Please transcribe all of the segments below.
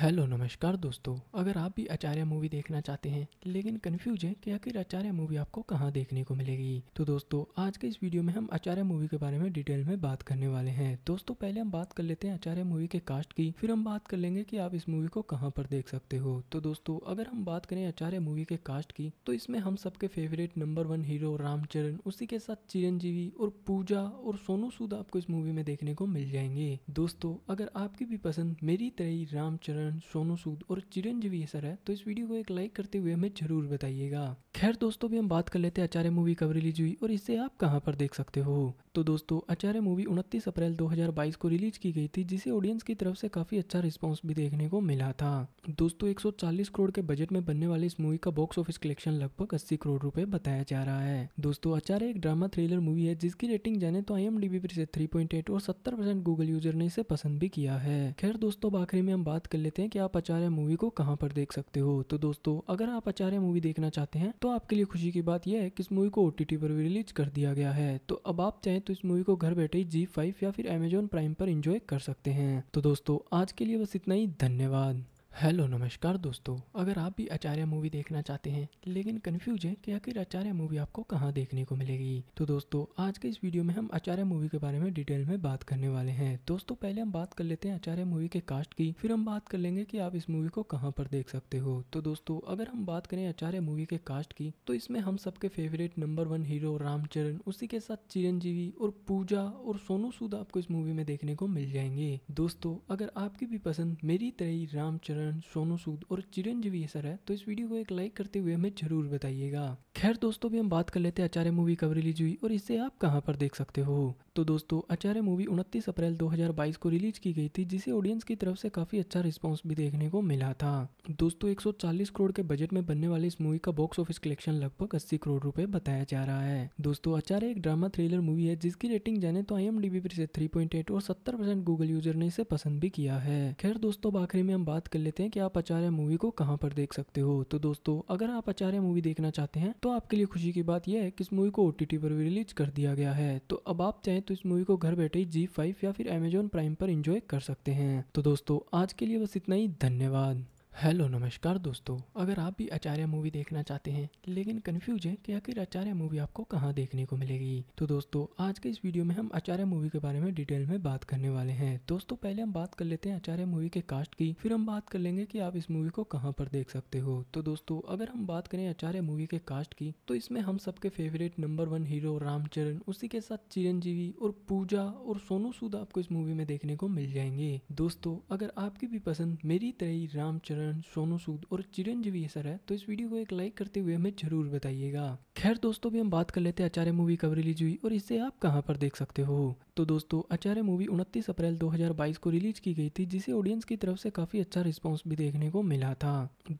hello नमस्कार दोस्तों अगर आप भी आचार्य मूवी देखना चाहते हैं लेकिन कंफ्यूज हैं कि आखिर आचार्य मूवी आपको कहाँ देखने को मिलेगी तो दोस्तों आज के इस वीडियो में हम आचार्य मूवी के बारे में डिटेल में बात करने वाले हैं दोस्तों पहले हम बात कर लेते हैं आचार्य मूवी के कास्ट की फिर हम बात कर लेंगे की आप इस मूवी को कहाँ पर देख सकते हो तो दोस्तों अगर हम बात करें आचार्य मूवी के कास्ट की तो इसमें हम सबके favourite number one hero Ram Charan उसी के साथ चिरंजीवी और पूजा और सोनू सूद आपको इस मूवी में देखने को मिल जाएंगे दोस्तों अगर आपकी भी पसंद मेरी तरह रामचरण करण सोनू सूद और चिरंजीवी सर है तो इस वीडियो को एक लाइक करते हुए हमें जरूर बताइएगा खैर दोस्तों भी हम बात कर लेते हैं आचार्य मूवी कब रिलीज हुई और इसे आप कहाँ पर देख सकते हो तो दोस्तों आचार्य मूवी 29 अप्रैल 2022 को रिलीज की गई थी जिसे ऑडियंस की तरफ से काफी अच्छा रिस्पांस भी देखने को मिला था दोस्तों 140 करोड़ के बजट में बनने वाली इस मूवी का बॉक्स ऑफिस कलेक्शन लगभग अस्सी करोड़ रूपए बताया जा रहा है दोस्तों आचार्य एक ड्रामा थ्रिलर मूवी है जिसकी रेटिंग जाने तो आई पर इसे थ्री और सत्तर गूगल यूजर ने इसे पसंद भी किया है खैर दोस्तों आखिरी में हम बात कर लेते लेते हैं कि आप आचार्य मूवी को कहाँ पर देख सकते हो तो दोस्तों अगर आप आचार्य मूवी देखना चाहते हैं तो आपके लिए खुशी की बात यह है कि इस मूवी को ओ पर भी रिलीज कर दिया गया है तो अब आप चाहें तो इस मूवी को घर बैठे जी फाइव या फिर अमेजोन प्राइम पर इंजॉय कर सकते हैं तो दोस्तों आज के लिए बस इतना ही धन्यवाद हेलो नमस्कार दोस्तों अगर आप भी आचार्य मूवी देखना चाहते हैं लेकिन कंफ्यूज हैं कि आखिर आचार्य मूवी आपको कहाँ देखने को मिलेगी तो दोस्तों आज के इस वीडियो में हम आचार्य मूवी के बारे में डिटेल में बात करने वाले हैं दोस्तों पहले हम बात कर लेते हैं आचार्य मूवी के कास्ट की फिर हम बात कर लेंगे की आप इस मूवी को कहाँ पर देख सकते हो तो दोस्तों अगर हम बात करें आचार्य मूवी के कास्ट की तो इसमें हम सबके favourite number one hero Ram Charan उसी के साथ चिरंजीवी और पूजा और सोनू सूद आपको इस मूवी में देखने को मिल जाएंगे दोस्तों अगर आपकी भी पसंद मेरी तरह रामचरण करण सोनू सूद और चिरंजीवी सर है तो इस वीडियो को एक लाइक करते हुए हमें जरूर बताइएगा खैर दोस्तों भी हम बात कर लेते हैं आचार्य मूवी कब रिलीज हुई और इसे आप कहाँ पर देख सकते हो तो दोस्तों आचार्य मूवी 29 अप्रैल 2022 को रिलीज की गई थी जिसे ऑडियंस की तरफ से काफी अच्छा रिस्पॉन्स भी देखने को मिला था दोस्तों 140 करोड़ के बजट में बनने वाली इस मूवी का बॉक्स ऑफिस कलेक्शन लगभग 80 करोड़ रुपए बताया जा रहा है दोस्तों आचार्य एक ड्रामा थ्रिलर मूवी है जिसकी रेटिंग जाने तो आई एम पर से थ्री और सत्तर गूगल यूजर ने इसे पसंद भी किया है खैर दोस्तों अब आखिरी में हम बात कर लेते हैं की आप आचार्य मूवी को कहाँ पर देख सकते हो तो दोस्तों अगर आप आचार्य मूवी देखना चाहते हैं तो आपके लिए खुशी की बात यह है कि इस मूवी को ओटीटी पर भी रिलीज कर दिया गया है तो अब आप चाहें तो इस मूवी को घर बैठे ही जी फाइव या फिर अमेजोन प्राइम पर इंजॉय कर सकते हैं तो दोस्तों आज के लिए बस इतना ही धन्यवाद हेलो नमस्कार दोस्तों अगर आप भी आचार्य मूवी देखना चाहते हैं लेकिन कंफ्यूज हैं कि आखिर आचार्य मूवी आपको कहाँ देखने को मिलेगी तो दोस्तों आज के इस वीडियो में हम आचार्य मूवी के बारे में डिटेल में बात करने वाले हैं दोस्तों पहले हम बात कर लेते हैं आचार्य मूवी के कास्ट की फिर हम बात कर लेंगे की आप इस मूवी को कहाँ पर देख सकते हो तो दोस्तों अगर हम बात करें आचार्य मूवी के कास्ट की तो इसमें हम सबके favourite number one hero Ram Charan उसी के साथ चिरंजीवी और पूजा और सोनू सूद आपको इस मूवी में देखने को मिल जाएंगे दोस्तों अगर आपकी भी पसंद मेरी तरह रामचरण नारायण सोनू सूद और चिरंजीवी सर है तो इस वीडियो को एक लाइक करते हुए हमें जरूर बताइएगा खैर दोस्तों भी हम बात कर लेते हैं आचार्य मूवी कब रिलीज हुई और इसे आप कहाँ पर देख सकते हो तो दोस्तों आचार्य मूवी 29 अप्रैल 2022 को रिलीज की गई थी जिसे ऑडियंस की तरफ से काफी अच्छा रिस्पॉन्स भी देखने को मिला था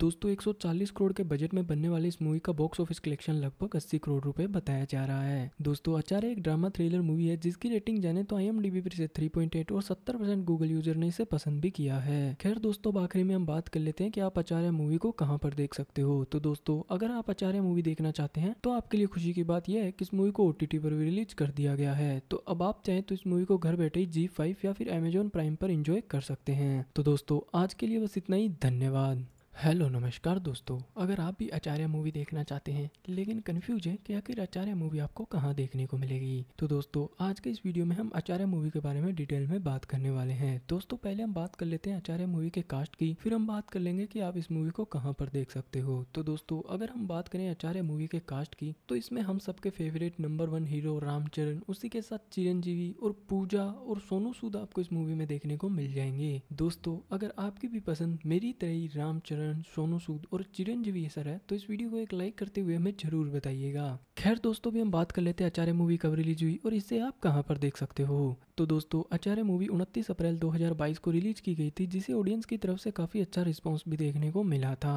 दोस्तों 140 करोड़ के बजट में बनने वाली इस मूवी का बॉक्स ऑफिस कलेक्शन लगभग अस्सी करोड़ रूपए बताया जा रहा है दोस्तों आचार्य एक ड्रामा थ्रिलर मूवी है जिसकी रेटिंग जाने तो आई एम पर इसे थ्री और सत्तर गूगल यूजर ने इसे पसंद भी किया है खैर दोस्तों आखिरी में हम बात कर लेते लेते हैं कि आप आचार्य मूवी को कहाँ पर देख सकते हो तो दोस्तों अगर आप आचार्य मूवी देखना चाहते हैं तो आपके लिए खुशी की बात यह है कि इस मूवी को ओ पर भी रिलीज कर दिया गया है तो अब आप चाहें तो इस मूवी को घर बैठे ही जी फाइव या फिर अमेजोन प्राइम पर इंजॉय कर सकते हैं तो दोस्तों आज के लिए बस इतना ही धन्यवाद हेलो नमस्कार दोस्तों अगर आप भी आचार्य मूवी देखना चाहते हैं लेकिन कंफ्यूज हैं कि आखिर आचार्य मूवी आपको कहाँ देखने को मिलेगी तो दोस्तों आज के इस वीडियो में हम आचार्य मूवी के बारे में डिटेल में बात करने वाले हैं दोस्तों पहले हम बात कर लेते हैं आचार्य मूवी के कास्ट की फिर हम बात कर लेंगे की आप इस मूवी को कहाँ पर देख सकते हो तो दोस्तों अगर हम बात करें आचार्य मूवी के कास्ट की तो इसमें हम सबके favourite number one hero Ram Charan उसी के साथ चिरंजीवी और पूजा और सोनू सूद आपको इस मूवी में देखने को मिल जाएंगे दोस्तों अगर आपकी भी पसंद मेरी तरह रामचरण करण सोनू सूद और चिरंजीवी सर है तो इस वीडियो को एक लाइक करते हुए हमें जरूर बताइएगा खैर दोस्तों भी हम बात कर लेते हैं आचार्य मूवी कब रिलीज हुई और इसे आप कहाँ पर देख सकते हो तो दोस्तों आचार्य मूवी 29 अप्रैल 2022 को रिलीज की गई थी जिसे ऑडियंस की तरफ से काफी अच्छा रिस्पांस भी देखने को मिला था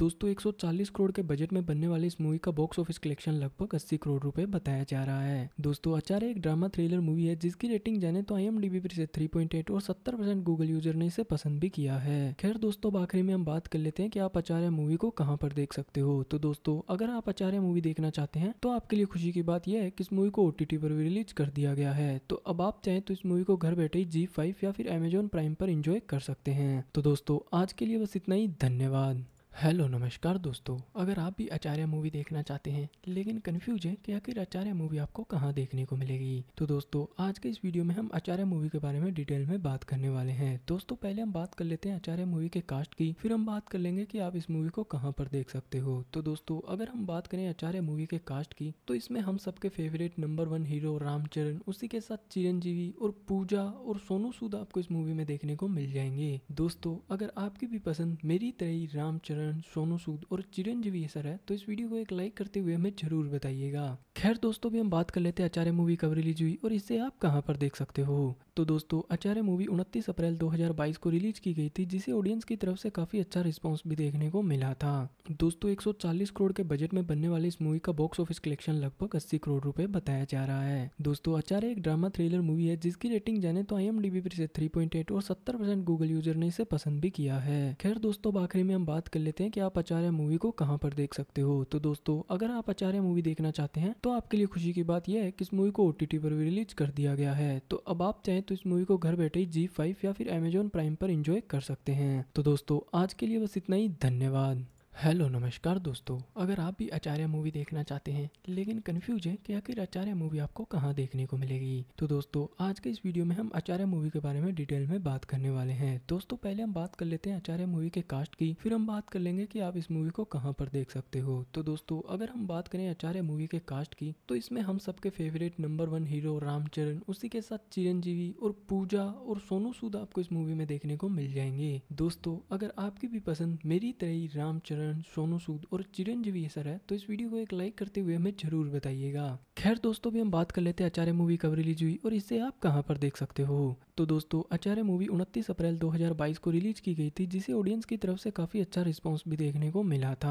दोस्तों 140 करोड़ के बजट में बनने वाली इस मूवी का बॉक्स ऑफिस कलेक्शन लगभग 80 करोड़ रुपए बताया जा रहा है दोस्तों आचार्य एक ड्रामा थ्रिलर मूवी है जिसकी रेटिंग जाने तो आई एम पर इसे थ्री और सत्तर गूगल यूजर ने इसे पसंद भी किया है खैर दोस्तों अब आखिरी में हम बात कर लेते हैं की आप आचार्य मूवी को कहाँ पर देख सकते हो तो दोस्तों अगर आप आचार्य मूवी देखना चाहते हैं तो आपके लिए खुशी की बात यह है कि इस मूवी को ओटीटी पर भी रिलीज कर दिया गया है तो अब आप चाहे तो इस मूवी को घर बैठे ही जी फाइव या फिर अमेजोन प्राइम पर इंजॉय कर सकते हैं तो दोस्तों आज के लिए बस इतना ही धन्यवाद हेलो नमस्कार दोस्तों अगर आप भी आचार्य मूवी देखना चाहते हैं लेकिन कन्फ्यूज है कि आखिर आचार्य मूवी आपको कहाँ देखने को मिलेगी तो दोस्तों आज के इस वीडियो में हम आचार्य मूवी के बारे में डिटेल में बात करने वाले हैं दोस्तों पहले हम बात कर लेते हैं आचार्य मूवी के कास्ट की फिर हम बात कर लेंगे की आप इस मूवी को कहाँ पर देख सकते हो तो दोस्तों अगर हम बात करें आचार्य मूवी के कास्ट की तो इसमें हम सबके favourite number one hero Ram Charan उसी के साथ चिरंजीवी और पूजा और सोनू सूद आपको इस मूवी में देखने को मिल जाएंगे दोस्तों अगर आपकी भी पसंद मेरी तरह रामचरण नारायण सोनू सूद और चिरंजीवी सर है तो इस वीडियो को एक लाइक करते हुए हमें जरूर बताइएगा खैर दोस्तों भी हम बात कर लेते हैं आचार्य मूवी कब रिलीज हुई और इसे आप कहाँ पर देख सकते हो तो दोस्तों आचार्य मूवी 29 अप्रैल 2022 को रिलीज की गई थी जिसे ऑडियंस की तरफ से काफी अच्छा रिस्पांस भी देखने को मिला था दोस्तों 140 करोड़ के बजट में बनने वाली इस मूवी का बॉक्स ऑफिस कलेक्शन लगभग अस्सी करोड़ रूपए बताया जा रहा है दोस्तों आचार्य एक ड्रामा थ्रिलर मूवी है जिसकी रेटिंग जाने तो आई एम पर इसे थ्री और सत्तर गूगल यूजर ने इसे पसंद भी किया है खैर दोस्तों आखिरी में हम बात कर लेते लेते हैं कि आप आचार्य मूवी को कहाँ पर देख सकते हो तो दोस्तों अगर आप आचार्य मूवी देखना चाहते हैं तो आपके लिए खुशी की बात यह है कि इस मूवी को ओ पर भी रिलीज कर दिया गया है तो अब आप चाहें तो इस मूवी को घर बैठे ही जी फाइव या फिर अमेजोन प्राइम पर इंजॉय कर सकते हैं तो दोस्तों आज के लिए बस इतना ही धन्यवाद हेलो नमस्कार दोस्तों अगर आप भी आचार्य मूवी देखना चाहते हैं लेकिन कंफ्यूज है कि आखिर आचार्य मूवी आपको कहाँ देखने को मिलेगी तो दोस्तों आज के इस वीडियो में हम आचार्य मूवी के बारे में डिटेल में बात करने वाले हैं दोस्तों पहले हम बात कर लेते हैं आचार्य मूवी के कास्ट की फिर हम बात कर लेंगे की आप इस मूवी को कहाँ पर देख सकते हो तो दोस्तों अगर हम बात करें आचार्य मूवी के कास्ट की तो इसमें हम सबके favourite number one hero Ram Charan उसी के साथ चिरंजीवी और पूजा और सोनू सूद आपको इस मूवी में देखने को मिल जाएंगे दोस्तों अगर आपकी भी पसंद मेरी तरह रामचरण नारायण सोनू सूद और चिरंजीवी सर है तो इस वीडियो को एक लाइक करते हुए हमें जरूर बताइएगा खैर दोस्तों भी हम बात कर लेते हैं आचार्य मूवी कब रिलीज हुई और इसे आप कहाँ पर देख सकते हो तो दोस्तों आचार्य मूवी 29 अप्रैल 2022 को रिलीज की गई थी जिसे ऑडियंस की तरफ से काफी अच्छा रिस्पांस भी देखने को मिला था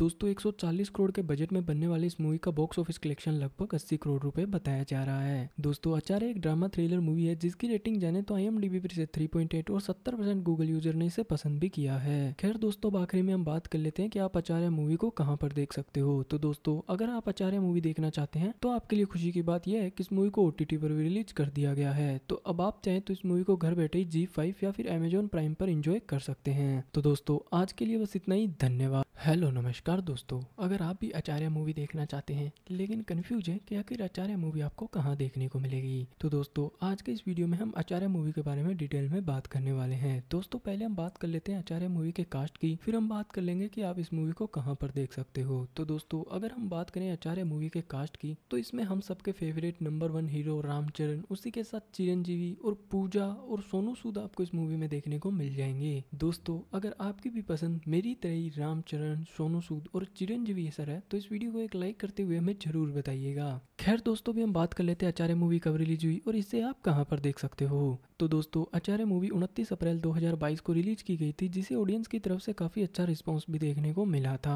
दोस्तों 140 करोड़ के बजट में बनने वाली इस मूवी का बॉक्स ऑफिस कलेक्शन लगभग 80 करोड़ रुपए बताया जा रहा है दोस्तों आचार्य एक ड्रामा थ्रिलर मूवी है जिसकी रेटिंग जाने तो आई एम पर थ्री और सत्तर गूगल यूजर ने इसे पसंद भी किया है खैर दोस्तों आखिरी में हम बात कर लेते हैं की आप आचार्य मूवी को कहाँ पर देख सकते हो तो दोस्तों अगर आप आचार्य मूवी देखना चाहते हैं तो आपके लिए खुशी की बात यह है कि इस मूवी को ओटीटी पर भी रिलीज कर दिया गया है तो अब आप चाहे तो इस मूवी को घर बैठे जी फाइव या फिर अमेजोन प्राइम पर इंजॉय कर सकते हैं तो दोस्तों आज के लिए बस इतना ही धन्यवाद हेलो नमस्कार दोस्तों अगर आप भी आचार्य मूवी देखना चाहते हैं लेकिन कंफ्यूज है कि आखिर आचार्य मूवी आपको कहाँ देखने को मिलेगी तो दोस्तों आज के इस वीडियो में हम आचार्य मूवी के बारे में डिटेल में बात करने वाले हैं दोस्तों पहले हम बात कर लेते हैं आचार्य मूवी के कास्ट की फिर हम बात कर लेंगे की आप इस मूवी को कहाँ पर देख सकते हो तो दोस्तों अगर हम बात करें आचार्य मूवी के कास्ट की तो इसमें हम सबके favourite number one hero Ram Charan उसी के साथ चिरंजीवी और पूजा और सोनू सूद आपको इस मूवी में देखने को मिल जाएंगे दोस्तों अगर आपकी भी पसंद मेरी तरह ही रामचरण सोनू सूद और चिरंजीवी सर है तो इस वीडियो को एक लाइक करते हुए हमें जरूर बताइएगा खैर दोस्तों भी हम बात कर लेते हैं आचार्य मूवी कब रिलीज हुई और इसे आप कहाँ पर देख सकते हो तो दोस्तों आचार्य मूवी उनतीस अप्रैल 2022 को रिलीज की गई थी जिसे ऑडियंस की तरफ से काफी अच्छा रिस्पॉन्स भी देखने को मिला था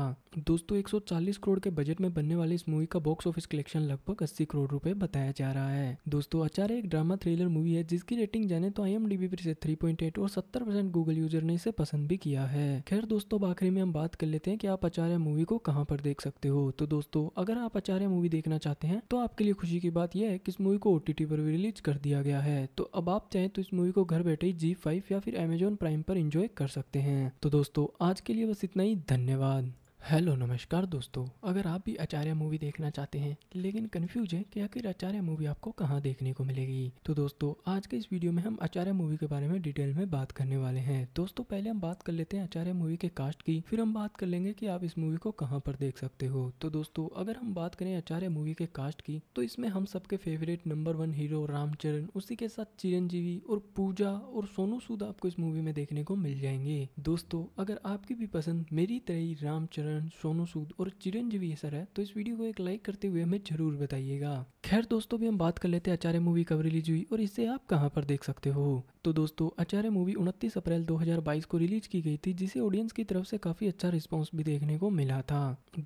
दोस्तों 140 करोड़ के बजट में बनने वाली इस मूवी का बॉक्स ऑफिस कलेक्शन लगभग 80 करोड़ रुपए बताया जा रहा है दोस्तों आचार्य एक ड्रामा थ्रिलर मूवी है जिसकी रेटिंग जाने तो आई पर इसे थ्री और सत्तर गूगल यूजर ने इसे पसंद भी किया है खैर दोस्तों आखिरी में हम बात कर लेते हैं की आप आचार्य मूवी को कहाँ पर देख सकते हो तो दोस्तों अगर आप आचार्य मूवी देखना चाहते हैं तो आपके लिए खुशी की बात यह है की इस मूवी को ओटीटी पर भी रिलीज कर दिया गया है तो अब आप चाहें तो तो इस मूवी को घर बैठे जी फाइव या फिर अमेजोन प्राइम पर इंजॉय कर सकते हैं तो दोस्तों आज के लिए बस इतना ही धन्यवाद हेलो नमस्कार दोस्तों अगर आप भी आचार्य मूवी देखना चाहते हैं लेकिन कंफ्यूज है कि आखिर आचार्य मूवी आपको कहाँ देखने को मिलेगी तो दोस्तों आज के इस वीडियो में हम आचार्य मूवी के बारे में डिटेल में बात करने वाले हैं दोस्तों पहले हम बात कर लेते हैं आचार्य मूवी के कास्ट की फिर हम बात कर लेंगे की आप इस मूवी को कहाँ पर देख सकते हो तो दोस्तों अगर हम बात करें आचार्य मूवी के कास्ट की तो इसमें हम सबके favourite number one hero Ram Charan उसी के साथ चिरंजीवी और पूजा और सोनू सूद आपको इस मूवी में देखने को मिल जाएंगे दोस्तों अगर आपकी भी पसंद मेरी तरह रामचरण करण सोनू सूद और चिरंजीवी सर है तो इस वीडियो को एक लाइक करते हुए हमें जरूर बताइएगा खैर दोस्तों भी हम बात कर लेते हैं आचार्य मूवी कब रिलीज हुई और इसे आप कहाँ पर देख सकते हो तो दोस्तों आचार्य मूवी 29 अप्रैल 2022 को रिलीज की गई थी जिसे ऑडियंस की तरफ से काफी अच्छा रिस्पॉन्स भी देखने को मिला था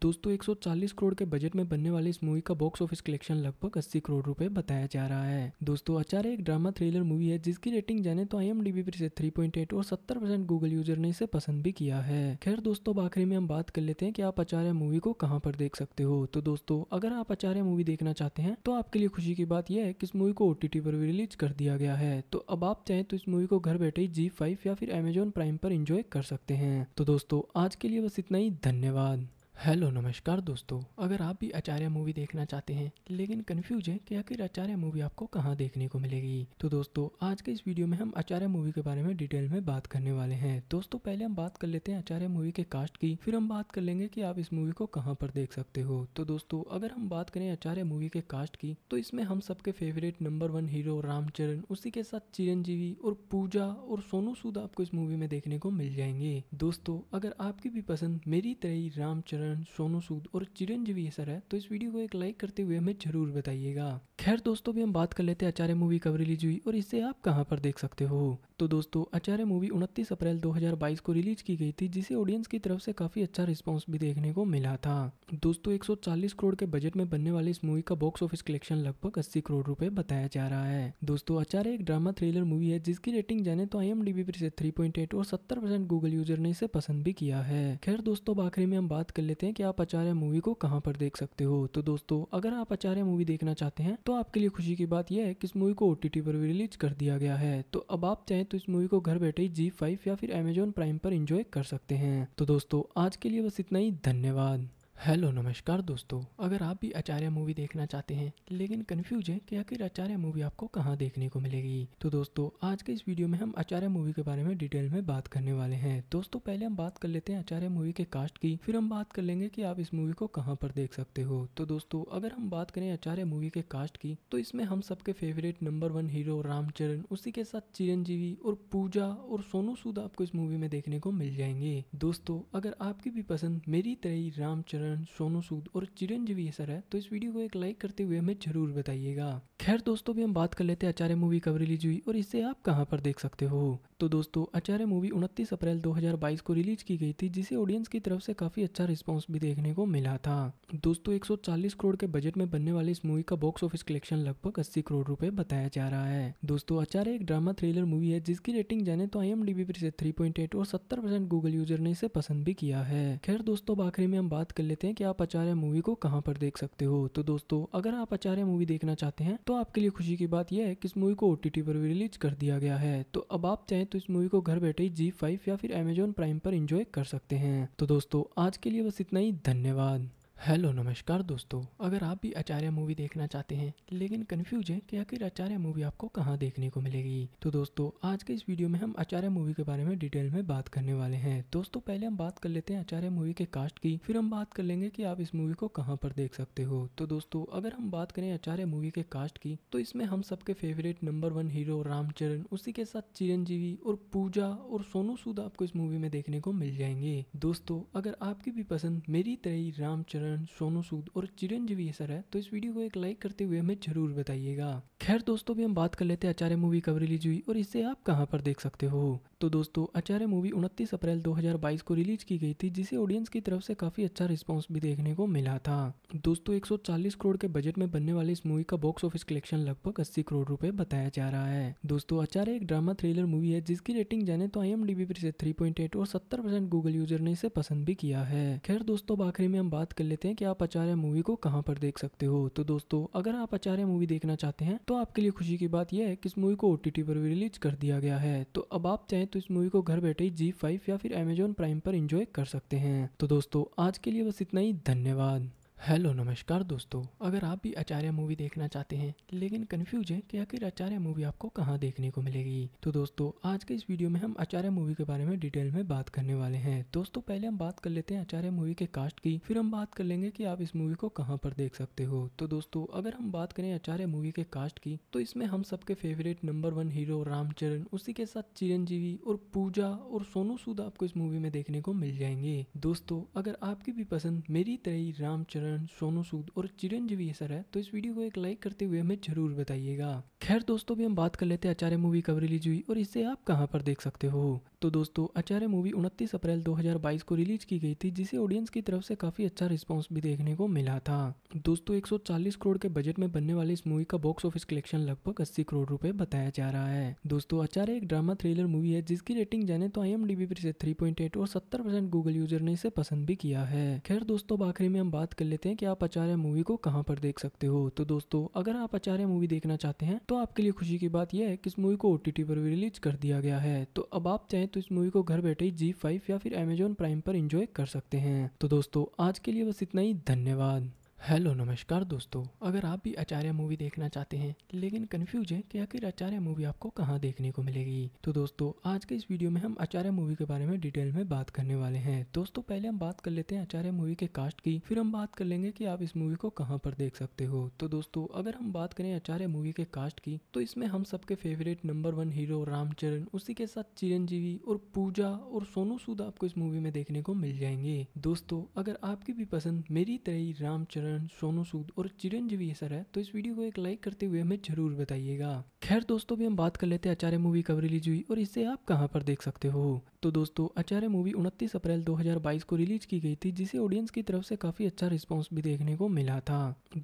दोस्तों 140 करोड़ के बजट में बनने वाली इस मूवी का बॉक्स ऑफिस कलेक्शन लगभग 80 करोड़ रुपए बताया जा रहा है दोस्तों आचार्य एक ड्रामा थ्रिलर मूवी है जिसकी रेटिंग जाने तो आई पर इसे थ्री और सत्तर गूगल यूजर ने इसे पसंद भी किया है खैर दोस्तों आखिरी में हम बात कर लेते लेते हैं कि आप आचार्य मूवी को कहाँ पर देख सकते हो तो दोस्तों अगर आप आचार्य मूवी देखना चाहते हैं तो आपके लिए खुशी की बात यह है कि इस मूवी को ओ पर भी रिलीज कर दिया गया है तो अब आप चाहें तो इस मूवी को घर बैठे जी फाइव या फिर अमेजोन प्राइम पर इंजॉय कर सकते हैं तो दोस्तों आज के लिए बस इतना ही धन्यवाद हेलो नमस्कार दोस्तों अगर आप भी आचार्य मूवी देखना चाहते हैं लेकिन कंफ्यूज हैं कि आखिर आचार्य मूवी आपको कहाँ देखने को मिलेगी तो दोस्तों आज के इस वीडियो में हम आचार्य मूवी के बारे में डिटेल में बात करने वाले हैं दोस्तों पहले हम बात कर लेते हैं आचार्य मूवी के कास्ट की फिर हम बात कर लेंगे की आप इस मूवी को कहाँ पर देख सकते हो तो दोस्तों अगर हम बात करें आचार्य मूवी के कास्ट की तो इसमें हम सबके favourite number one hero Ram Charan उसी के साथ चिरंजीवी और पूजा और सोनू सूद आपको इस मूवी में देखने को मिल जाएंगे दोस्तों अगर आपकी भी पसंद मेरी तरह रामचरण करण सोनू सूद और चिरंजीवी सर है तो इस वीडियो को एक लाइक करते हुए हमें जरूर बताइएगा खैर दोस्तों भी हम बात कर लेते हैं आचार्य मूवी कब रिलीज हुई और इसे आप कहाँ पर देख सकते हो तो दोस्तों आचार्य मूवी 29 अप्रैल 2022 को रिलीज की गई थी जिसे ऑडियंस की तरफ से काफी अच्छा रिस्पॉन्स भी देखने को मिला था दोस्तों 140 करोड़ के बजट में बनने वाली इस मूवी का बॉक्स ऑफिस कलेक्शन लगभग 80 करोड़ रुपए बताया जा रहा है दोस्तों आचार्य एक ड्रामा थ्रिलर मूवी है जिसकी रेटिंग जाने तो आई पर इसे थ्री और सत्तर गूगल यूजर ने इसे पसंद भी किया है खैर दोस्तों आखिरी में हम बात कर लेते हैं की आप आचार्य मूवी को कहाँ पर देख सकते हो तो दोस्तों अगर आप आचार्य मूवी देखना चाहते हैं तो आपके लिए खुशी की बात यह है की इस मूवी को ओटीटी पर भी रिलीज कर दिया गया है तो अब आप चाहें तो इस मूवी को घर बैठे ही जी फाइव या फिर अमेजोन प्राइम पर इंजॉय कर सकते हैं तो दोस्तों आज के लिए बस इतना ही धन्यवाद हेलो नमस्कार दोस्तों अगर आप भी आचार्य मूवी देखना चाहते हैं लेकिन कंफ्यूज हैं कि आखिर आचार्य मूवी आपको कहाँ देखने को मिलेगी तो दोस्तों आज के इस वीडियो में हम आचार्य मूवी के बारे में डिटेल में बात करने वाले हैं दोस्तों पहले हम बात कर लेते हैं आचार्य मूवी के कास्ट की फिर हम बात कर लेंगे की आप इस मूवी को कहाँ पर देख सकते हो तो दोस्तों अगर हम बात करें आचार्य मूवी के कास्ट की तो इसमें हम सबके favourite number one hero Ram Charan उसी के साथ चिरंजीवी और पूजा और सोनू सूद आपको इस मूवी में देखने को मिल जाएंगे दोस्तों अगर आपकी भी पसंद मेरी तरह रामचरण करण सोनू सूद और चिरंजीवी सर है तो इस वीडियो को एक लाइक करते हुए हमें जरूर बताइएगा खैर दोस्तों भी हम बात कर लेते हैं आचार्य मूवी कब रिलीज हुई और इसे आप कहाँ पर देख सकते हो तो दोस्तों आचार्य मूवी 29 अप्रैल 2022 को रिलीज की गई थी जिसे ऑडियंस की तरफ से काफी अच्छा रिस्पॉन्स भी देखने को मिला था दोस्तों 140 करोड़ के बजट में बनने वाली इस मूवी का बॉक्स ऑफिस कलेक्शन लगभग अस्सी करोड़ रूपए बताया जा रहा है दोस्तों आचार्य एक ड्रामा थ्रिलर मूवी है जिसकी रेटिंग जाने तो आई एम पर बी और सत्तर गूगल यूजर ने इसे पसंद भी किया है खैर दोस्तों आखिरी में हम बात कर लेते लेते हैं कि आप आचार्य मूवी को कहाँ पर देख सकते हो तो दोस्तों अगर आप आचार्य मूवी देखना चाहते हैं तो आपके लिए खुशी की बात यह है कि इस मूवी को ओ पर भी रिलीज कर दिया गया है तो अब आप चाहें तो इस मूवी को घर बैठे ही जी या फिर अमेजोन प्राइम पर इंजॉय कर सकते हैं तो दोस्तों आज के लिए बस इतना ही धन्यवाद हेलो नमस्कार दोस्तों अगर आप भी आचार्य मूवी देखना चाहते हैं लेकिन कंफ्यूज हैं कि आखिर आचार्य मूवी आपको कहाँ देखने को मिलेगी तो दोस्तों आज के इस वीडियो में हम आचार्य मूवी के बारे में डिटेल में बात करने वाले हैं दोस्तों पहले हम बात कर लेते हैं आचार्य मूवी के कास्ट की फिर हम बात कर लेंगे की आप इस मूवी को कहाँ पर देख सकते हो तो दोस्तों अगर हम बात करें आचार्य मूवी के कास्ट की तो इसमें हम सबके favourite number one hero Ram Charan उसी के साथ चिरंजीवी और पूजा और सोनू सूद आपको इस मूवी में देखने को मिल जाएंगे दोस्तों अगर आपकी भी पसंद मेरी तरह रामचरण करण सोनू सूद और चिरंजीवी सर है तो इस वीडियो को एक लाइक करते हुए हमें जरूर बताइएगा खैर दोस्तों भी हम बात कर लेते हैं आचार्य मूवी कब रिलीज हुई और इसे आप कहाँ पर देख सकते हो तो दोस्तों आचार्य मूवी 29 अप्रैल 2022 को रिलीज की गई थी जिसे ऑडियंस की तरफ से काफी अच्छा रिस्पॉन्स भी देखने को मिला था दोस्तों 140 करोड़ के बजट में बनने वाली इस मूवी का बॉक्स ऑफिस कलेक्शन लगभग 80 करोड़ रुपए बताया जा रहा है दोस्तों आचार्य एक ड्रामा थ्रिलर मूवी है जिसकी रेटिंग जाने तो आई एम पर थ्री और सत्तर गूगल यूजर ने इसे पसंद भी किया है खैर दोस्तों अब आखिरी में हम बात कर लेते हैं की आप आचार्य मूवी को कहाँ पर देख सकते हो तो दोस्तों अगर आप आचार्य मूवी देखना चाहते हैं तो आपके लिए खुशी की बात यह है कि इस मूवी को ओटीटी पर भी रिलीज कर दिया गया है तो अब आप चाहें तो इस मूवी को घर बैठे ही जी फाइव या फिर अमेजोन प्राइम पर इंजॉय कर सकते हैं तो दोस्तों आज के लिए बस इतना ही धन्यवाद हेलो नमस्कार दोस्तों अगर आप भी आचार्य मूवी देखना चाहते हैं लेकिन कंफ्यूज हैं कि आखिर आचार्य मूवी आपको कहाँ देखने को मिलेगी तो दोस्तों आज के इस वीडियो में हम आचार्य मूवी के बारे में डिटेल में बात करने वाले हैं दोस्तों पहले हम बात कर लेते हैं आचार्य मूवी के कास्ट की फिर हम बात कर लेंगे की आप इस मूवी को कहाँ पर देख सकते हो तो दोस्तों अगर हम बात करें आचार्य मूवी के कास्ट की तो इसमें हम सबके favourite number one hero Ram Charan उसी के साथ चिरंजीवी और पूजा और सोनू सूद आपको इस मूवी में देखने को मिल जाएंगे दोस्तों अगर आपकी भी पसंद मेरी तरह रामचरण करण सोनू सूद और चिरंजीवी सर है तो इस वीडियो को एक लाइक करते हुए हमें जरूर बताइएगा खैर दोस्तों भी हम बात कर लेते हैं आचार्य मूवी कब रिलीज हुई और इसे आप कहाँ पर देख सकते हो तो दोस्तों आचार्य मूवी 29 अप्रैल 2022 को रिलीज की गई थी जिसे ऑडियंस की तरफ से काफी अच्छा रिस्पॉन्स भी देखने को मिला था दोस्तों 140 करोड़ के बजट में बनने वाली इस मूवी का बॉक्स ऑफिस कलेक्शन लगभग अस्सी करोड़ रूपए बताया जा रहा है दोस्तों आचार्य एक ड्रामा थ्रिलर मूवी है जिसकी रेटिंग जाने तो आई एम पर इसे थ्री और सत्तर गूगल यूजर ने इसे पसंद भी किया है खैर दोस्तों आखिरी में हम बात कर लेते लेते हैं कि आप आचार्य मूवी को कहाँ पर देख सकते हो तो दोस्तों अगर आप आचार्य मूवी देखना चाहते हैं तो आपके लिए खुशी की बात यह है कि इस मूवी को ओ पर भी रिलीज कर दिया गया है तो अब आप चाहें तो इस मूवी को घर बैठे ही जी फाइव या फिर अमेजोन प्राइम पर इंजॉय कर सकते हैं तो दोस्तों आज के लिए बस इतना ही धन्यवाद हेलो नमस्कार दोस्तों अगर आप भी आचार्य मूवी देखना चाहते हैं लेकिन कन्फ्यूज है कि आखिर आचार्य मूवी आपको कहाँ देखने को मिलेगी तो दोस्तों आज के इस वीडियो में हम आचार्य मूवी के बारे में डिटेल में बात करने वाले हैं दोस्तों पहले हम बात कर लेते हैं आचार्य मूवी के कास्ट की फिर हम बात कर लेंगे की आप इस मूवी को कहाँ पर देख सकते हो तो दोस्तों अगर हम बात करें आचार्य मूवी के कास्ट की तो इसमें हम सबके favourite number one hero Ram Charan उसी के साथ चिरंजीवी और पूजा और सोनू सूद आपको इस मूवी में देखने को मिल जाएंगे दोस्तों अगर आपकी भी पसंद मेरी तरह रामचरण नारायण सोनू सूद और चिरंजीवी है सर है तो इस वीडियो को एक लाइक करते हुए हमें जरूर बताइएगा खैर दोस्तों भी हम बात कर लेते हैं आचार्य मूवी कब रिलीज हुई और इसे आप कहाँ पर देख सकते हो तो दोस्तों आचार्य मूवी 29 अप्रैल 2022 को रिलीज की गई थी जिसे ऑडियंस की तरफ से काफी अच्छा रिस्पांस भी देखने को मिला था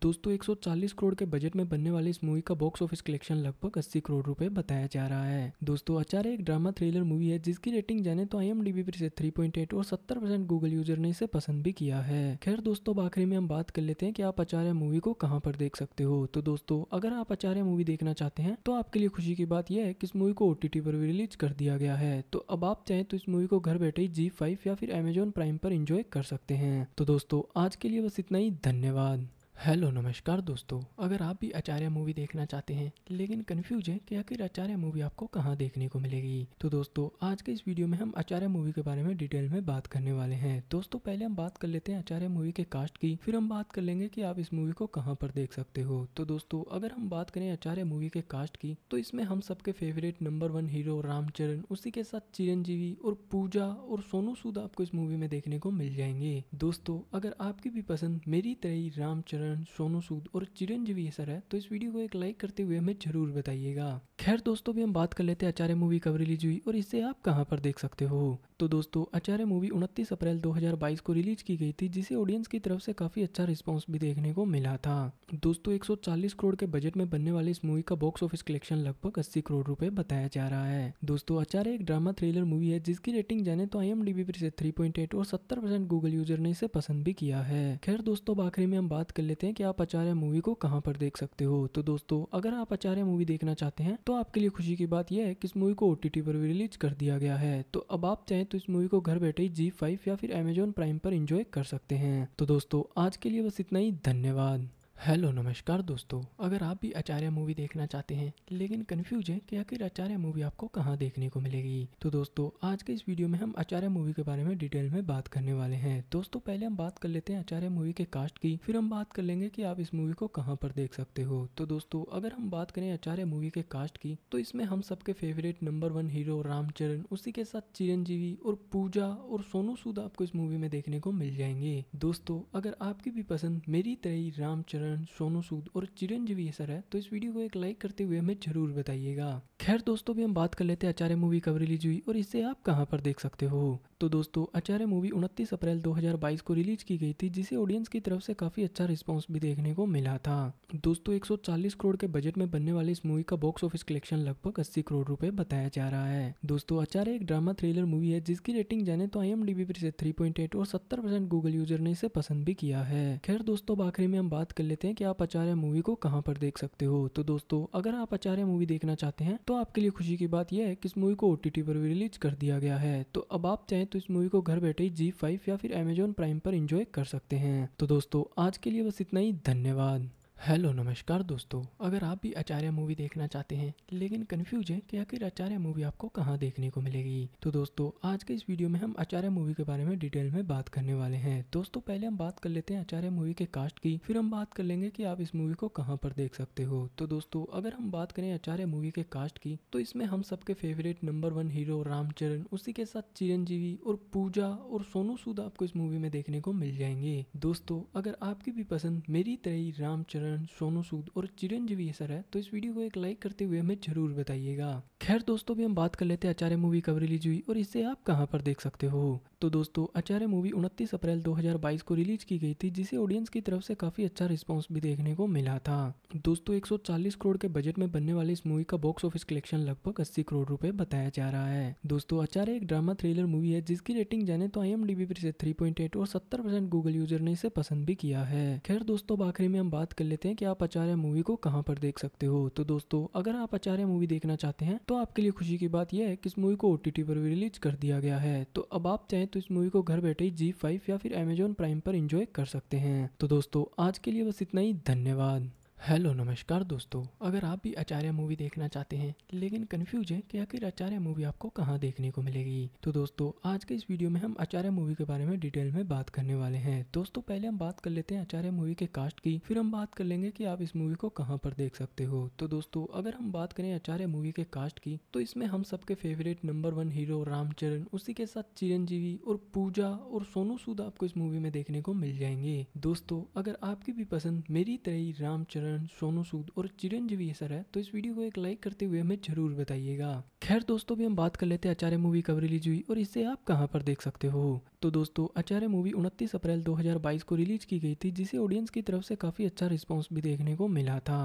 दोस्तों 140 करोड़ के बजट में बनने वाली इस मूवी का बॉक्स ऑफिस कलेक्शन लगभग 80 करोड़ रुपए बताया जा रहा है दोस्तों आचार्य एक ड्रामा थ्रिलर मूवी है जिसकी रेटिंग जाने तो आई एम पर इसे थ्री और सत्तर गूगल यूजर ने इसे पसंद भी किया है खैर दोस्तों आखिरी में हम बात कर लेते हैं की आप आचार्य मूवी को कहाँ पर देख सकते हो तो दोस्तों अगर आप आचार्य मूवी देखना चाहते हैं तो आपके लिए खुशी की बात यह है कि इस मूवी को ओटीटी पर भी रिलीज कर दिया गया है तो अब आप चाहे तो इस मूवी को घर बैठे ही जी फाइव या फिर अमेजोन प्राइम पर इंजॉय कर सकते हैं तो दोस्तों आज के लिए बस इतना ही धन्यवाद हेलो नमस्कार दोस्तों अगर आप भी आचार्य मूवी देखना चाहते हैं लेकिन कंफ्यूज है कि आखिर आचार्य मूवी आपको कहाँ देखने को मिलेगी तो दोस्तों आज के इस वीडियो में हम आचार्य मूवी के बारे में डिटेल में बात करने वाले हैं दोस्तों पहले हम बात कर लेते हैं आचार्य मूवी के कास्ट की फिर हम बात कर लेंगे की आप इस मूवी को कहाँ पर देख सकते हो तो दोस्तों अगर हम बात करें आचार्य मूवी के कास्ट की तो इसमें हम सबके favourite number one hero Ram Charan उसी के साथ चिरंजीवी और पूजा और सोनू सूद आपको इस मूवी में देखने को मिल जाएंगे दोस्तों अगर आपकी भी पसंद मेरी तरह रामचरण करण सोनू सूद और चिरंजीवी सर है तो इस वीडियो को एक लाइक करते हुए हमें जरूर बताइएगा खैर दोस्तों भी हम बात कर लेते हैं आचार्य मूवी कब रिलीज हुई और इसे आप कहाँ पर देख सकते हो तो दोस्तों आचार्य मूवी 29 अप्रैल 2022 को रिलीज की गई थी जिसे ऑडियंस की तरफ से काफी अच्छा रिस्पांस भी देखने को मिला था दोस्तों 140 करोड़ के बजट में बनने वाली इस मूवी का बॉक्स ऑफिस कलेक्शन लगभग अस्सी करोड़ रूपए बताया जा रहा है दोस्तों आचार्य एक ड्रामा थ्रिलर मूवी है जिसकी रेटिंग जाने तो आई एम पर इसे थ्री और सत्तर गूगल यूजर ने इसे पसंद भी किया है खैर दोस्तों आखिरी में हम बात कर लेते लेते हैं कि आप आचार्य मूवी को कहाँ पर देख सकते हो तो दोस्तों अगर आप आचार्य मूवी देखना चाहते हैं तो आपके लिए खुशी की बात यह है कि इस मूवी को ओ पर भी रिलीज कर दिया गया है तो अब आप चाहें तो इस मूवी को घर बैठे ही जी फाइव या फिर अमेजोन प्राइम पर इंजॉय कर सकते हैं तो दोस्तों आज के लिए बस इतना ही धन्यवाद हेलो नमस्कार दोस्तों अगर आप भी आचार्य मूवी देखना चाहते हैं लेकिन कंफ्यूज हैं कि आखिर आचार्य मूवी आपको कहाँ देखने को मिलेगी तो दोस्तों आज के इस वीडियो में हम आचार्य मूवी के बारे में डिटेल में बात करने वाले हैं दोस्तों पहले हम बात कर लेते हैं आचार्य मूवी के कास्ट की फिर हम बात कर लेंगे की आप इस मूवी को कहाँ पर देख सकते हो तो दोस्तों अगर हम बात करें आचार्य मूवी के कास्ट की तो इसमें हम सबके favourite number one hero Ram Charan उसी के साथ चिरंजीवी और पूजा और सोनू सूद आपको इस मूवी में देखने को मिल जाएंगे दोस्तों अगर आपकी भी पसंद मेरी तरह रामचरण करण सोनू सूद और चिरंजीवी सर है तो इस वीडियो को एक लाइक करते हुए हमें ज़रूर बताइएगा खैर दोस्तों भी हम बात कर लेते हैं आचार्य मूवी कब रिलीज हुई और इसे आप कहां पर देख सकते हो तो दोस्तों आचार्य मूवी 29 अप्रैल 2022 को रिलीज की गई थी जिसे ऑडियंस की तरफ से काफी अच्छा रिस्पांस भी देखने को मिला था दोस्तों 140 करोड़ के बजट में बनने वाली इस मूवी का बॉक्स ऑफिस कलेक्शन लगभग अस्सी करोड़ रूपए बताया जा रहा है दोस्तों आचार्य एक ड्रामा थ्रिलर मूवी है जिसकी रेटिंग जाने तो आई एम पर इसे थ्री और सत्तर गूगल यूजर ने इसे पसंद भी किया है खैर दोस्तों आखिरी में हम बात कर लेते हैं की आप आचार्य मूवी को कहाँ पर देख सकते हो तो दोस्तों अगर आप आचार्य मूवी देखना चाहते हैं तो आपके लिए खुशी की बात यह है कि इस मूवी को ओ पर भी रिलीज कर दिया गया है तो अब आप चाहें तो इस मूवी को घर बैठे जी फाइव या फिर अमेजोन प्राइम पर इंजॉय कर सकते हैं तो दोस्तों आज के लिए बस इतना ही धन्यवाद हेलो नमस्कार दोस्तों अगर आप भी आचार्य मूवी देखना चाहते हैं लेकिन कंफ्यूज हैं कि आखिर आचार्य मूवी आपको कहाँ देखने को मिलेगी तो दोस्तों आज के इस वीडियो में हम आचार्य मूवी के बारे में डिटेल में बात करने वाले हैं दोस्तों पहले हम बात कर लेते हैं आचार्य मूवी के कास्ट की फिर हम बात कर लेंगे की आप इस मूवी को कहाँ पर देख सकते हो तो दोस्तों अगर हम बात करें आचार्य मूवी के कास्ट की तो इसमें हम सबके favourite number one hero Ram Charan उसी के साथ चिरंजीवी और पूजा और सोनू सूद आपको इस मूवी में देखने को मिल जाएंगे दोस्तों अगर आपकी भी पसंद मेरी तरह रामचरण करण सोनू सूद और चिरंजीवी सर है तो इस वीडियो को एक लाइक करते हुए हमें जरूर बताइएगा खैर दोस्तों भी हम बात कर लेते हैं आचार्य मूवी कब रिलीज हुई और इसे आप कहाँ पर देख सकते हो तो दोस्तों आचार्य मूवी 29 अप्रैल 2022 को रिलीज की गई थी जिसे ऑडियंस की तरफ से काफी अच्छा रिस्पांस भी देखने को मिला था दोस्तों 140 करोड़ के बजट में बनने वाली इस मूवी का बॉक्स ऑफिस कलेक्शन लगभग 80 करोड़ रुपए बताया जा रहा है दोस्तों आचार्य एक ड्रामा थ्रिलर मूवी है जिसकी रेटिंग जाने तो आई एम पर इसे थ्री और सत्तर गूगल यूजर ने इसे पसंद भी किया है खैर दोस्तों आखिरी में हम बात कर लेते हैं की आप आचार्य मूवी को कहाँ पर देख सकते हो तो दोस्तों अगर आप आचार्य मूवी देखना चाहते हैं तो आपके लिए खुशी की बात यह है कि इस मूवी को ओटीटी पर भी रिलीज कर दिया गया है तो अब आप चाहें तो तो इस मूवी को घर बैठे ही जी फाइव या फिर अमेजोन प्राइम पर इंजॉय कर सकते हैं तो दोस्तों आज के लिए बस इतना ही धन्यवाद हेलो नमस्कार दोस्तों अगर आप भी आचार्य मूवी देखना चाहते हैं लेकिन कंफ्यूज है कि आखिर आचार्य मूवी आपको कहाँ देखने को मिलेगी तो दोस्तों आज के इस वीडियो में हम आचार्य मूवी के बारे में डिटेल में बात करने वाले हैं दोस्तों पहले हम बात कर लेते हैं आचार्य मूवी के कास्ट की फिर हम बात कर लेंगे की आप इस मूवी को कहाँ पर देख सकते हो तो दोस्तों अगर हम बात करें आचार्य मूवी के कास्ट की तो इसमें हम सबके favourite number one hero Ram Charan उसी के साथ चिरंजीवी और पूजा और सोनू सूद आपको इस मूवी में देखने को मिल जाएंगे दोस्तों अगर आपकी भी पसंद मेरी तरह रामचरण करण सोनू सूद और चिरंजीवी सर है तो इस वीडियो को एक लाइक करते हुए हमें जरूर बताइएगा खैर दोस्तों भी हम बात कर लेते हैं आचार्य मूवी कब रिलीज हुई और इसे आप कहाँ पर देख सकते हो तो दोस्तों आचार्य मूवी 29 अप्रैल 2022 को रिलीज की गई थी जिसे ऑडियंस की तरफ से काफी अच्छा रिस्पॉन्स भी देखने को मिला था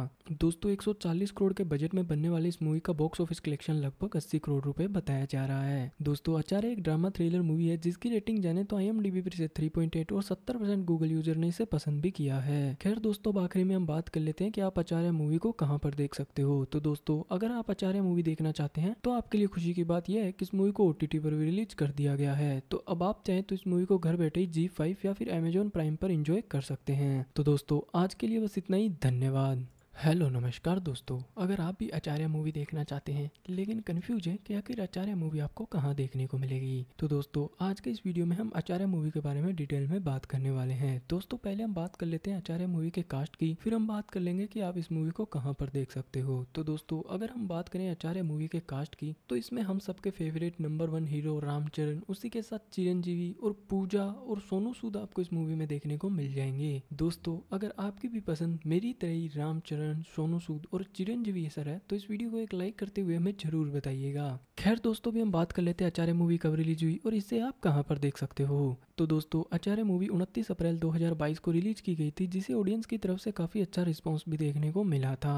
दोस्तों 140 करोड़ के बजट में बनने वाली इस मूवी का बॉक्स ऑफिस कलेक्शन लगभग अस्सी करोड़ रूपए बताया जा रहा है दोस्तों आचार्य एक ड्रामा थ्रिलर मूवी है जिसकी रेटिंग जाने तो आई एम पर इसे थ्री और सत्तर गूगल यूजर ने इसे पसंद भी किया है खैर दोस्तों आखिरी में हम बात कर ले लेते हैं कि आप आचार्य मूवी को कहाँ पर देख सकते हो तो दोस्तों अगर आप आचार्य मूवी देखना चाहते हैं तो आपके लिए खुशी की बात यह है कि इस मूवी को ओ पर भी रिलीज कर दिया गया है तो अब आप चाहें तो इस मूवी को घर बैठे जी फाइव या फिर अमेजोन प्राइम पर इंजॉय कर सकते हैं तो दोस्तों आज के लिए बस इतना ही धन्यवाद हेलो नमस्कार दोस्तों अगर आप भी आचार्य मूवी देखना चाहते हैं लेकिन कंफ्यूज है कि आखिर आचार्य मूवी आपको कहाँ देखने को मिलेगी तो दोस्तों आज के इस वीडियो में हम आचार्य मूवी के बारे में डिटेल में बात करने वाले हैं दोस्तों पहले हम बात कर लेते हैं आचार्य मूवी के कास्ट की फिर हम बात कर लेंगे की आप इस मूवी को कहाँ पर देख सकते हो तो दोस्तों अगर हम बात करें आचार्य मूवी के कास्ट की तो इसमें हम सबके favourite number one hero Ram Charan उसी के साथ चिरंजीवी और पूजा और सोनू सूद आपको इस मूवी में देखने को मिल जाएंगे दोस्तों अगर आपकी भी पसंद मेरी तरह रामचरण किरण सोनू सूद और चिरंजीवी सर है तो इस वीडियो को एक लाइक करते हुए हमें जरूर बताइएगा खैर दोस्तों भी हम बात कर लेते हैं आचार्य मूवी कब रिलीज हुई और इसे आप कहाँ पर देख सकते हो तो दोस्तों आचार्य मूवी उनतीस अप्रैल 2022 को रिलीज की गई थी जिसे ऑडियंस की तरफ से काफी अच्छा रिस्पॉन्स भी देखने को मिला था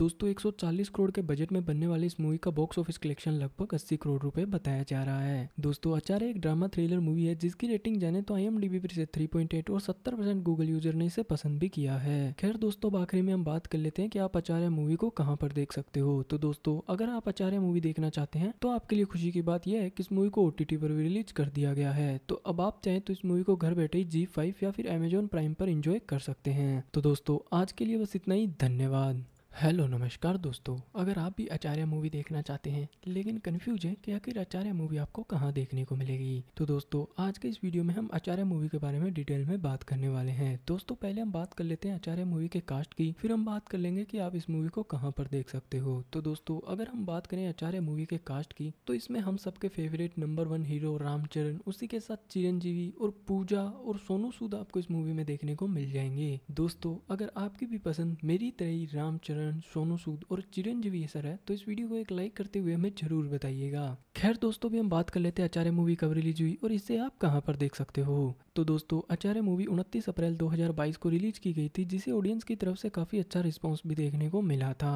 दोस्तों 140 करोड़ के बजट में बनने वाली इस मूवी का बॉक्स ऑफिस कलेक्शन लगभग 80 करोड़ रुपए बताया जा रहा है दोस्तों आचार्य एक ड्रामा थ्रिलर मूवी है जिसकी रेटिंग जाने तो आई एम पर इसे थ्री और सत्तर गूगल यूजर ने इसे पसंद भी किया है खैर दोस्तों आखिरी में हम बात कर लेते हैं कि आप आचार्य मूवी को कहाँ पर देख सकते हो तो दोस्तों अगर आप आचार्य मूवी देखना चाहते हैं तो आपके लिए खुशी की बात यह है कि इस मूवी को ओटीटी पर भी रिलीज कर दिया गया है तो अब आप चाहें तो तो इस मूवी को घर बैठे ही जी फाइव या फिर अमेजोन प्राइम पर इंजॉय कर सकते हैं तो दोस्तों आज के लिए बस इतना ही धन्यवाद हेलो नमस्कार दोस्तों अगर आप भी आचार्य मूवी देखना चाहते हैं लेकिन कंफ्यूज हैं कि आखिर आचार्य मूवी आपको कहाँ देखने को मिलेगी तो दोस्तों आज के इस वीडियो में हम आचार्य मूवी के बारे में डिटेल में बात करने वाले हैं दोस्तों पहले हम बात कर लेते हैं आचार्य मूवी के कास्ट की फिर हम बात कर लेंगे की आप इस मूवी को कहाँ पर देख सकते हो तो दोस्तों अगर हम बात करें आचार्य मूवी के कास्ट की तो इसमें हम सबके favourite number one hero Ram Charan उसी के साथ चिरंजीवी और पूजा और सोनू सूद आपको इस मूवी में देखने को मिल जाएंगे दोस्तों अगर आपकी भी पसंद मेरी तरह रामचरण करण सोनू सूद और चिरंजीवी सर है तो इस वीडियो को एक लाइक करते हुए हमें जरूर बताइएगा खैर दोस्तों भी हम बात कर लेते हैं आचार्य मूवी कब रिलीज हुई और इसे आप कहाँ पर देख सकते हो तो दोस्तों आचार्य मूवी 29 अप्रैल 2022 को रिलीज की गई थी जिसे ऑडियंस की तरफ से काफी अच्छा रिस्पॉन्स भी देखने को मिला था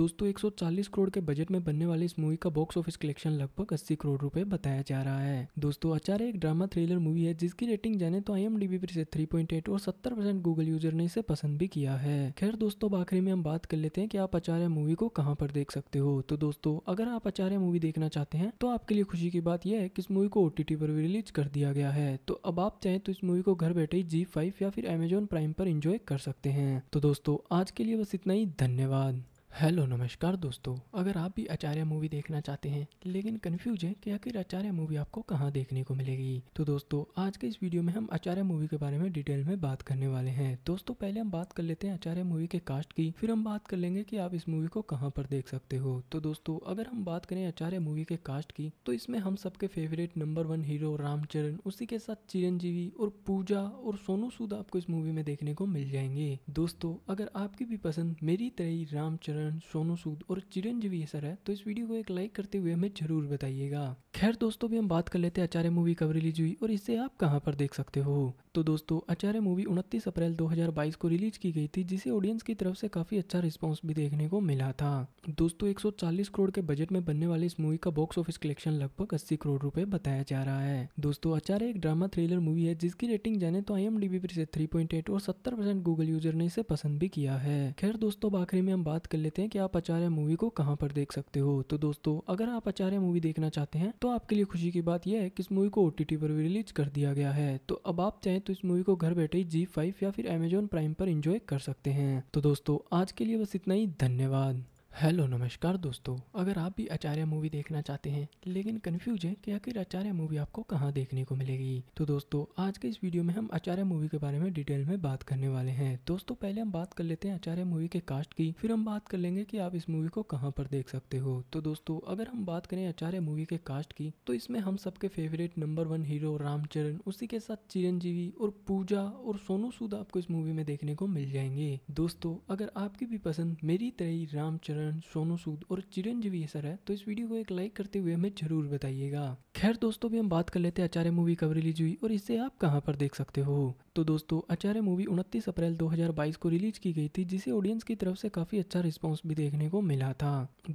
दोस्तों 140 करोड़ के बजट में बनने वाली इस मूवी का बॉक्स ऑफिस कलेक्शन लगभग अस्सी करोड़ रूपए बताया जा रहा है दोस्तों आचार्य एक ड्रामा थ्रिलर मूवी है जिसकी रेटिंग जाने तो आई एम पर इसे थ्री और सत्तर गूगल यूजर ने इसे पसंद भी किया है खैर दोस्तों आखिरी में हम बात कर लेते हैं कि आप आचार्य मूवी को कहाँ पर देख सकते हो तो दोस्तों अगर आप आचार्य मूवी देखना चाहते हैं तो आपके लिए खुशी की बात यह है कि इस मूवी को ओ पर भी रिलीज कर दिया गया है तो अब आप चाहें तो इस मूवी को घर बैठे जी फाइव या फिर अमेजोन प्राइम पर इंजॉय कर सकते हैं तो दोस्तों आज के लिए बस इतना ही धन्यवाद हेलो नमस्कार दोस्तों अगर आप भी आचार्य मूवी देखना चाहते हैं लेकिन कंफ्यूज हैं कि आखिर आचार्य मूवी आपको कहाँ देखने को मिलेगी तो दोस्तों आज के इस वीडियो में हम आचार्य मूवी के बारे में डिटेल में बात करने वाले हैं दोस्तों पहले हम बात कर लेते हैं आचार्य मूवी के कास्ट की फिर हम बात कर लेंगे की आप इस मूवी को कहाँ पर देख सकते हो तो दोस्तों अगर हम बात करें आचार्य मूवी के कास्ट की तो इसमें हम सबके favourite number one hero Ram Charan उसी के साथ चिरंजीवी और पूजा और सोनू सूद आपको इस मूवी में देखने को मिल जाएंगे दोस्तों अगर आपकी भी पसंद मेरी तरह रामचरण किरण सोनू सूद और चिरंजीवी सर है तो इस वीडियो को एक लाइक करते हुए हमें जरूर बताइएगा खैर दोस्तों भी हम बात कर लेते हैं आचार्य मूवी कब रिलीज हुई और इसे आप कहाँ पर देख सकते हो तो दोस्तों आचार्य मूवी उनतीस अप्रैल 2022 को रिलीज की गई थी जिसे ऑडियंस की तरफ से काफी अच्छा रिस्पॉन्स भी देखने को मिला था दोस्तों 140 करोड़ के बजट में बनने वाली इस मूवी का बॉक्स ऑफिस कलेक्शन लगभग 80 करोड़ रुपए बताया जा रहा है दोस्तों आचार्य एक ड्रामा थ्रिलर मूवी है जिसकी रेटिंग जाने तो आई पर इसे 3.8 और सत्तर परसेंट गूगल यूजर ने इसे पसंद भी किया है खैर दोस्तों अब आखिरी में हम बात कर लेते हैं की आप आचार्य मूवी को कहाँ पर देख सकते हो तो दोस्तों अगर आप आचार्य मूवी देखना चाहते हैं तो आपके लिए खुशी की बात यह है कि इस मूवी को ओटीटी पर भी रिलीज कर दिया गया है तो अब आप चाहें तो इस मूवी को घर बैठे ही जी फाइव या फिर अमेजोन प्राइम पर इंजॉय कर सकते हैं तो दोस्तों आज के लिए बस इतना ही धन्यवाद हेलो नमस्कार दोस्तों अगर आप भी आचार्य मूवी देखना चाहते हैं लेकिन कंफ्यूज हैं कि आखिर आचार्य मूवी आपको कहाँ देखने को मिलेगी तो दोस्तों आज के इस वीडियो में हम आचार्य मूवी के बारे में डिटेल में बात करने वाले हैं दोस्तों पहले हम बात कर लेते हैं आचार्य मूवी के कास्ट की फिर हम बात कर लेंगे की आप इस मूवी को कहाँ पर देख सकते हो तो दोस्तों अगर हम बात करें आचार्य मूवी के कास्ट की तो इसमें हम सबके favourite number one hero Ram Charan उसी के साथ चिरंजीवी और पूजा और सोनू सूद आपको इस मूवी में देखने को मिल जाएंगे दोस्तों अगर आपकी भी पसंद मेरी तरह रामचरण करण सोनू सूद और चिरंजीवी सर है तो इस वीडियो को एक लाइक करते हुए हमें जरूर बताइएगा खैर दोस्तों भी हम बात कर लेते हैं आचार्य मूवी कब रिलीज हुई और इसे आप कहाँ पर देख सकते हो तो दोस्तों आचार्य मूवी 29 अप्रैल 2022 को रिलीज की गई थी जिसे ऑडियंस की तरफ से काफी अच्छा रिस्पॉन्स भी देखने को मिला था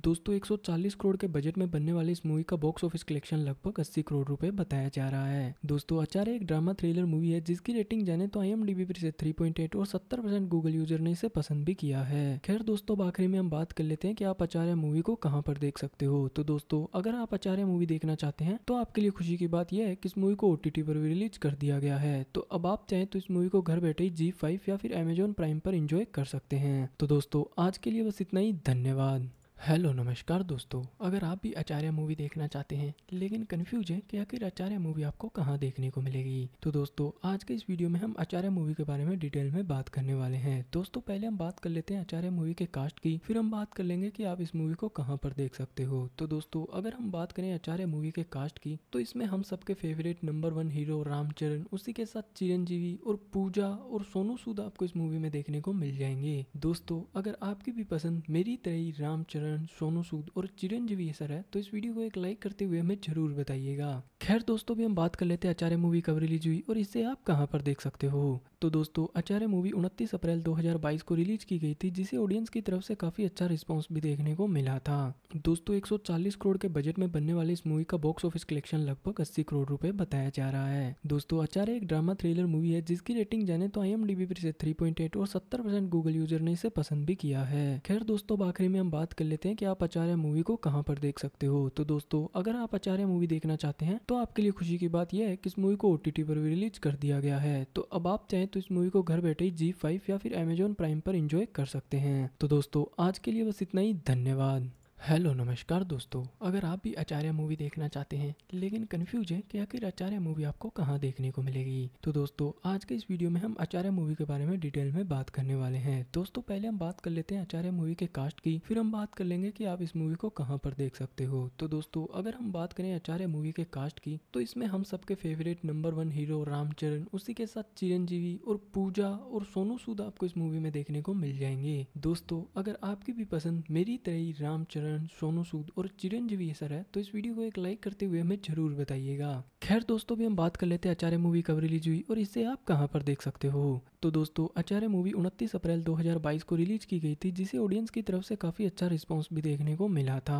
दोस्तों 140 करोड़ के बजट में बनने वाली इस मूवी का बॉक्स ऑफिस कलेक्शन लगभग अस्सी करोड़ रूपए बताया जा रहा है दोस्तों आचार्य एक ड्रामा थ्रिलर मूवी है जिसकी रेटिंग जाने तो आई पर डी बी और सत्तर गूगल यूजर ने इसे पसंद भी किया है खैर दोस्तों आखिरी में हम बात कर लेते लेते हैं कि आप आचार्य मूवी को कहाँ पर देख सकते हो तो दोस्तों अगर आप आचार्य मूवी देखना चाहते हैं तो आपके लिए खुशी की बात यह है कि इस मूवी को ओ पर भी रिलीज कर दिया गया है तो अब आप चाहें तो इस मूवी को घर बैठे जी फाइव या फिर अमेजोन प्राइम पर इंजॉय कर सकते हैं तो दोस्तों आज के लिए बस इतना ही धन्यवाद हेलो नमस्कार दोस्तों अगर आप भी आचार्य मूवी देखना चाहते हैं लेकिन कंफ्यूज हैं कि आखिर आचार्य मूवी आपको कहाँ देखने को मिलेगी तो दोस्तों आज के इस वीडियो में हम आचार्य मूवी के बारे में डिटेल में बात करने वाले हैं दोस्तों पहले हम बात कर लेते हैं आचार्य मूवी के कास्ट की फिर हम बात कर लेंगे की आप इस मूवी को कहाँ पर देख सकते हो तो दोस्तों अगर हम बात करें आचार्य मूवी के कास्ट की तो इसमें हम सबके favourite number one hero Ram Charan उसी के साथ चिरंजीवी और पूजा और सोनू सूद आपको इस मूवी में देखने को मिल जाएंगे दोस्तों अगर आपकी भी पसंद मेरी तरह रामचरण नारायण सोनू सूद और चिरंजीवी सर है तो इस वीडियो को एक लाइक करते हुए हमें जरूर बताइएगा खैर दोस्तों भी हम बात कर लेते हैं आचार्य मूवी कब रिलीज हुई और इसे आप कहाँ पर देख सकते हो तो दोस्तों आचार्य मूवी 29 अप्रैल 2022 को रिलीज की गई थी जिसे ऑडियंस की तरफ से काफी अच्छा रिस्पॉन्स भी देखने को मिला था दोस्तों 140 करोड़ के बजट में बनने वाली इस मूवी का बॉक्स ऑफिस कलेक्शन लगभग 80 करोड़ रुपए बताया जा रहा है दोस्तों आचार्य एक ड्रामा थ्रिलर मूवी है जिसकी रेटिंग जाने तो आई एम पर थ्री और सत्तर गूगल यूजर ने इसे पसंद भी किया है खैर दोस्तों आखिरी में हम बात कर लेते हैं की आप आचार्य मूवी को कहाँ पर देख सकते हो तो दोस्तों अगर आप आचार्य मूवी देखना चाहते हैं तो आपके लिए खुशी की बात यह है कि इस मूवी को ओटीटी पर भी रिलीज कर दिया गया है तो अब आप चाहें तो इस मूवी को घर बैठे ही जी फाइव या फिर अमेजोन प्राइम पर इंजॉय कर सकते हैं तो दोस्तों आज के लिए बस इतना ही धन्यवाद हेलो नमस्कार दोस्तों अगर आप भी आचार्य मूवी देखना चाहते हैं लेकिन कंफ्यूज हैं कि आखिर आचार्य मूवी आपको कहाँ देखने को मिलेगी तो दोस्तों आज के इस वीडियो में हम आचार्य मूवी के बारे में डिटेल में बात करने वाले हैं दोस्तों पहले हम बात कर लेते हैं आचार्य मूवी के कास्ट की फिर हम बात कर लेंगे की आप इस मूवी को कहाँ पर देख सकते हो तो दोस्तों अगर हम बात करें आचार्य मूवी के कास्ट की तो इसमें हम सबके favourite number one hero Ram Charan उसी के साथ चिरंजीवी और पूजा और सोनू सूद आपको इस मूवी में देखने को मिल जाएंगे दोस्तों अगर आपकी भी पसंद मेरी तरह रामचरण करण सोनू सूद और चिरंजीवी सर है तो इस वीडियो को एक लाइक करते हुए हमें जरूर बताइएगा खैर दोस्तों भी हम बात कर लेते हैं आचार्य मूवी कब रिलीज हुई और इसे आप कहाँ पर देख सकते हो तो दोस्तों आचार्य मूवी 29 अप्रैल 2022 को रिलीज की गई थी जिसे ऑडियंस की तरफ से काफी अच्छा रिस्पॉन्स भी देखने को मिला था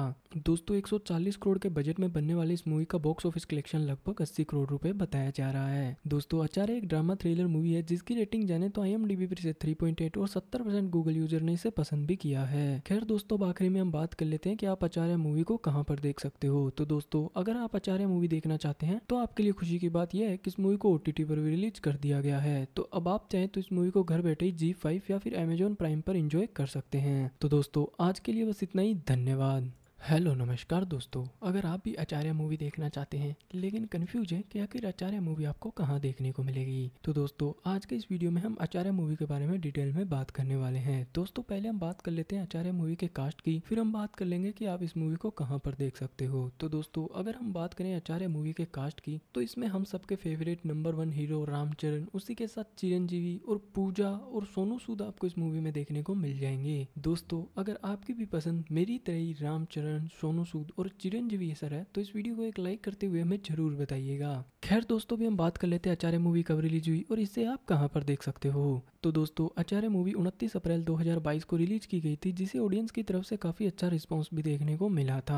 दोस्तों 140 करोड़ के बजट में बनने वाली इस मूवी का बॉक्स ऑफिस कलेक्शन लगभग अस्सी करोड़ रूपए बताया जा रहा है दोस्तों आचार्य एक ड्रामा थ्रिलर मूवी है जिसकी रेटिंग जाने तो आई एम पर इसे थ्री और सत्तर गूगल यूजर ने इसे पसंद भी किया है खैर दोस्तों आखिरी में हम बात कर लेते लेते हैं कि आप आचार्य मूवी को कहाँ पर देख सकते हो तो दोस्तों अगर आप आचार्य मूवी देखना चाहते हैं तो आपके लिए खुशी की बात यह है कि इस मूवी को ओ पर भी रिलीज कर दिया गया है तो अब आप चाहें तो इस मूवी को घर बैठे ही जी फाइव या फिर अमेजोन प्राइम पर इंजॉय कर सकते हैं तो दोस्तों आज के लिए बस इतना ही धन्यवाद हेलो नमस्कार दोस्तों अगर आप भी आचार्य मूवी देखना चाहते हैं लेकिन कन्फ्यूज है कि आखिर आचार्य मूवी आपको कहाँ देखने को मिलेगी तो दोस्तों आज के इस वीडियो में हम आचार्य मूवी के बारे में डिटेल में बात करने वाले हैं दोस्तों पहले हम बात कर लेते हैं आचार्य मूवी के कास्ट की फिर हम बात कर लेंगे की आप इस मूवी को कहाँ पर देख सकते हो तो दोस्तों अगर हम बात करें आचार्य मूवी के कास्ट की तो इसमें हम सबके favourite number one hero Ram Charan उसी के साथ चिरंजीवी और पूजा और सोनू सूद आपको इस मूवी में देखने को मिल जाएंगे दोस्तों अगर आपकी भी पसंद मेरी तरह रामचरण करण सोनू सूद और चिरंजीवी सर है तो इस वीडियो को एक लाइक करते हुए हमें जरूर बताइएगा खैर दोस्तों भी हम बात कर लेते हैं आचार्य मूवी कब रिलीज हुई और इसे आप कहाँ पर देख सकते हो तो दोस्तों आचार्य मूवी 29 अप्रैल 2022 को रिलीज की गई थी जिसे ऑडियंस की तरफ से काफी अच्छा रिस्पॉन्स भी देखने को मिला था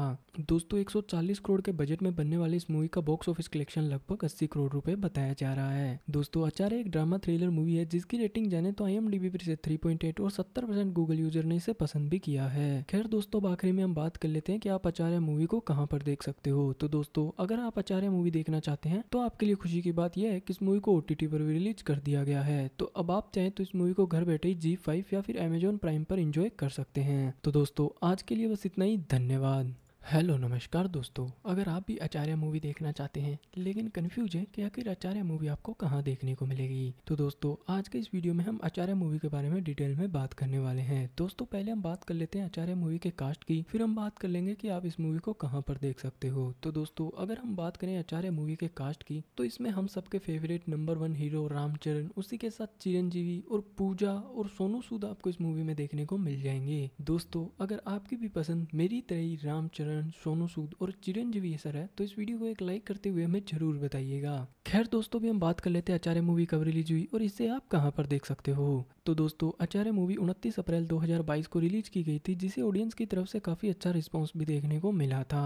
दोस्तों 140 करोड़ के बजट में बनने वाली इस मूवी का बॉक्स ऑफिस कलेक्शन लगभग 80 करोड़ रुपए बताया जा रहा है दोस्तों आचार्य एक ड्रामा थ्रिलर मूवी है जिसकी रेटिंग जाने तो आई एम पर इसे थ्री और सत्तर गूगल यूजर ने इसे पसंद भी किया है खैर दोस्तों आखिरी में हम बात कर लेते हैं की आप आचार्य मूवी को कहाँ पर देख सकते हो तो दोस्तों अगर आप आचार्य मूवी देखना चाहते हैं तो आपके लिए खुशी की बात यह है कि इस मूवी को ओटीटी पर भी रिलीज कर दिया गया है तो अब आप चाहे तो इस मूवी को घर बैठे ही जी फाइव या फिर अमेजोन प्राइम पर इंजॉय कर सकते हैं तो दोस्तों आज के लिए बस इतना ही धन्यवाद हेलो नमस्कार दोस्तों अगर आप भी आचार्य मूवी देखना चाहते हैं लेकिन कंफ्यूज है कि आखिर आचार्य मूवी आपको कहाँ देखने को मिलेगी तो दोस्तों आज के इस वीडियो में हम आचार्य मूवी के बारे में डिटेल में बात करने वाले हैं दोस्तों पहले हम बात कर लेते हैं आचार्य मूवी के कास्ट की फिर हम बात कर लेंगे की आप इस मूवी को कहाँ पर देख सकते हो तो दोस्तों अगर हम बात करें आचार्य मूवी के कास्ट की तो इसमें हम सबके favourite number one hero Ram Charan उसी के साथ चिरंजीवी और पूजा और सोनू सूद आपको इस मूवी में देखने को मिल जाएंगे दोस्तों अगर आपकी भी पसंद मेरी तरह रामचरण नारायण सोनू सूद और चिरंजीवी सर है तो इस वीडियो को एक लाइक करते हुए हमें जरूर बताइएगा खैर दोस्तों भी हम बात कर लेते हैं आचार्य मूवी कब रिलीज हुई और इसे आप कहाँ पर देख सकते हो तो दोस्तों आचार्य मूवी 29 अप्रैल 2022 को रिलीज की गई थी जिसे ऑडियंस की तरफ से काफी अच्छा रिस्पांस भी देखने को मिला था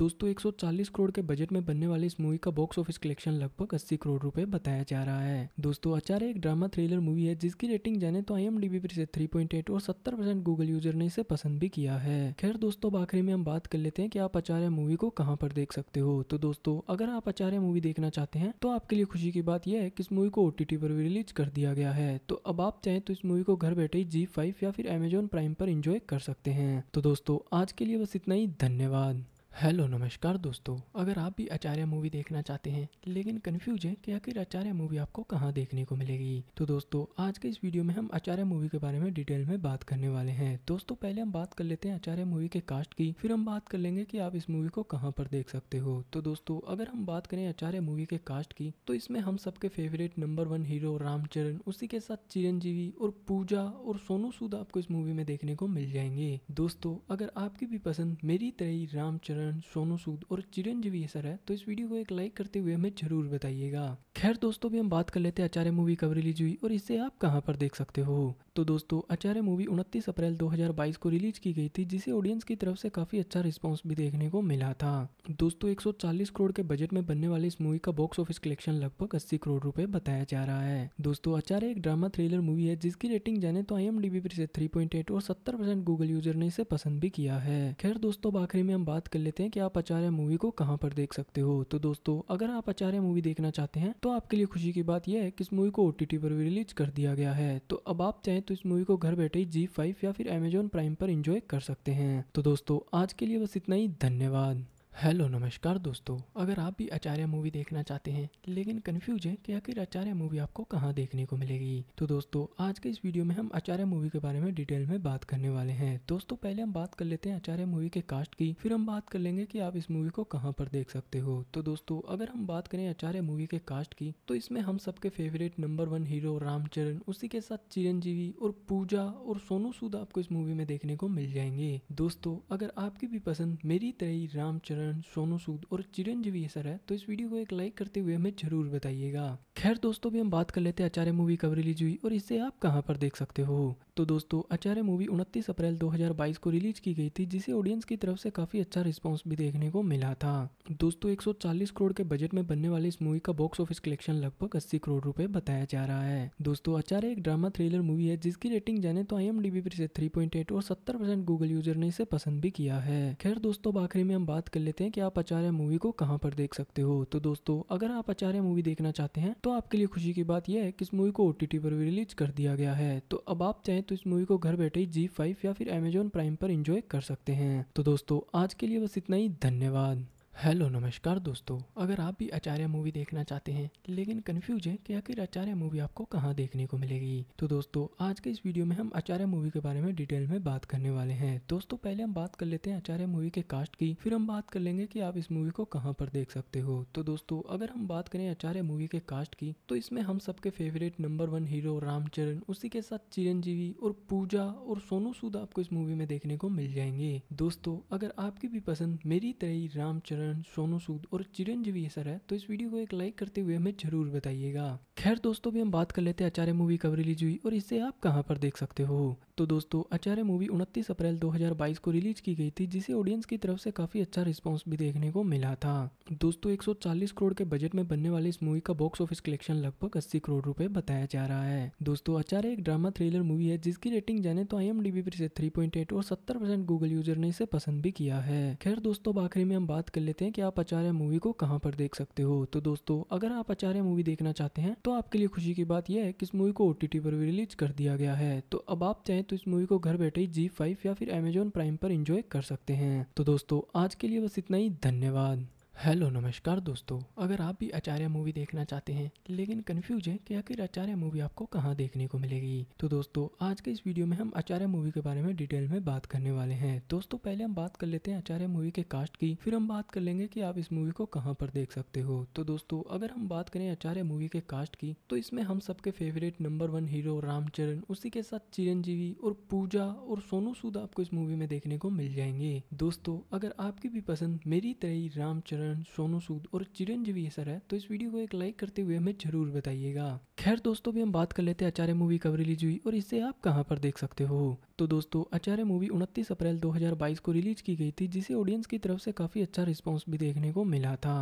दोस्तों 140 करोड़ के बजट में बनने वाली इस मूवी का बॉक्स ऑफिस कलेक्शन लगभग अस्सी करोड़ रूपए बताया जा रहा है दोस्तों आचार्य एक ड्रामा थ्रिलर मूवी है जिसकी रेटिंग जाने तो आई एम पर इसे थ्री और सत्तर गूगल यूजर ने इसे पसंद भी किया है खैर दोस्तों आखिरी में हम बात कर लेते लेते हैं कि आप आचार्य मूवी को कहाँ पर देख सकते हो तो दोस्तों अगर आप आचार्य मूवी देखना चाहते हैं तो आपके लिए खुशी की बात यह है कि इस मूवी को ओ पर भी रिलीज कर दिया गया है तो अब आप चाहें तो इस मूवी को घर बैठे ही जी फाइव या फिर अमेजोन प्राइम पर इंजॉय कर सकते हैं तो दोस्तों आज के लिए बस इतना ही धन्यवाद हेलो नमस्कार दोस्तों अगर आप भी आचार्य मूवी देखना चाहते हैं लेकिन कंफ्यूज हैं कि आखिर आचार्य मूवी आपको कहाँ देखने को मिलेगी तो दोस्तों आज के इस वीडियो में हम आचार्य मूवी के बारे में डिटेल में बात करने वाले हैं दोस्तों पहले हम बात कर लेते हैं आचार्य मूवी के कास्ट की फिर हम बात कर लेंगे की आप इस मूवी को कहाँ पर देख सकते हो तो दोस्तों अगर हम बात करें आचार्य मूवी के कास्ट की तो इसमें हम सबके favourite number one hero Ram Charan उसी के साथ चिरंजीवी और पूजा और सोनू सूद आपको इस मूवी में देखने को मिल जाएंगे दोस्तों अगर आपकी भी पसंद मेरी तरह रामचरण करण सोनू सूद और चिरंजीवी सर है तो इस वीडियो को एक लाइक करते हुए हमें जरूर बताइएगा खैर दोस्तों भी हम बात कर लेते हैं आचार्य मूवी कब रिलीज हुई और इसे आप कहाँ पर देख सकते हो तो दोस्तों आचार्य मूवी 29 अप्रैल 2022 को रिलीज की गई थी जिसे ऑडियंस की तरफ से काफी अच्छा रिस्पांस भी देखने को मिला था दोस्तों 140 करोड़ के बजट में बनने वाली इस मूवी का बॉक्स ऑफिस कलेक्शन लगभग 80 करोड़ रुपए बताया जा रहा है दोस्तों आचार्य एक ड्रामा थ्रिलर मूवी है जिसकी रेटिंग जाने तो आई एम पर इसे थ्री और सत्तर गूगल यूजर ने इसे पसंद भी किया है खैर दोस्तों आखिरी में हम बात कर लेते हैं की आप आचार्य मूवी को कहाँ पर देख सकते हो तो दोस्तों अगर आप आचार्य मूवी देखना चाहते हैं तो आपके लिए खुशी की बात यह है कि इस मूवी को ओटीटी पर भी रिलीज कर दिया गया है तो अब आप चाहे तो इस मूवी को घर बैठे जी फाइव या फिर अमेजोन प्राइम पर इंजॉय कर सकते हैं तो दोस्तों आज के लिए बस इतना ही धन्यवाद हेलो नमस्कार दोस्तों अगर आप भी आचार्य मूवी देखना चाहते हैं लेकिन कंफ्यूज है कि आखिर आचार्य मूवी आपको कहाँ देखने को मिलेगी तो दोस्तों आज के इस वीडियो में हम आचार्य मूवी के बारे में डिटेल में बात करने वाले हैं दोस्तों पहले हम बात कर लेते हैं आचार्य मूवी के कास्ट की फिर हम बात कर लेंगे की आप इस मूवी को कहाँ पर देख सकते हो तो दोस्तों अगर हम बात करें आचार्य मूवी के कास्ट की तो इसमें हम सबके favourite number one hero Ram Charan उसी के साथ चिरंजीवी और पूजा और सोनू सूद आपको इस मूवी में देखने को मिल जाएंगे दोस्तों अगर आपकी भी पसंद मेरी तरह रामचरण करण सोनू सूद और चिरंजीवी सर है तो इस वीडियो को एक लाइक करते हुए हमें जरूर बताइएगा खैर दोस्तों भी हम बात कर लेते हैं आचार्य मूवी कब रिलीज हुई और इसे आप कहाँ पर देख सकते हो तो दोस्तों आचार्य मूवी 29 अप्रैल 2022 को रिलीज की गई थी जिसे ऑडियंस की तरफ से काफी अच्छा रिस्पॉन्स भी देखने को मिला था दोस्तों 140 करोड़ के बजट में बनने वाली इस मूवी का बॉक्स ऑफिस कलेक्शन लगभग अस्सी करोड़ रूपए बताया जा रहा है दोस्तों आचार्य एक ड्रामा थ्रिलर मूवी है जिसकी रेटिंग जाने तो आई एम पर से थ्री और सत्तर गूगल यूजर ने इसे पसंद भी किया है खैर दोस्तों आखिरी में हम बात कर लेते लेते हैं कि आप आचार्य मूवी को कहाँ पर देख सकते हो तो दोस्तों अगर आप आचार्य मूवी देखना चाहते हैं तो आपके लिए खुशी की बात यह है कि इस मूवी को ओ पर भी रिलीज कर दिया गया है तो अब आप चाहें तो इस मूवी को घर बैठे जी फाइव या फिर अमेजोन प्राइम पर इंजॉय कर सकते हैं तो दोस्तों आज के लिए बस इतना ही धन्यवाद हेलो नमस्कार दोस्तों अगर आप भी आचार्य मूवी देखना चाहते हैं लेकिन कंफ्यूज है कि आखिर आचार्य मूवी आपको कहाँ देखने को मिलेगी तो दोस्तों आज के इस वीडियो में हम आचार्य मूवी के बारे में डिटेल में बात करने वाले हैं दोस्तों पहले हम बात कर लेते हैं आचार्य मूवी के कास्ट की फिर हम बात कर लेंगे की आप इस मूवी को कहाँ पर देख सकते हो तो दोस्तों अगर हम बात करें आचार्य मूवी के कास्ट की तो इसमें हम सबके favourite number one hero Ram Charan उसी के साथ चिरंजीवी और पूजा और सोनू सूद आपको इस मूवी में देखने को मिल जाएंगे दोस्तों अगर आपकी भी पसंद मेरी तरह रामचरण करण सोनू सूद और चिरंजीवी सर है तो इस वीडियो को एक लाइक करते हुए हमें जरूर बताइएगा खैर दोस्तों भी हम बात कर लेते हैं आचार्य मूवी कब रिलीज हुई और इसे आप कहाँ पर देख सकते हो तो दोस्तों आचार्य मूवी 29 अप्रैल 2022 को रिलीज की गई थी जिसे ऑडियंस की तरफ से काफी अच्छा रिस्पांस भी देखने को मिला था दोस्तों 140 करोड़ के बजट में बनने वाली इस मूवी का बॉक्स ऑफिस कलेक्शन लगभग 80 करोड़ रुपए बताया जा रहा है दोस्तों आचार्य एक ड्रामा थ्रिलर मूवी है जिसकी रेटिंग जाने तो आई एम पर इसे थ्री और सत्तर गूगल यूजर ने इसे पसंद भी किया है खैर दोस्तों आखिरी में हम बात कर लेते हैं की आप आचार्य मूवी को कहाँ पर देख सकते हो तो दोस्तों अगर आप आचार्य मूवी देखना चाहते हैं तो आपके लिए खुशी की बात यह है कि इस मूवी को ओटीटी पर भी रिलीज कर दिया गया है तो अब आप चाहे हैं तो इस मूवी को घर बैठे जी फाइव या फिर अमेजोन प्राइम पर इंजॉय कर सकते हैं तो दोस्तों आज के लिए बस इतना ही धन्यवाद हेलो नमस्कार दोस्तों अगर आप भी आचार्य मूवी देखना चाहते हैं लेकिन कंफ्यूज है कि आखिर आचार्य मूवी आपको कहाँ देखने को मिलेगी तो दोस्तों आज के इस वीडियो में हम आचार्य मूवी के बारे में डिटेल में बात करने वाले हैं दोस्तों पहले हम बात कर लेते हैं आचार्य मूवी के कास्ट की फिर हम बात कर लेंगे की आप इस मूवी को कहाँ पर देख सकते हो तो दोस्तों अगर हम बात करें आचार्य मूवी के कास्ट की तो इसमें हम सबके favourite number one hero Ram Charan उसी के साथ चिरंजीवी और पूजा और सोनू सूद आपको इस मूवी में देखने को मिल जाएंगे दोस्तों अगर आपकी भी पसंद मेरी तरह रामचरण करण सोनू सूद और चिरंजीवी सर है तो इस वीडियो को एक लाइक करते हुए हमें जरूर बताइएगा खैर दोस्तों भी हम बात कर लेते हैं आचार्य मूवी कब रिलीज हुई और इसे आप कहाँ पर देख सकते हो तो दोस्तों आचार्य मूवी 29 अप्रैल 2022 को रिलीज की गई थी जिसे ऑडियंस की तरफ से काफी अच्छा रिस्पॉन्स भी देखने को मिला था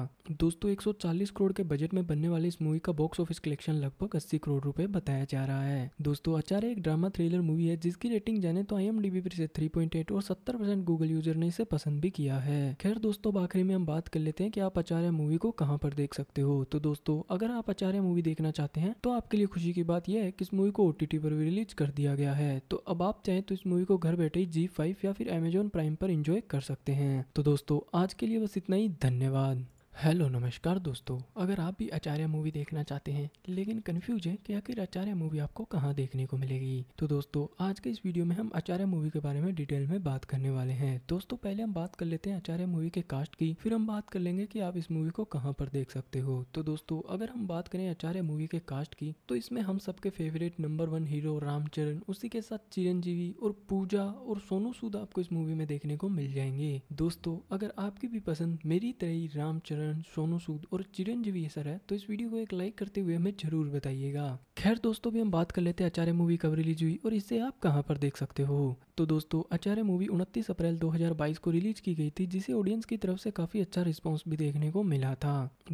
दोस्तों 140 करोड़ के बजट में बनने वाली इस मूवी का बॉक्स ऑफिस कलेक्शन लगभग अस्सी करोड़ रूपए बताया जा रहा है दोस्तों आचार्य एक ड्रामा थ्रिलर मूवी है जिसकी रेटिंग जाने तो आई एम पर इसे थ्री और सत्तर गूगल यूजर ने इसे पसंद भी किया है खैर दोस्तों आखिरी में हम बात कर लेते हैं कि आप आचार्य मूवी को कहाँ पर देख सकते हो तो दोस्तों अगर आप आचार्य मूवी देखना चाहते हैं तो आपके लिए खुशी की बात यह है कि इस मूवी को ओ पर भी रिलीज कर दिया गया है तो अब आप चाहें तो इस मूवी को घर बैठे जी फाइव या फिर अमेजोन प्राइम पर इंजॉय कर सकते हैं तो दोस्तों आज के लिए बस इतना ही धन्यवाद हेलो नमस्कार दोस्तों अगर आप भी आचार्य मूवी देखना चाहते हैं लेकिन कंफ्यूज है कि आखिर आचार्य मूवी आपको कहाँ देखने को मिलेगी तो दोस्तों आज के इस वीडियो में हम आचार्य मूवी के बारे में डिटेल में बात करने वाले हैं दोस्तों पहले हम बात कर लेते हैं आचार्य मूवी के कास्ट की फिर हम बात कर लेंगे की आप इस मूवी को कहाँ पर देख सकते हो तो दोस्तों अगर हम बात करें आचार्य मूवी के कास्ट की तो इसमें हम सबके favourite number one hero Ram Charan उसी के साथ चिरंजीवी और पूजा और सोनू सूद आपको इस मूवी में देखने को मिल जाएंगे दोस्तों अगर आपकी भी पसंद मेरी तरह रामचरण करण सोनू सूद और चिरंजीवी सर है तो इस वीडियो को एक लाइक करते हुए हमें जरूर बताइएगा खैर दोस्तों भी हम बात कर लेते हैं आचार्य मूवी कब रिलीज हुई और इसे आप कहाँ पर देख सकते हो तो दोस्तों आचार्य मूवी उनतीस अप्रैल 2022 को रिलीज की गई थी जिसे ऑडियंस की तरफ से काफी अच्छा रिस्पॉन्स भी देखने को मिला था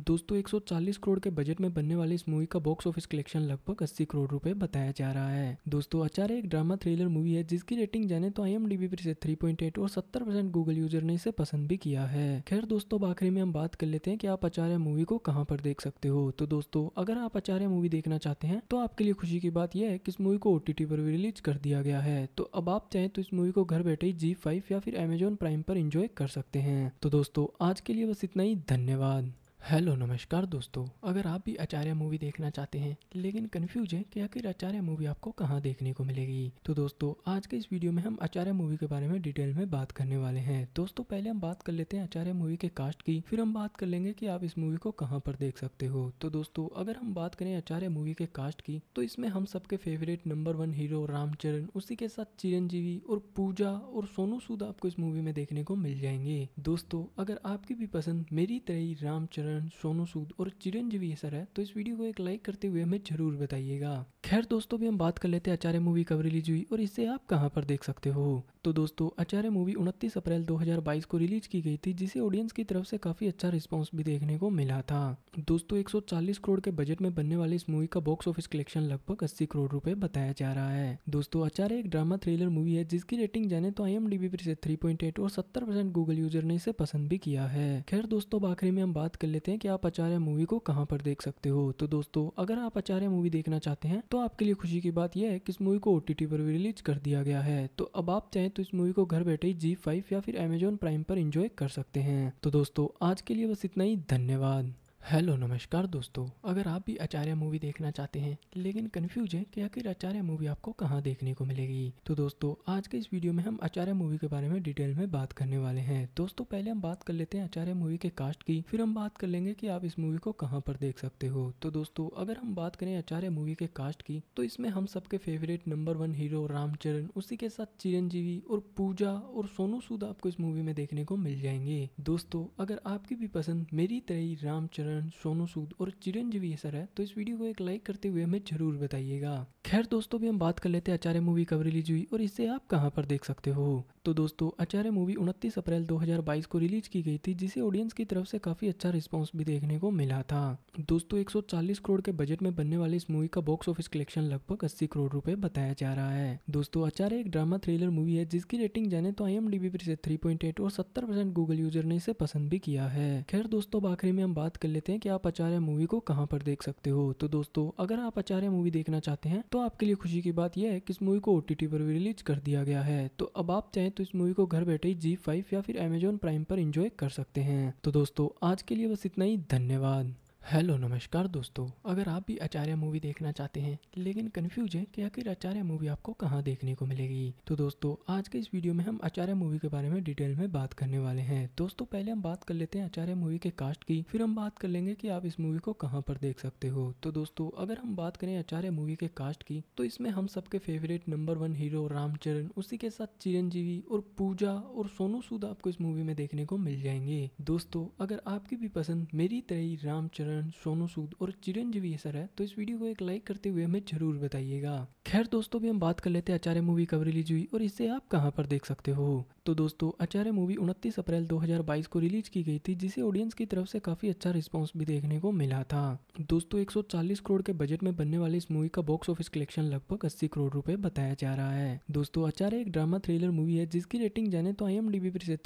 दोस्तों 140 करोड़ के बजट में बनने वाली इस मूवी का बॉक्स ऑफिस कलेक्शन लगभग 80 करोड़ रुपए बताया जा रहा है दोस्तों आचार्य एक ड्रामा थ्रिलर मूवी है जिसकी रेटिंग जाने तो आई पर इसे थ्री और सत्तर गूगल यूजर ने इसे पसंद भी किया है खैर दोस्तों आखिरी में हम बात कर लेते हैं की आप आचार्य मूवी को कहाँ पर देख सकते हो तो दोस्तों अगर आप आचार्य मूवी देखना चाहते हैं तो आपके लिए खुशी की बात यह है की इस मूवी को ओटीटी पर भी रिलीज कर दिया गया है तो अब आप चाहें तो तो इस मूवी को घर बैठे जी फाइव या फिर अमेजोन प्राइम पर इंजॉय कर सकते हैं तो दोस्तों आज के लिए बस इतना ही धन्यवाद हेलो नमस्कार दोस्तों अगर आप भी आचार्य मूवी देखना चाहते हैं लेकिन कंफ्यूज हैं कि आखिर आचार्य मूवी आपको कहाँ देखने को मिलेगी तो दोस्तों आज के इस वीडियो में हम आचार्य मूवी के बारे में डिटेल में बात करने वाले हैं दोस्तों पहले हम बात कर लेते हैं आचार्य मूवी के कास्ट की फिर हम बात कर लेंगे की आप इस मूवी को कहाँ पर देख सकते हो तो दोस्तों अगर हम बात करें आचार्य मूवी के कास्ट की तो इसमें हम सबके favourite number one hero Ram Charan उसी के साथ चिरंजीवी और पूजा और सोनू सूद आपको इस मूवी में देखने को मिल जाएंगे दोस्तों अगर आपकी भी पसंद मेरी तरह रामचरण चरण सोनू सूद और चिरंजीवी सर है तो इस वीडियो को एक लाइक करते हुए हमें जरूर बताइएगा खैर दोस्तों भी हम बात कर लेते हैं आचार्य मूवी कब रिलीज हुई और इसे आप कहाँ पर देख सकते हो तो दोस्तों आचार्य मूवी 29 अप्रैल 2022 को रिलीज की गई थी जिसे ऑडियंस की तरफ से काफी अच्छा रिस्पॉन्स भी देखने को मिला था दोस्तों 140 करोड़ के बजट में बनने वाली इस मूवी का बॉक्स ऑफिस कलेक्शन लगभग अस्सी करोड़ रूपए बताया जा रहा है दोस्तों आचार्य एक ड्रामा थ्रिलर मूवी है जिसकी रेटिंग जाने तो आई पर पॉइंट थ्री और सत्तर गूगल यूजर ने इसे पसंद भी किया है खैर दोस्तों आखिरी में हम बात कर लेते हैं कि आप आचार्य मूवी को कहाँ पर देख सकते हो तो दोस्तों अगर आप आचार्य मूवी देखना चाहते हैं तो आपके लिए खुशी की बात यह है कि इस मूवी को ओ पर भी रिलीज कर दिया गया है तो अब आप चाहें तो इस मूवी को घर बैठे जी फाइव या फिर अमेजोन प्राइम पर इंजॉय कर सकते हैं तो दोस्तों आज के लिए बस इतना ही धन्यवाद हेलो नमस्कार दोस्तों अगर आप भी आचार्य मूवी देखना चाहते हैं लेकिन कंफ्यूज हैं कि आखिर आचार्य मूवी आपको कहाँ देखने को मिलेगी तो दोस्तों आज के इस वीडियो में हम आचार्य मूवी के बारे में डिटेल में बात करने वाले हैं दोस्तों पहले हम बात कर लेते हैं आचार्य मूवी के कास्ट की फिर हम बात कर लेंगे की आप इस मूवी को कहाँ पर देख सकते हो तो दोस्तों अगर हम बात करें आचार्य मूवी के कास्ट की तो इसमें हम सबके favourite number one hero Ram Charan उसी के साथ चिरंजीवी और पूजा और सोनू सूद आपको इस मूवी में देखने को मिल जाएंगे दोस्तों अगर आपकी भी पसंद मेरी तरह रामचरण नारायण सोनू सूद और चिरंजीवी सर है तो इस वीडियो को एक लाइक करते हुए हमें जरूर बताइएगा खैर दोस्तों भी हम बात कर लेते हैं आचार्य मूवी कब रिलीज हुई और इसे आप कहाँ पर देख सकते हो तो दोस्तों आचार्य मूवी 29 अप्रैल 2022 को रिलीज की गई थी जिसे ऑडियंस की तरफ से काफी अच्छा रिस्पॉन्स भी देखने को मिला था दोस्तों 140 करोड़ के बजट में बनने वाली इस मूवी का बॉक्स ऑफिस कलेक्शन लगभग 80 करोड़ रुपए बताया जा रहा है दोस्तों आचार्य एक ड्रामा थ्रिलर मूवी है जिसकी रेटिंग जाने तो आई पर इसे थ्री और सत्तर गूगल यूजर ने इसे पसंद भी किया है खैर दोस्तों आखिरी में हम बात कर लेते हैं की आप आचार्य मूवी को कहाँ पर देख सकते हो तो दोस्तों अगर आप आचार्य मूवी देखना चाहते हैं तो आपके लिए खुशी की बात यह है की इस मूवी को ओटीटी पर भी रिलीज कर दिया गया है तो अब आप चाहें तो इस मूवी को घर बैठे ही जी फाइव या फिर अमेजोन प्राइम पर इंजॉय कर सकते हैं तो दोस्तों आज के लिए बस इतना ही धन्यवाद हेलो नमस्कार दोस्तों अगर आप भी आचार्य मूवी देखना चाहते हैं लेकिन कंफ्यूज हैं कि आखिर आचार्य मूवी आपको कहाँ देखने को मिलेगी तो दोस्तों आज के इस वीडियो में हम आचार्य मूवी के बारे में डिटेल में बात करने वाले हैं दोस्तों पहले हम बात कर लेते हैं आचार्य मूवी के कास्ट की फिर हम बात कर लेंगे की आप इस मूवी को कहाँ पर देख सकते हो तो दोस्तों अगर हम बात करें आचार्य मूवी के कास्ट की तो इसमें हम सबके favourite number one hero Ram Charan उसी के साथ चिरंजीवी और पूजा और सोनू सूद आपको इस मूवी में देखने को मिल जाएंगे दोस्तों अगर आपकी भी पसंद मेरी तरह रामचरण करण सोनू सूद और चिरंजीवी सर है तो इस वीडियो को एक लाइक करते हुए हमें जरूर बताइएगा खैर दोस्तों भी हम बात कर लेते हैं आचार्य मूवी कब रिलीज हुई और इसे आप कहाँ पर देख सकते हो तो दोस्तों आचार्य मूवी 29 अप्रैल 2022 को रिलीज की गई थी जिसे ऑडियंस की तरफ से काफी अच्छा रिस्पॉन्स भी देखने को मिला था दोस्तों 140 करोड़ के बजट में बनने वाली इस मूवी का बॉक्स ऑफिस कलेक्शन लगभग अस्सी करोड़ रूपए बताया जा रहा है दोस्तों आचार्य एक ड्रामा थ्रिलर मूवी है जिसकी रेटिंग जाने तो आई एम पर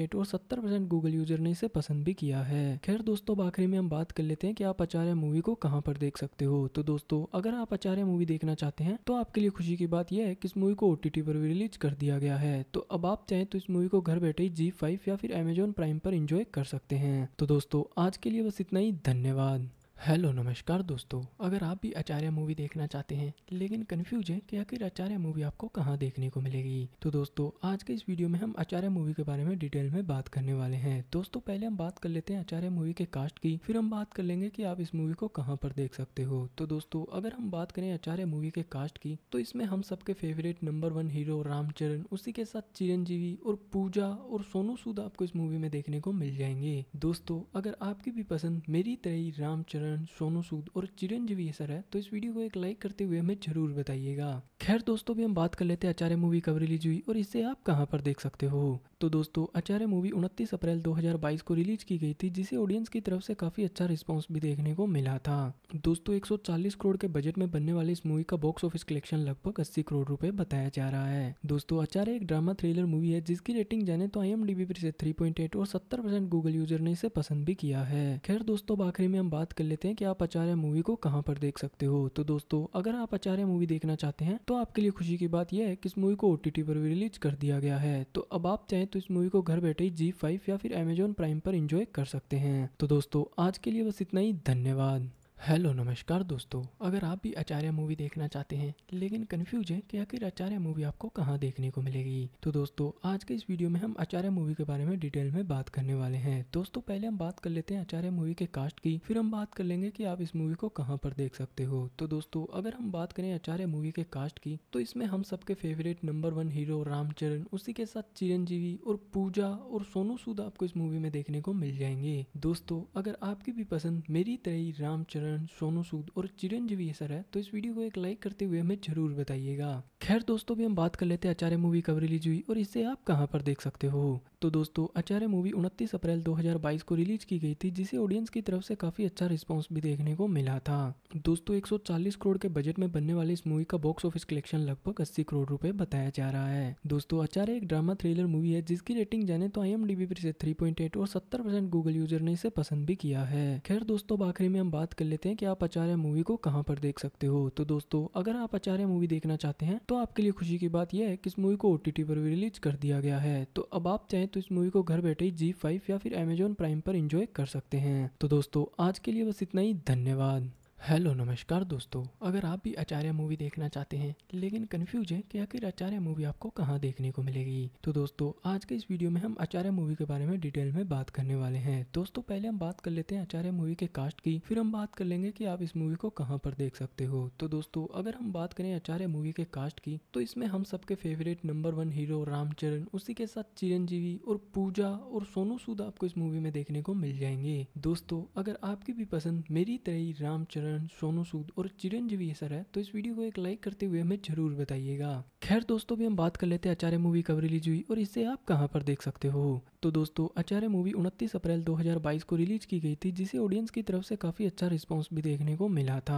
बी और सत्तर गूगल यूजर ने इसे पसंद भी किया है खैर दोस्तों आखिरी में हम बात कर लेते लेते हैं कि आप आचार्य मूवी को कहाँ पर देख सकते हो तो दोस्तों अगर आप आचार्य मूवी देखना चाहते हैं तो आपके लिए खुशी की बात यह है कि इस मूवी को ओ पर भी रिलीज कर दिया गया है तो अब आप चाहें तो इस मूवी को घर बैठे जी फाइव या फिर अमेजोन प्राइम पर इंजॉय कर सकते हैं तो दोस्तों आज के लिए बस इतना ही धन्यवाद हेलो नमस्कार दोस्तों अगर आप भी आचार्य मूवी देखना चाहते हैं लेकिन कंफ्यूज है कि आखिर आचार्य मूवी आपको कहाँ देखने को मिलेगी तो दोस्तों आज के इस वीडियो में हम आचार्य मूवी के बारे में डिटेल में बात करने वाले हैं दोस्तों पहले हम बात कर लेते हैं आचार्य मूवी के कास्ट की फिर हम बात कर लेंगे की आप इस मूवी को कहाँ पर देख सकते हो तो दोस्तों अगर हम बात करें आचार्य मूवी के कास्ट की तो इसमें हम सबके favourite number one hero Ram Charan उसी के साथ चिरंजीवी और पूजा और सोनू सूद आपको इस मूवी में देखने को मिल जाएंगे दोस्तों अगर आपकी भी पसंद मेरी तरह रामचरण नारायण सोनू सूद और चिरंजीवी सर है तो इस वीडियो को एक लाइक करते हुए हमें जरूर बताइएगा खैर दोस्तों भी हम बात कर लेते हैं आचार्य मूवी कब रिलीज हुई और इसे आप कहाँ पर देख सकते हो तो दोस्तों आचार्य मूवी 29 अप्रैल 2022 को रिलीज की गई थी जिसे ऑडियंस की तरफ से काफी अच्छा रिस्पॉन्स भी देखने को मिला था दोस्तों 140 करोड़ के बजट में बनने वाली इस मूवी का बॉक्स ऑफिस कलेक्शन लगभग 80 करोड़ रुपए बताया जा रहा है दोस्तों आचार्य एक ड्रामा थ्रिलर मूवी है जिसकी रेटिंग जाने तो आई एम पर और सत्तर गूगल यूजर ने इसे पसंद भी किया है खैर दोस्तों आखिरी में हम बात कर लेते हैं की आप आचार्य मूवी को कहाँ पर देख सकते हो तो दोस्तों अगर आप आचार्य मूवी देखना चाहते हैं तो आपके लिए खुशी की बात यह है कि इस मूवी को ओटीटी पर भी रिलीज कर दिया गया है तो अब आप चाहे तो इस मूवी को घर बैठे ही जी फाइव या फिर अमेजोन प्राइम पर इंजॉय कर सकते हैं तो दोस्तों आज के लिए बस इतना ही धन्यवाद हेलो नमस्कार दोस्तों अगर आप भी आचार्य मूवी देखना चाहते हैं लेकिन कंफ्यूज हैं कि आखिर आचार्य मूवी आपको कहाँ देखने को मिलेगी तो दोस्तों आज के इस वीडियो में हम आचार्य मूवी के बारे में डिटेल में बात करने वाले हैं दोस्तों पहले हम बात कर लेते हैं आचार्य मूवी के कास्ट की फिर हम बात कर लेंगे की आप इस मूवी को कहाँ पर देख सकते हो तो दोस्तों अगर हम बात करें आचार्य मूवी के कास्ट की तो इसमें हम सबके favourite number one hero Ram Charan उसी के साथ चिरंजीवी और पूजा और सोनू सूद आपको इस मूवी में देखने को मिल जाएंगे दोस्तों अगर आपकी भी पसंद मेरी तरह रामचरण करण सोनू सूद और चिरंजीवी सर है तो इस वीडियो को एक लाइक करते हुए हमें जरूर बताइएगा खैर दोस्तों भी हम बात कर लेते हैं आचार्य मूवी कब रिलीज हुई और इसे आप कहाँ पर देख सकते हो तो दोस्तों आचार्य मूवी 29 अप्रैल 2022 को रिलीज की गई थी जिसे ऑडियंस की तरफ से काफी अच्छा रिस्पॉन्स भी देखने को मिला था दोस्तों 140 करोड़ के बजट में बनने वाली इस मूवी का बॉक्स ऑफिस कलेक्शन लगभग अस्सी करोड़ रूपए बताया जा रहा है दोस्तों आचार्य एक ड्रामा थ्रिलर मूवी है जिसकी रेटिंग जाने तो आई एम पर इसे थ्री और सत्तर गूगल यूजर ने इसे पसंद भी किया है खैर दोस्तों आखिरी में हम बात कर लेते लेते हैं कि आप आचार्य मूवी को कहाँ पर देख सकते हो तो दोस्तों अगर आप आचार्य मूवी देखना चाहते हैं तो आपके लिए खुशी की बात यह है कि इस मूवी को ओ पर भी रिलीज कर दिया गया है तो अब आप चाहें तो इस मूवी को घर बैठे ही जी फाइव या फिर अमेजोन प्राइम पर इंजॉय कर सकते हैं तो दोस्तों आज के लिए बस इतना ही धन्यवाद हेलो नमस्कार दोस्तों अगर आप भी आचार्य मूवी देखना चाहते हैं लेकिन कन्फ्यूज है कि आखिर आचार्य मूवी आपको कहाँ देखने को मिलेगी तो दोस्तों आज के इस वीडियो में हम आचार्य मूवी के बारे में डिटेल में बात करने वाले हैं दोस्तों पहले हम बात कर लेते हैं आचार्य मूवी के कास्ट की फिर हम बात कर लेंगे की आप इस मूवी को कहाँ पर देख सकते हो तो दोस्तों अगर हम बात करें आचार्य मूवी के कास्ट की तो इसमें हम सबके favourite number one hero Ram Charan उसी के साथ चिरंजीवी और पूजा और सोनू सूद आपको इस मूवी में देखने को मिल जाएंगे दोस्तों अगर आपकी भी पसंद मेरी तरह रामचरण नारायण सोनू सूद और चिरंजीवी है सर है तो इस वीडियो को एक लाइक करते हुए हमें जरूर बताइएगा खैर दोस्तों भी हम बात कर लेते हैं आचार्य मूवी कब रिलीज हुई और इसे आप कहाँ पर देख सकते हो तो दोस्तों आचार्य मूवी 29 अप्रैल 2022 को रिलीज की गई थी जिसे ऑडियंस की तरफ से काफी अच्छा रिस्पांस भी देखने को मिला था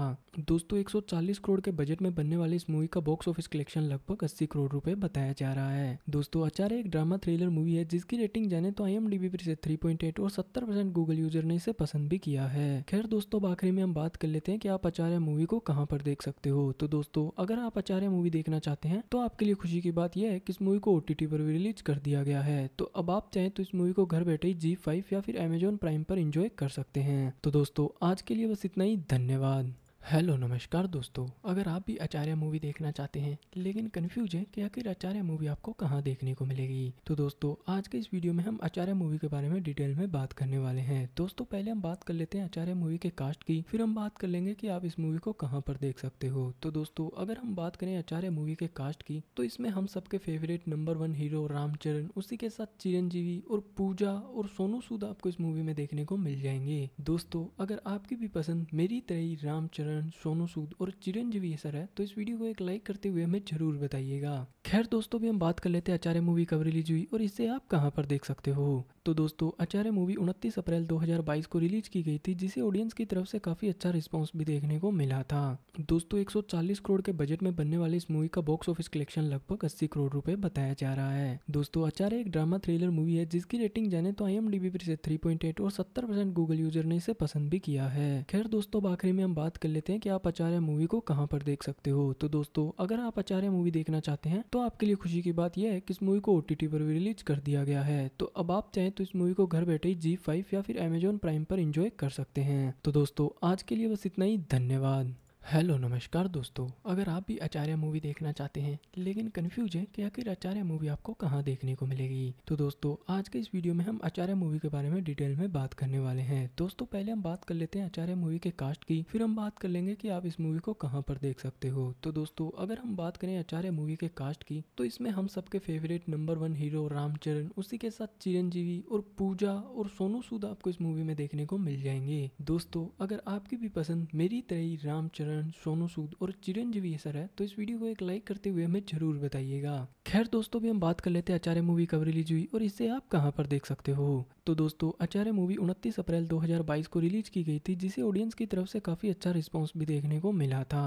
दोस्तों 140 करोड़ के बजट में बनने वाली इस मूवी का बॉक्स ऑफिस कलेक्शन लगभग 80 करोड़ रुपए बताया जा रहा है दोस्तों आचार्य एक ड्रामा थ्रिलर मूवी है जिसकी रेटिंग जाने तो आई एम पर थ्री और सत्तर गूगल यूजर ने इसे पसंद भी किया है खैर दोस्तों आखिरी में हम बात कर लेते हैं की आप आचार्य मूवी को कहाँ पर देख सकते हो तो दोस्तों अगर आप आचार्य मूवी देखना चाहते हैं तो आपके लिए खुशी की बात यह है कि इस मूवी को ओटीटी पर भी रिलीज कर दिया गया है तो अब आप चाहे तो इस मूवी को घर बैठे ही जी फाइव या फिर अमेजोन प्राइम पर इंजॉय कर सकते हैं तो दोस्तों आज के लिए बस इतना ही धन्यवाद हेलो नमस्कार दोस्तों अगर आप भी आचार्य मूवी देखना चाहते हैं लेकिन कन्फ्यूज हैं कि आखिर आचार्य मूवी आपको कहाँ देखने को मिलेगी तो दोस्तों आज के इस वीडियो में हम आचार्य मूवी के बारे में डिटेल में बात करने वाले हैं दोस्तों पहले हम बात कर लेते हैं आचार्य मूवी के कास्ट की फिर हम बात कर लेंगे की आप इस मूवी को कहाँ पर देख सकते हो तो दोस्तों अगर हम बात करें आचार्य मूवी के कास्ट की तो इसमें हम सबके favourite number one hero Ram Charan उसी के साथ चिरंजीवी और पूजा और सोनू सूद आपको इस मूवी में देखने को मिल जाएंगे दोस्तों अगर आपकी भी पसंद मेरी तरह रामचरण कारण सोनू सूद और चिरंजीवी सर है तो इस वीडियो को एक लाइक करते हुए हमें जरूर बताइएगा खैर दोस्तों भी हम बात कर लेते हैं आचार्य मूवी कब रिलीज हुई और इसे आप कहाँ पर देख सकते हो तो दोस्तों आचार्य मूवी 29 अप्रैल 2022 को रिलीज की गई थी जिसे ऑडियंस की तरफ से काफी अच्छा रिस्पांस भी देखने को मिला था दोस्तों 140 करोड़ के बजट में बनने वाली इस मूवी का बॉक्स ऑफिस कलेक्शन लगभग अस्सी करोड़ रूपए बताया जा रहा है दोस्तों आचार्य एक ड्रामा थ्रिलर मूवी है जिसकी रेटिंग जाने तो आई एम पर इसे थ्री और सत्तर गूगल यूजर ने इसे पसंद भी किया है खैर दोस्तों आखिरी में हम बात कर लेते लेते हैं कि आप आचार्य मूवी को कहाँ पर देख सकते हो तो दोस्तों अगर आप आचार्य मूवी देखना चाहते हैं तो आपके लिए खुशी की बात यह है कि इस मूवी को ओ पर भी रिलीज कर दिया गया है तो अब आप चाहें तो इस मूवी को घर बैठे जी फाइव या फिर अमेजोन प्राइम पर इंजॉय कर सकते हैं तो दोस्तों आज के लिए बस इतना ही धन्यवाद हेलो नमस्कार दोस्तों अगर आप भी आचार्य मूवी देखना चाहते हैं लेकिन कंफ्यूज हैं कि आखिर आचार्य मूवी आपको कहाँ देखने को मिलेगी तो दोस्तों आज के इस वीडियो में हम आचार्य मूवी के बारे में डिटेल में बात करने वाले हैं दोस्तों पहले हम बात कर लेते हैं आचार्य मूवी के कास्ट की फिर हम बात कर लेंगे की आप इस मूवी को कहाँ पर देख सकते हो तो दोस्तों अगर हम बात करें आचार्य मूवी के कास्ट की तो इसमें हम सबके favourite number one hero Ram Charan उसी के साथ चिरंजीवी और पूजा और सोनू सूद आपको इस मूवी में देखने को मिल जाएंगे दोस्तों अगर आपकी भी पसंद मेरी तरह रामचरण करण सोनू सूद और चिरंजीवी सर है तो इस वीडियो को एक लाइक करते हुए हमें जरूर बताइएगा खैर दोस्तों भी हम बात कर लेते हैं आचार्य मूवी कब रिलीज हुई और इसे आप कहाँ पर देख सकते हो तो दोस्तों आचार्य मूवी 29 अप्रैल 2022 को रिलीज की गई थी जिसे ऑडियंस की तरफ से काफी अच्छा रिस्पांस भी देखने को मिला था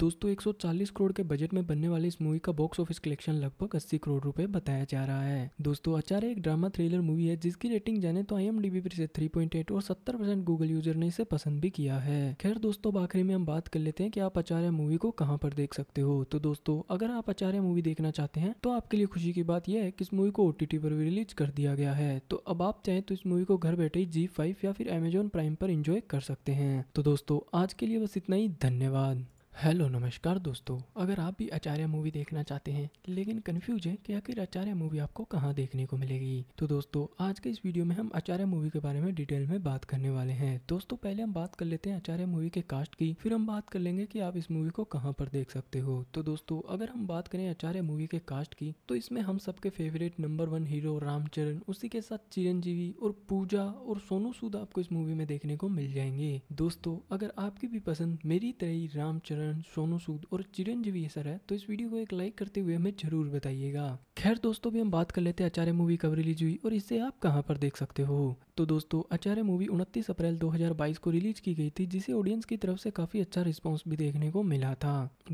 दोस्तों 140 करोड़ के बजट में बनने वाली इस मूवी का बॉक्स ऑफिस कलेक्शन लगभग 80 करोड़ रुपए बताया जा रहा है दोस्तों आचार्य एक ड्रामा थ्रिलर मूवी है जिसकी रेटिंग जाने तो आई एम पर इसे थ्री और सत्तर गूगल यूजर ने इसे पसंद भी किया है खैर दोस्तों आखिरी में हम बात कर लेते हैं की आप आचार्य मूवी को कहाँ पर देख सकते हो तो दोस्तों अगर आप आचार्य मूवी देखना चाहते हैं तो आपके लिए खुशी की बात यह है की इस मूवी को ओटीटी पर भी रिलीज कर दिया गया है तो अब आप चाहे तो इस मूवी को घर बैठे जी फाइव या फिर अमेजोन प्राइम पर इंजॉय कर सकते हैं तो दोस्तों आज के लिए बस इतना ही धन्यवाद हेलो नमस्कार दोस्तों अगर आप भी आचार्य मूवी देखना चाहते हैं लेकिन कंफ्यूज हैं कि आखिर आचार्य मूवी आपको कहाँ देखने को मिलेगी तो दोस्तों आज के इस वीडियो में हम आचार्य मूवी के बारे में डिटेल में बात करने वाले हैं दोस्तों पहले हम बात कर लेते हैं आचार्य मूवी के कास्ट की फिर हम बात कर लेंगे की आप इस मूवी को कहाँ पर देख सकते हो तो दोस्तों अगर हम बात करें आचार्य मूवी के कास्ट की तो इसमें हम सबके favourite number one hero Ram Charan उसी के साथ चिरंजीवी और पूजा और सोनू सूद आपको इस मूवी में देखने को मिल जाएंगे दोस्तों अगर आपकी भी पसंद मेरी तरह रामचरण करण सोनू सूद और चिरंजीवी सर है तो इस वीडियो को एक लाइक करते हुए हमें जरूर बताइएगा खैर दोस्तों भी हम बात कर लेते हैं आचार्य मूवी कब रिलीज हुई और इसे आप कहाँ पर देख सकते हो तो दोस्तों आचार्य मूवी 29 अप्रैल 2022 को रिलीज की गई थी जिसे ऑडियंस की तरफ से काफी अच्छा रिस्पांस भी देखने को मिला था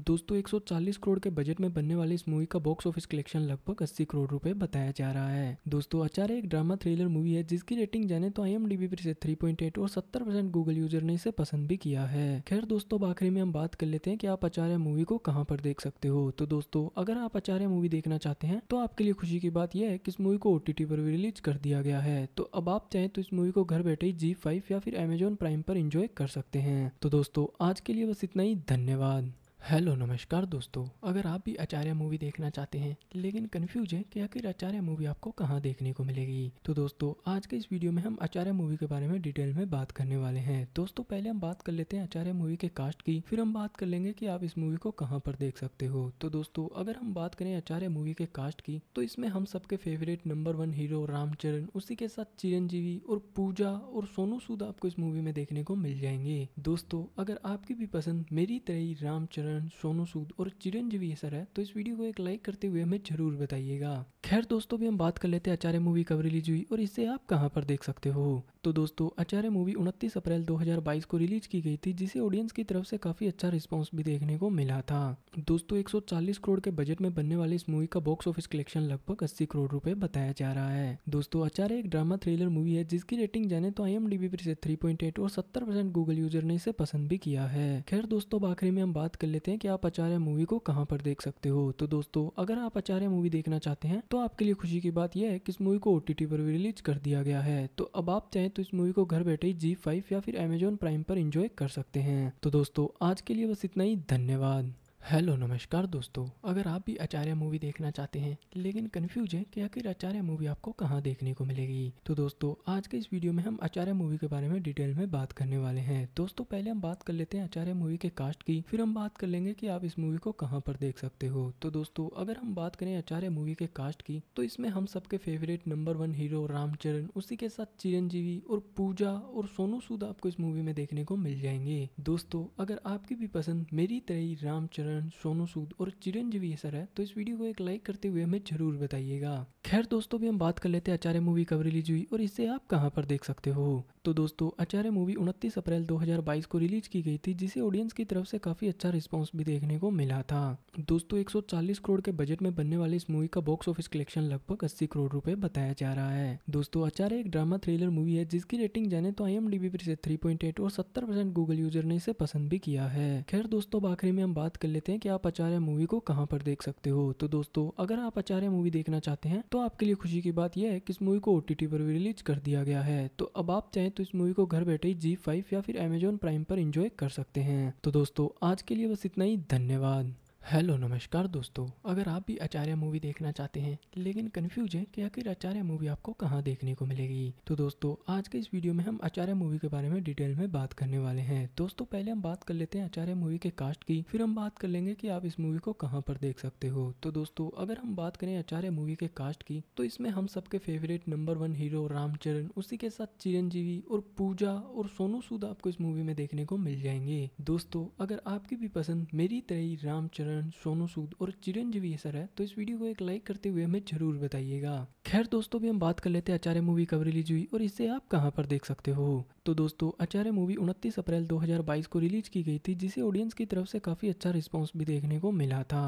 दोस्तों 140 करोड़ के बजट में बनने वाली इस मूवी का बॉक्स ऑफिस कलेक्शन लगभग 80 करोड़ रुपए बताया जा रहा है दोस्तों आचार्य एक ड्रामा थ्रिलर मूवी है जिसकी रेटिंग जाने तो आई एम पर इसे थ्री और सत्तर गूगल यूजर ने इसे पसंद भी किया है खैर दोस्तों आखिरी में हम बात कर लेते हैं की आप आचार्य मूवी को कहाँ पर देख सकते हो तो दोस्तों अगर आप आचार्य मूवी देखना चाहते हैं तो आपके लिए खुशी की बात यह है कि इस मूवी को ओटीटी पर भी रिलीज कर दिया गया है तो अब आप चाहें तो तो इस मूवी को घर बैठे ही जी फाइव या फिर अमेजोन प्राइम पर इंजॉय कर सकते हैं तो दोस्तों आज के लिए बस इतना ही धन्यवाद हेलो नमस्कार दोस्तों अगर आप भी आचार्य मूवी देखना चाहते हैं लेकिन कंफ्यूज है कि आखिर आचार्य मूवी आपको कहाँ देखने को मिलेगी तो दोस्तों आज के इस वीडियो में हम आचार्य मूवी के बारे में डिटेल में बात करने वाले हैं दोस्तों पहले हम बात कर लेते हैं आचार्य मूवी के कास्ट की फिर हम बात कर लेंगे की आप इस मूवी को कहाँ पर देख सकते हो तो दोस्तों अगर हम बात करें आचार्य मूवी के कास्ट की तो इसमें हम सबके favourite number one hero Ram Charan उसी के साथ चिरंजीवी और पूजा और सोनू सूद आपको इस मूवी में देखने को मिल जाएंगे दोस्तों अगर आपकी भी पसंद मेरी तरह रामचरण करण सोनू सूद और चिरंजीवी सर है तो इस वीडियो को एक लाइक करते हुए हमें जरूर बताइएगा खैर दोस्तों भी हम बात कर लेते हैं आचार्य मूवी कब रिलीज हुई और इसे आप कहाँ पर देख सकते हो तो दोस्तों आचार्य मूवी 29 अप्रैल 2022 को रिलीज की गई थी जिसे ऑडियंस की तरफ से काफी अच्छा रिस्पांस भी देखने को मिला था दोस्तों 140 करोड़ के बजट में बनने वाली इस मूवी का बॉक्स ऑफिस कलेक्शन लगभग 80 करोड़ रुपए बताया जा रहा है दोस्तों आचार्य एक ड्रामा थ्रिलर मूवी है जिसकी रेटिंग जाने तो आई एम पर इसे थ्री और सत्तर गूगल यूजर ने इसे पसंद भी किया है खैर दोस्तों आखिरी में हम बात कर लेते हैं की आप आचार्य मूवी को कहाँ पर देख सकते हो तो दोस्तों अगर आप आचार्य मूवी देखना चाहते हैं तो आपके लिए खुशी की बात यह है की इस मूवी को ओटीटी पर भी रिलीज कर दिया गया है तो अब आप चाहे हैं तो इस मूवी को घर बैठे जी फाइव या फिर अमेजोन प्राइम पर इंजॉय कर सकते हैं तो दोस्तों आज के लिए बस इतना ही धन्यवाद हेलो नमस्कार दोस्तों अगर आप भी आचार्य मूवी देखना चाहते हैं लेकिन कंफ्यूज है कि आखिर आचार्य मूवी आपको कहाँ देखने को मिलेगी तो दोस्तों आज के इस वीडियो में हम आचार्य मूवी के बारे में डिटेल में बात करने वाले हैं दोस्तों पहले हम बात कर लेते हैं आचार्य मूवी के कास्ट की फिर हम बात कर लेंगे की आप इस मूवी को कहाँ पर देख सकते हो तो दोस्तों अगर हम बात करें आचार्य मूवी के कास्ट की तो इसमें हम सबके favourite number one hero Ram Charan उसी के साथ चिरंजीवी और पूजा और सोनू सूद आपको इस मूवी में देखने को मिल जाएंगे दोस्तों अगर आपकी भी पसंद मेरी तरह रामचरण करण सोनू सूद और चिरंजीवी सर है तो इस वीडियो को एक लाइक करते हुए हमें जरूर बताइएगा खैर दोस्तों भी हम बात कर लेते हैं आचार्य मूवी कब रिलीज हुई और इसे आप कहाँ पर देख सकते हो तो दोस्तों आचार्य मूवी उनतीस अप्रैल 2022 को रिलीज की गई थी जिसे ऑडियंस की तरफ से काफी अच्छा रिस्पॉन्स भी देखने को मिला था दोस्तों 140 करोड़ के बजट में बनने वाली इस मूवी का बॉक्स ऑफिस कलेक्शन लगभग 80 करोड़ रुपए बताया जा रहा है दोस्तों आचार्य एक ड्रामा थ्रिलर मूवी है जिसकी रेटिंग जाने तो आई एम पर इसे थ्री और सत्तर गूगल यूजर ने इसे पसंद भी किया है खैर दोस्तों आखिरी में हम बात कर लेते हैं की आप आचार्य मूवी को कहाँ पर देख सकते हो तो दोस्तों अगर आप आचार्य मूवी देखना चाहते हैं तो आपके लिए खुशी की बात यह है कि इस मूवी को ओटीटी पर भी रिलीज कर दिया गया है तो अब आप चाहें तो तो इस मूवी को घर बैठे ही जी फाइव या फिर अमेजोन प्राइम पर इंजॉय कर सकते हैं तो दोस्तों आज के लिए बस इतना ही धन्यवाद हेलो नमस्कार दोस्तों अगर आप भी आचार्य मूवी देखना चाहते हैं लेकिन कंफ्यूज हैं कि आखिर आचार्य मूवी आपको कहाँ देखने को मिलेगी तो दोस्तों आज के इस वीडियो में हम आचार्य मूवी के बारे में डिटेल में बात करने वाले हैं दोस्तों पहले हम बात कर लेते हैं आचार्य मूवी के कास्ट की फिर हम बात कर लेंगे की आप इस मूवी को कहाँ पर देख सकते हो तो दोस्तों अगर हम बात करें आचार्य मूवी के कास्ट की तो इसमें हम सबके favourite number one hero Ram Charan उसी के साथ चिरंजीवी और पूजा और सोनू सूद आपको इस मूवी में देखने को मिल जाएंगे दोस्तों अगर आपकी भी पसंद मेरी तरह रामचरण करण सोनू सूद और चिरंजीवी सर है तो इस वीडियो को एक लाइक करते हुए हमें जरूर बताइएगा खैर दोस्तों भी हम बात कर लेते हैं आचार्य मूवी कब रिलीज हुई और इसे आप कहाँ पर देख सकते हो तो दोस्तों आचार्य मूवी 29 अप्रैल 2022 को रिलीज की गई थी जिसे ऑडियंस की तरफ से काफी अच्छा रिस्पॉन्स भी देखने को मिला था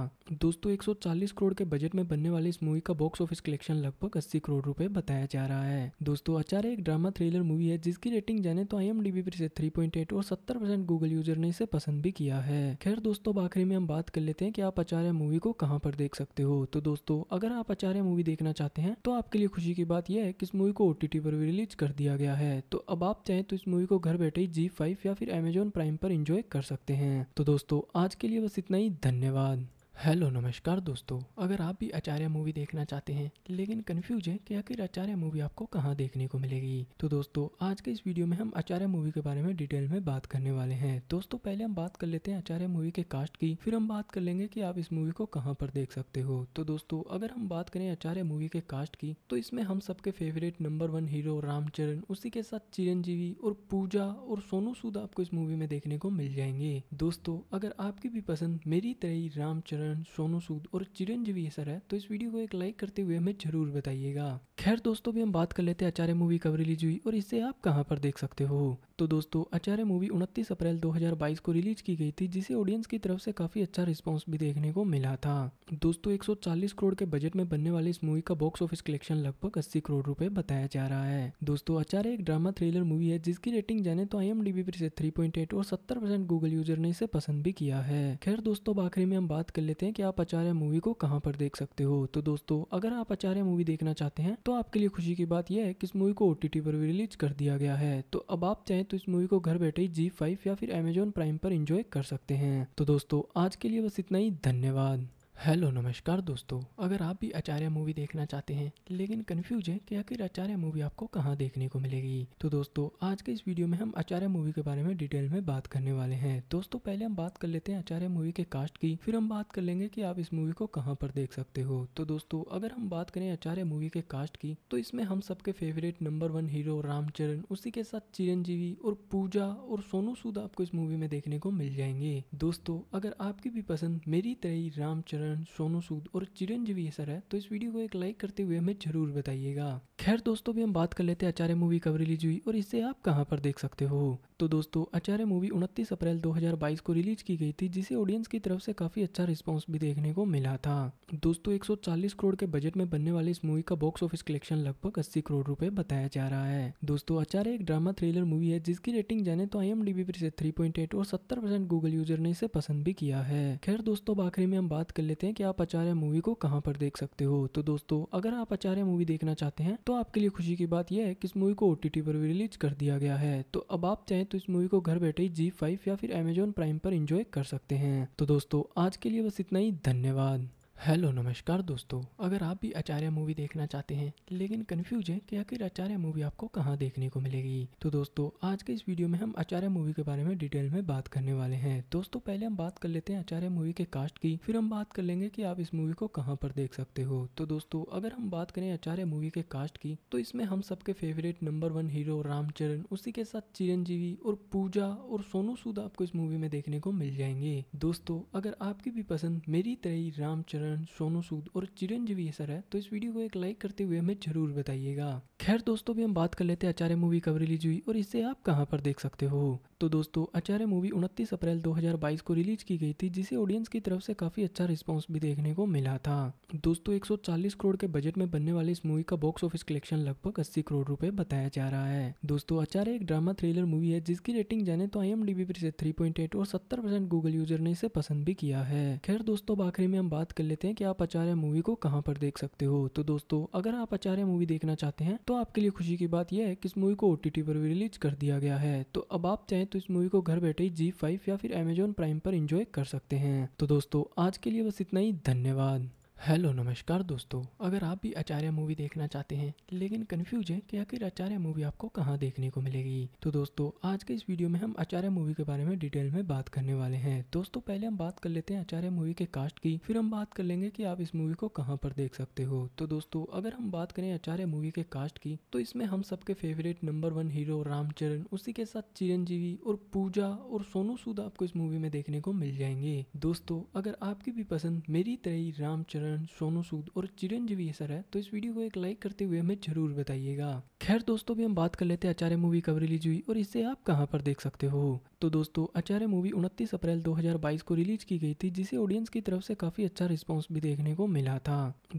दोस्तों 140 करोड़ के बजट में बनने वाली इस मूवी का बॉक्स ऑफिस कलेक्शन लगभग अस्सी करोड़ रूपए बताया जा रहा है दोस्तों आचार्य एक ड्रामा थ्रिलर मूवी है जिसकी रेटिंग जाने तो आई एम पर इसे थ्री और सत्तर गूगल यूजर ने इसे पसंद भी किया है खैर दोस्तों आखिरी में हम बात कर लेते हैं कि आप आचार्य मूवी को कहाँ पर देख सकते हो तो दोस्तों अगर आप आचार्य मूवी देखना चाहते हैं तो आपके लिए खुशी की बात यह है कि इस मूवी को ओ पर भी रिलीज कर दिया गया है तो अब आप चाहें तो इस मूवी को घर बैठे जी फाइव या फिर अमेजोन प्राइम पर इंजॉय कर सकते हैं तो दोस्तों आज के लिए बस इतना ही धन्यवाद हेलो नमस्कार दोस्तों अगर आप भी आचार्य मूवी देखना चाहते हैं लेकिन कंफ्यूज हैं कि आखिर आचार्य मूवी आपको कहाँ देखने को मिलेगी तो दोस्तों आज के इस वीडियो में हम आचार्य मूवी के बारे में डिटेल में बात करने वाले हैं दोस्तों पहले हम बात कर लेते हैं आचार्य मूवी के कास्ट की फिर हम बात कर लेंगे की आप इस मूवी को कहाँ पर देख सकते हो तो दोस्तों अगर हम बात करें आचार्य मूवी के कास्ट की तो इसमें हम सबके favourite number one hero Ram Charan उसी के साथ चिरंजीवी और पूजा और सोनू सूद आपको इस मूवी में देखने को मिल जाएंगे दोस्तों अगर आपकी भी पसंद मेरी तरह रामचरण करण सोनू सूद और चिरंजीवी सर है तो इस वीडियो को एक लाइक करते हुए हमें जरूर बताइएगा खैर दोस्तों भी हम बात कर लेते हैं आचार्य मूवी कब रिलीज हुई और इसे आप कहाँ पर देख सकते हो तो दोस्तों आचार्य मूवी उनतीस अप्रैल 2022 को रिलीज की गई थी जिसे ऑडियंस की तरफ से काफी अच्छा रिस्पॉन्स भी देखने को मिला था दोस्तों 140 करोड़ के बजट में बनने वाली इस मूवी का बॉक्स ऑफिस कलेक्शन लगभग 80 करोड़ रुपए बताया जा रहा है दोस्तों आचार्य एक ड्रामा थ्रिलर मूवी है जिसकी रेटिंग जाने तो आई पर इसे 3.8 और सत्तर परसेंट गूगल यूजर ने इसे पसंद भी किया है खैर दोस्तों अब आखिरी में हम बात कर लेते हैं की आप आचार्य मूवी को कहाँ पर देख सकते हो तो दोस्तों अगर आप आचार्य मूवी देखना चाहते हैं तो आपके लिए खुशी की बात यह है कि इस मूवी को ओटीटी पर भी रिलीज कर दिया गया है तो अब आप चाहें तो इस मूवी को घर बैठे ही जी फाइव या फिर अमेजोन प्राइम पर इंजॉय कर सकते हैं तो दोस्तों आज के लिए बस इतना ही धन्यवाद हेलो नमस्कार दोस्तों अगर आप भी आचार्य मूवी देखना चाहते हैं लेकिन कंफ्यूज हैं कि आखिर आचार्य मूवी आपको कहाँ देखने को मिलेगी तो दोस्तों आज के इस वीडियो में हम आचार्य मूवी के बारे में डिटेल में बात करने वाले हैं दोस्तों पहले हम बात कर लेते हैं आचार्य मूवी के कास्ट की फिर हम बात कर लेंगे की आप इस मूवी को कहाँ पर देख सकते हो तो दोस्तों अगर हम बात करें आचार्य मूवी के कास्ट की तो इसमें हम सबके favourite number one hero Ram Charan उसी के साथ चिरंजीवी और पूजा और सोनू सूद आपको इस मूवी में देखने को मिल जाएंगे दोस्तों अगर आपकी भी पसंद मेरी तरह रामचरण करण सोनू सूद और चिरंजीवी सर है तो इस वीडियो को एक लाइक करते हुए हमें जरूर बताइएगा खैर दोस्तों भी हम बात कर लेते हैं आचार्य मूवी कब रिलीज हुई और इसे आप कहाँ पर देख सकते हो तो दोस्तों आचार्य मूवी 29 अप्रैल 2022 को रिलीज की गई थी जिसे ऑडियंस की तरफ से काफी अच्छा रिस्पॉन्स भी देखने को मिला था दोस्तों 140 करोड़ के बजट में बनने वाली इस मूवी का बॉक्स ऑफिस कलेक्शन लगभग अस्सी करोड़ रूपए बताया जा रहा है दोस्तों आचार्य एक ड्रामा थ्रिलर मूवी है जिसकी रेटिंग जाने तो आई पर इसे थ्री और सत्तर गूगल यूजर ने इसे पसंद भी किया है खैर दोस्तों आखिरी में हम बात कर लेते लेते हैं कि आप आचार्य मूवी को कहाँ पर देख सकते हो तो दोस्तों अगर आप आचार्य मूवी देखना चाहते हैं तो आपके लिए खुशी की बात यह है कि इस मूवी को ओ पर भी रिलीज कर दिया गया है तो अब आप चाहें तो इस मूवी को घर बैठे जी फाइव या फिर अमेजोन प्राइम पर इंजॉय कर सकते हैं तो दोस्तों आज के लिए बस इतना ही धन्यवाद हेलो नमस्कार दोस्तों अगर आप भी आचार्य मूवी देखना चाहते हैं लेकिन कंफ्यूज हैं कि आखिर आचार्य मूवी आपको कहाँ देखने को मिलेगी तो दोस्तों आज के इस वीडियो में हम आचार्य मूवी के बारे में डिटेल में बात करने वाले हैं दोस्तों पहले हम बात कर लेते हैं आचार्य मूवी के कास्ट की फिर हम बात कर लेंगे की आप इस मूवी को कहाँ पर देख सकते हो तो दोस्तों अगर हम बात करें आचार्य मूवी के कास्ट की तो इसमें हम सबके favourite number one hero Ram Charan उसी के साथ चिरंजीवी और पूजा और सोनू सूद आपको इस मूवी में देखने को मिल जाएंगे दोस्तों अगर आपकी भी पसंद मेरी तरह रामचरण नारायण सोनू सूद और चिरंजीवी सर है तो इस वीडियो को एक लाइक करते हुए हमें जरूर बताइएगा खैर दोस्तों भी हम बात कर लेते हैं आचार्य मूवी कब रिलीज हुई और इसे आप कहाँ पर देख सकते हो तो दोस्तों आचार्य मूवी 29 अप्रैल 2022 को रिलीज की गई थी जिसे ऑडियंस की तरफ से काफी अच्छा रिस्पॉन्स भी देखने को मिला था दोस्तों 140 करोड़ के बजट में बनने वाली इस मूवी का बॉक्स ऑफिस कलेक्शन लगभग 80 करोड़ रुपए बताया जा रहा है दोस्तों आचार्य एक ड्रामा थ्रिलर मूवी है जिसकी रेटिंग जाने तो आई एम पर इसे थ्री और सत्तर गूगल यूजर ने इसे पसंद भी किया है खैर दोस्तों अब आखिरी में हम बात कर लेते हैं की आप आचार्य मूवी को कहाँ पर देख सकते हो तो दोस्तों अगर आप आचार्य मूवी देखना चाहते हैं तो आपके लिए खुशी की बात यह है कि इस मूवी को ओटीटी पर भी रिलीज कर दिया गया है तो अब आप चाहें तो इस मूवी को घर बैठे ही जी फाइव या फिर अमेजोन प्राइम पर इंजॉय कर सकते हैं तो दोस्तों आज के लिए बस इतना ही धन्यवाद हेलो नमस्कार दोस्तों अगर आप भी आचार्य मूवी देखना चाहते हैं लेकिन कंफ्यूज हैं कि आखिर आचार्य मूवी आपको कहाँ देखने को मिलेगी तो दोस्तों आज के इस वीडियो में हम आचार्य मूवी के बारे में डिटेल में बात करने वाले हैं दोस्तों पहले हम बात कर लेते हैं आचार्य मूवी के कास्ट की फिर हम बात कर लेंगे की आप इस मूवी को कहाँ पर देख सकते हो तो दोस्तों अगर हम बात करें आचार्य मूवी के कास्ट की तो इसमें हम सबके favourite number one hero Ram Charan उसी के साथ चिरंजीवी और पूजा और सोनू सूद आपको इस मूवी में देखने को मिल जाएंगे दोस्तों अगर आपकी भी पसंद मेरी तरह रामचरण करण सोनू सूद और चिरंजीवी सर है तो इस वीडियो को एक लाइक करते हुए हमें जरूर बताइएगा खैर दोस्तों भी हम बात कर लेते हैं आचार्य मूवी कब रिलीज हुई और इसे आप कहाँ पर देख सकते हो तो दोस्तों आचार्य मूवी 29 अप्रैल 2022 को रिलीज की गई थी जिसे ऑडियंस की तरफ से काफी अच्छा रिस्पॉन्स भी देखने को मिला था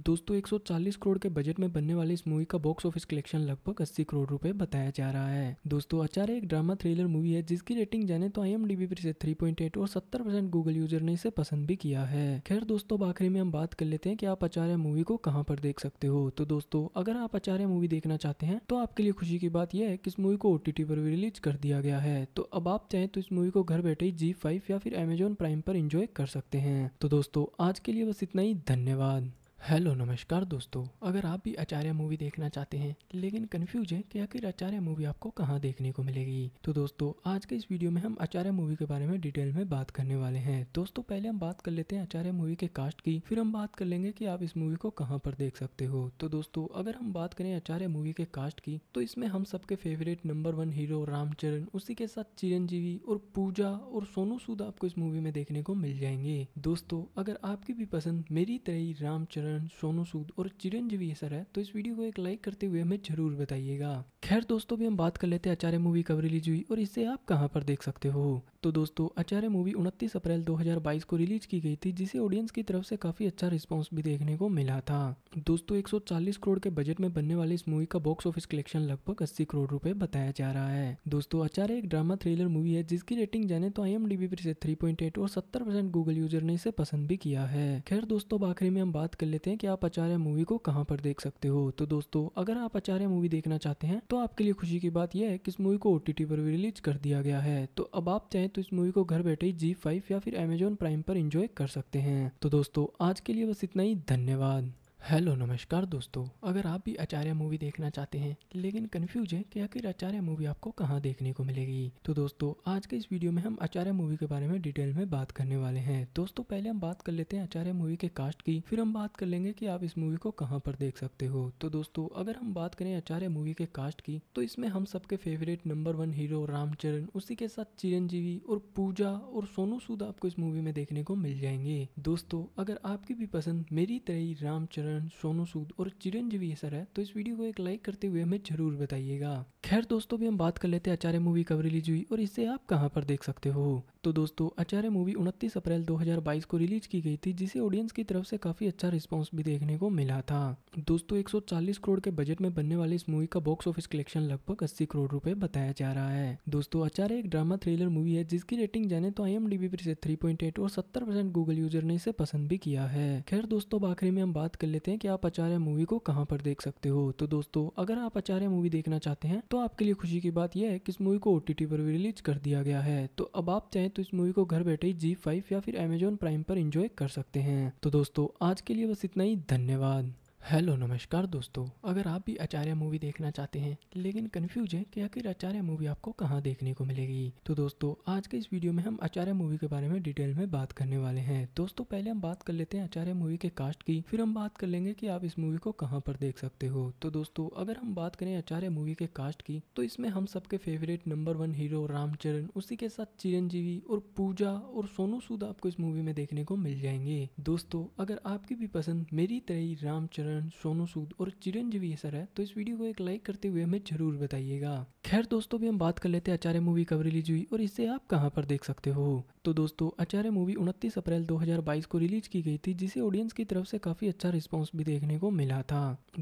दोस्तों 140 करोड़ के बजट में बनने वाली इस मूवी का बॉक्स ऑफिस कलेक्शन लगभग अस्सी करोड़ रूपए बताया जा रहा है दोस्तों आचार्य एक ड्रामा थ्रिलर मूवी है जिसकी रेटिंग जाने तो आई एम पर इसे थ्री और सत्तर गूगल यूजर ने इसे पसंद भी किया है खैर दोस्तों आखिरी में हम बात कर लेते लेते हैं कि आप आचार्य मूवी को कहाँ पर देख सकते हो तो दोस्तों अगर आप आचार्य मूवी देखना चाहते हैं तो आपके लिए खुशी की बात यह है कि इस मूवी को ओ पर भी रिलीज कर दिया गया है तो अब आप चाहें तो इस मूवी को घर बैठे ही जी फाइव या फिर अमेजोन प्राइम पर इंजॉय कर सकते हैं तो दोस्तों आज के लिए बस इतना ही धन्यवाद हेलो नमस्कार दोस्तों अगर आप भी आचार्य मूवी देखना चाहते हैं लेकिन कन्फ्यूज है कि आखिर आचार्य मूवी आपको कहाँ देखने को मिलेगी तो दोस्तों आज के इस वीडियो में हम आचार्य मूवी के बारे में डिटेल में बात करने वाले हैं दोस्तों पहले हम बात कर लेते हैं आचार्य मूवी के कास्ट की फिर हम बात कर लेंगे की आप इस मूवी को कहाँ पर देख सकते हो तो दोस्तों अगर हम बात करें आचार्य मूवी के कास्ट की तो इसमें हम सबके favourite number one hero Ram Charan उसी के साथ चिरंजीवी और पूजा और सोनू सूद आपको इस मूवी में देखने को मिल जाएंगे दोस्तों अगर आपकी भी पसंद मेरी तरह रामचरण करण सोनू सूद और चिरंजीवी सर है तो इस वीडियो को एक लाइक करते हुए हमें जरूर बताइएगा खैर दोस्तों भी हम बात कर लेते हैं आचार्य मूवी कब रिलीज हुई और इसे आप कहाँ पर देख सकते हो तो दोस्तों आचार्य मूवी 29 अप्रैल 2022 को रिलीज की गई थी जिसे ऑडियंस की तरफ से काफी अच्छा रिस्पॉन्स भी देखने को मिला था दोस्तों 140 करोड़ के बजट में बनने वाली इस मूवी का बॉक्स ऑफिस कलेक्शन लगभग 80 करोड़ रुपए बताया जा रहा है दोस्तों आचार्य एक ड्रामा थ्रिलर मूवी है जिसकी रेटिंग जाने तो आई एम पर थ्री और सत्तर गूगल यूजर ने इसे पसंद भी किया है खैर दोस्तों आखिरी में हम बात कर लेते हैं की आप आचार्य मूवी को कहाँ पर देख सकते हो तो दोस्तों अगर आप आचार्य मूवी देखना चाहते हैं तो आपके लिए खुशी की बात यह है कि इस मूवी को ओटीटी पर भी रिलीज कर दिया गया है तो अब आप चाहे तो इस मूवी को घर बैठे ही जी फाइव या फिर अमेजोन प्राइम पर इंजॉय कर सकते हैं तो दोस्तों आज के लिए बस इतना ही धन्यवाद हेलो नमस्कार दोस्तों अगर आप भी आचार्य मूवी देखना चाहते हैं लेकिन कन्फ्यूज है कि आखिर आचार्य मूवी आपको कहाँ देखने को मिलेगी तो दोस्तों आज के इस वीडियो में हम आचार्य मूवी के बारे में डिटेल में बात करने वाले हैं दोस्तों पहले हम बात कर लेते हैं आचार्य मूवी के कास्ट की फिर हम बात कर लेंगे की आप इस मूवी को कहाँ पर देख सकते हो तो दोस्तों अगर हम बात करें आचार्य मूवी के कास्ट की तो इसमें हम सबके favourite number one hero Ram Charan उसी के साथ चिरंजीवी और पूजा और सोनू सूद आपको इस मूवी में देखने को मिल जाएंगे दोस्तों अगर आपकी भी पसंद मेरी तरह रामचरण करण सोनू सूद और चिरंजीवी सर है तो इस वीडियो को एक लाइक करते हुए हमें जरूर बताइएगा खैर दोस्तों भी हम बात कर लेते हैं आचार्य मूवी कब रिलीज हुई और इसे आप कहाँ पर देख सकते हो तो दोस्तों आचार्य मूवी 29 अप्रैल 2022 को रिलीज की गई थी जिसे ऑडियंस की तरफ से काफी अच्छा रिस्पांस भी देखने को मिला था दोस्तों 140 करोड़ के बजट में बनने वाली इस मूवी का बॉक्स ऑफिस कलेक्शन लगभग अस्सी करोड़ रूपए बताया जा रहा है दोस्तों आचार्य एक ड्रामा थ्रिलर मूवी है जिसकी रेटिंग जाने तो आई एम पर पॉइंट थ्री और सत्तर गूगल यूजर ने इसे पसंद भी किया है खैर दोस्तों आखिरी में हम बात कर लेते लेते हैं कि आप आचार्य मूवी को कहाँ पर देख सकते हो तो दोस्तों अगर आप आचार्य मूवी देखना चाहते हैं तो आपके लिए खुशी की बात यह है कि इस मूवी को ओ पर भी रिलीज कर दिया गया है तो अब आप चाहें तो इस मूवी को घर बैठे ही जी फाइव या फिर अमेजोन प्राइम पर इंजॉय कर सकते हैं तो दोस्तों आज के लिए बस इतना ही धन्यवाद हेलो नमस्कार दोस्तों अगर आप भी आचार्य मूवी देखना चाहते हैं लेकिन कंफ्यूज है कि आखिर आचार्य मूवी आपको कहाँ देखने को मिलेगी तो दोस्तों आज के इस वीडियो में हम आचार्य मूवी के बारे में डिटेल में बात करने वाले हैं दोस्तों पहले हम बात कर लेते हैं आचार्य मूवी के कास्ट की फिर हम बात कर लेंगे की आप इस मूवी को कहाँ पर देख सकते हो तो दोस्तों अगर हम बात करें आचार्य मूवी के कास्ट की तो इसमें हम सबके favourite number one hero Ram Charan उसी के साथ चिरंजीवी और पूजा और सोनू सूद आपको इस मूवी में देखने को मिल जाएंगे दोस्तों अगर आपकी भी पसंद मेरी तरह रामचरण करण सोनू सूद और चिरंजीवी सर है तो इस वीडियो को एक लाइक करते हुए हमें जरूर बताइएगा खैर दोस्तों भी हम बात कर लेते हैं आचार्य मूवी कब रिलीज हुई और इसे आप कहाँ पर देख सकते हो तो दोस्तों आचार्य मूवी 29 अप्रैल 2022 को रिलीज की गई थी जिसे ऑडियंस की तरफ से काफी अच्छा रिस्पांस भी देखने को मिला था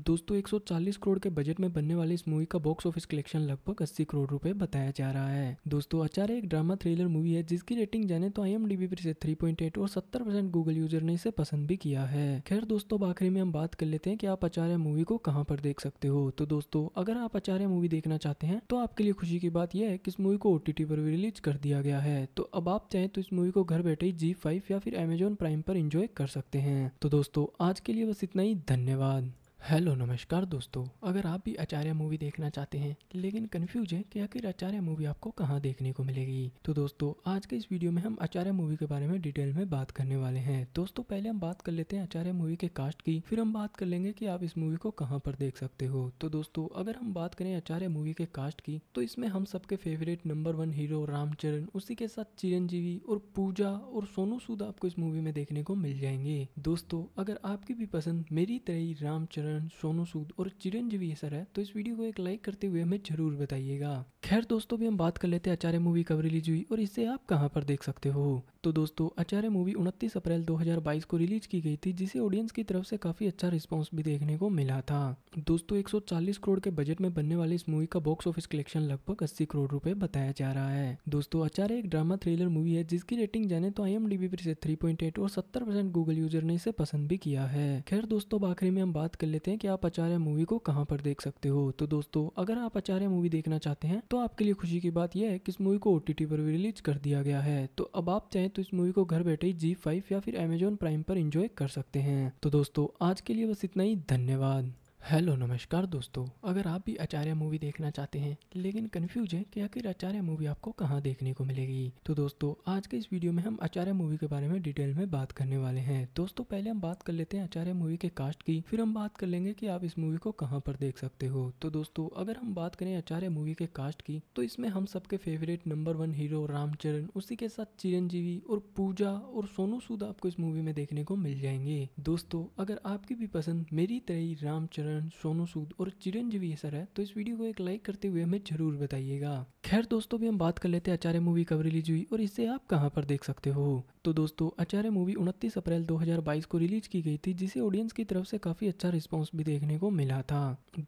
दोस्तों 140 करोड़ के बजट में बनने वाली इस मूवी का बॉक्स ऑफिस कलेक्शन लगभग 80 करोड़ रुपए बताया जा रहा है दोस्तों आचार्य एक ड्रामा थ्रिलर मूवी है जिसकी रेटिंग जाने तो आई एम पर इसे थ्री और सत्तर गूगल यूजर ने इसे पसंद भी किया है खैर दोस्तों आखिरी में हम बात कर लेते हैं की आप आचार्य मूवी को कहाँ पर देख सकते हो तो दोस्तों अगर आप आचार्य मूवी देखना चाहते हैं तो आपके लिए खुशी की बात यह है की इस मूवी को ओटीटी पर भी रिलीज कर दिया गया है तो अब आप चाहे तो इस मूवी को घर बैठे जी फाइव या फिर अमेजोन प्राइम पर इंजॉय कर सकते हैं तो दोस्तों आज के लिए बस इतना ही धन्यवाद हेलो नमस्कार दोस्तों अगर आप भी आचार्य मूवी देखना चाहते हैं लेकिन कंफ्यूज है कि आखिर आचार्य मूवी आपको कहाँ देखने को मिलेगी तो दोस्तों आज के इस वीडियो में हम आचार्य मूवी के बारे में डिटेल में बात करने वाले हैं दोस्तों पहले हम बात कर लेते हैं आचार्य मूवी के कास्ट की फिर हम बात कर लेंगे की आप इस मूवी को कहाँ पर देख सकते हो तो दोस्तों अगर हम बात करें आचार्य मूवी के कास्ट की तो इसमें हम सबके favourite number one hero Ram Charan उसी के साथ चिरंजीवी और पूजा और सोनू सूद आपको इस मूवी में देखने को मिल जाएंगे दोस्तों अगर आपकी भी पसंद मेरी तरह रामचरण करण सोनू सूद और चिरंजीवी सर है तो इस वीडियो को एक लाइक करते हुए हमें जरूर बताइएगा खैर दोस्तों भी हम बात कर लेते हैं आचार्य मूवी कब रिलीज हुई और इसे आप कहाँ पर देख सकते हो तो दोस्तों आचार्य मूवी 29 अप्रैल 2022 को रिलीज की गई थी जिसे ऑडियंस की तरफ से काफी अच्छा रिस्पॉन्स भी देखने को मिला था दोस्तों 140 करोड़ के बजट में बनने वाली इस मूवी का बॉक्स ऑफिस कलेक्शन लगभग अस्सी करोड़ रूपए बताया जा रहा है दोस्तों आचार्य एक ड्रामा थ्रिलर मूवी है जिसकी रेटिंग जाने तो आई एम पर से थ्री और सत्तर गूगल यूजर ने इसे पसंद भी किया है खैर दोस्तों आखिरी में हम बात कर लेते लेते हैं कि आप आचार्य मूवी को कहाँ पर देख सकते हो तो दोस्तों अगर आप आचार्य मूवी देखना चाहते हैं तो आपके लिए खुशी की बात यह है कि इस मूवी को ओ पर भी रिलीज कर दिया गया है तो अब आप चाहें तो इस मूवी को घर बैठे जी फाइव या फिर अमेजोन प्राइम पर इंजॉय कर सकते हैं तो दोस्तों आज के लिए बस इतना ही धन्यवाद हेलो नमस्कार दोस्तों अगर आप भी आचार्य मूवी देखना चाहते हैं लेकिन कंफ्यूज है कि आखिर आचार्य मूवी आपको कहाँ देखने को मिलेगी तो दोस्तों आज के इस वीडियो में हम आचार्य मूवी के बारे में डिटेल में बात करने वाले हैं दोस्तों पहले हम बात कर लेते हैं आचार्य मूवी के कास्ट की फिर हम बात कर लेंगे की आप इस मूवी को कहाँ पर देख सकते हो तो दोस्तों अगर हम बात करें आचार्य मूवी के कास्ट की तो इसमें हम सबके favourite number one hero Ram Charan उसी के साथ चिरंजीवी और पूजा और सोनू सूद आपको इस मूवी में देखने को मिल जाएंगे दोस्तों अगर आपकी भी पसंद मेरी तरह रामचरण करण सोनू सूद और चिरंजीवी सर है तो इस वीडियो को एक लाइक करते हुए हमें जरूर बताइएगा खैर दोस्तों भी हम बात कर लेते हैं आचार्य मूवी कब रिलीज हुई और इसे आप कहाँ पर देख सकते हो तो दोस्तों आचार्य मूवी 29 अप्रैल 2022 को रिलीज की गई थी जिसे ऑडियंस की तरफ से काफी अच्छा रिस्पांस भी देखने को मिला था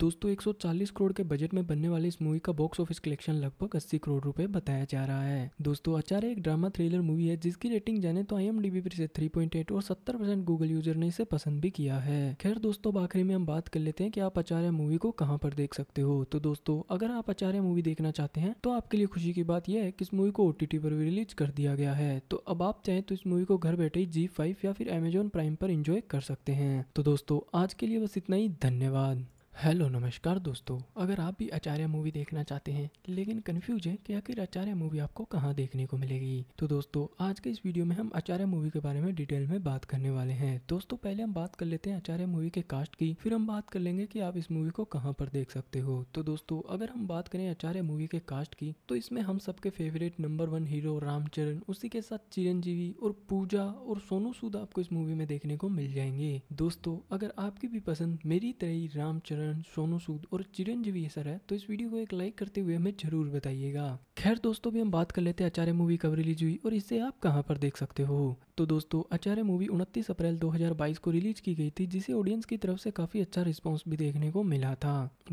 दोस्तों 140 करोड़ के बजट में बनने वाली इस मूवी का बॉक्स ऑफिस कलेक्शन लगभग 80 करोड़ रुपए बताया जा रहा है दोस्तों आचार्य एक ड्रामा थ्रिलर मूवी है जिसकी रेटिंग जाने तो आई एम पर इसे थ्री और सत्तर गूगल यूजर ने इसे पसंद भी किया है खैर दोस्तों आखिरी में हम बात कर लेते हैं की आप आचार्य मूवी को कहाँ पर देख सकते हो तो दोस्तों अगर आप आचार्य मूवी देखना चाहते हैं तो आपके लिए खुशी की बात यह है की इस मूवी को ओटीटी पर भी रिलीज कर दिया गया है तो अब आप चाहे हैं तो इस मूवी को घर बैठे जी फाइव या फिर अमेजोन प्राइम पर इंजॉय कर सकते हैं तो दोस्तों आज के लिए बस इतना ही धन्यवाद हेलो नमस्कार दोस्तों अगर आप भी आचार्य मूवी देखना चाहते हैं लेकिन कंफ्यूज है कि आखिर आचार्य मूवी आपको कहाँ देखने को मिलेगी तो दोस्तों आज के इस वीडियो में हम आचार्य मूवी के बारे में डिटेल में बात करने वाले हैं दोस्तों पहले हम बात कर लेते हैं आचार्य मूवी के कास्ट की फिर हम बात कर लेंगे की आप इस मूवी को कहाँ पर देख सकते हो तो दोस्तों अगर हम बात करें आचार्य मूवी के कास्ट की तो इसमें हम सबके favourite number one hero Ram Charan उसी के साथ चिरंजीवी और पूजा और सोनू सूद आपको इस मूवी में देखने को मिल जाएंगे दोस्तों अगर आपकी भी पसंद मेरी तरह रामचरण करण सोनू सूद और चिरंजीवी सर है तो इस वीडियो को एक लाइक करते हुए हमें जरूर बताइएगा खैर दोस्तों भी हम बात कर लेते हैं आचार्य मूवी कब रिलीज हुई और इसे आप कहाँ पर देख सकते हो तो दोस्तों आचार्य मूवी 29 अप्रैल 2022 को रिलीज की गई थी जिसे ऑडियंस की तरफ से काफी अच्छा रिस्पॉन्स भी देखने को मिला था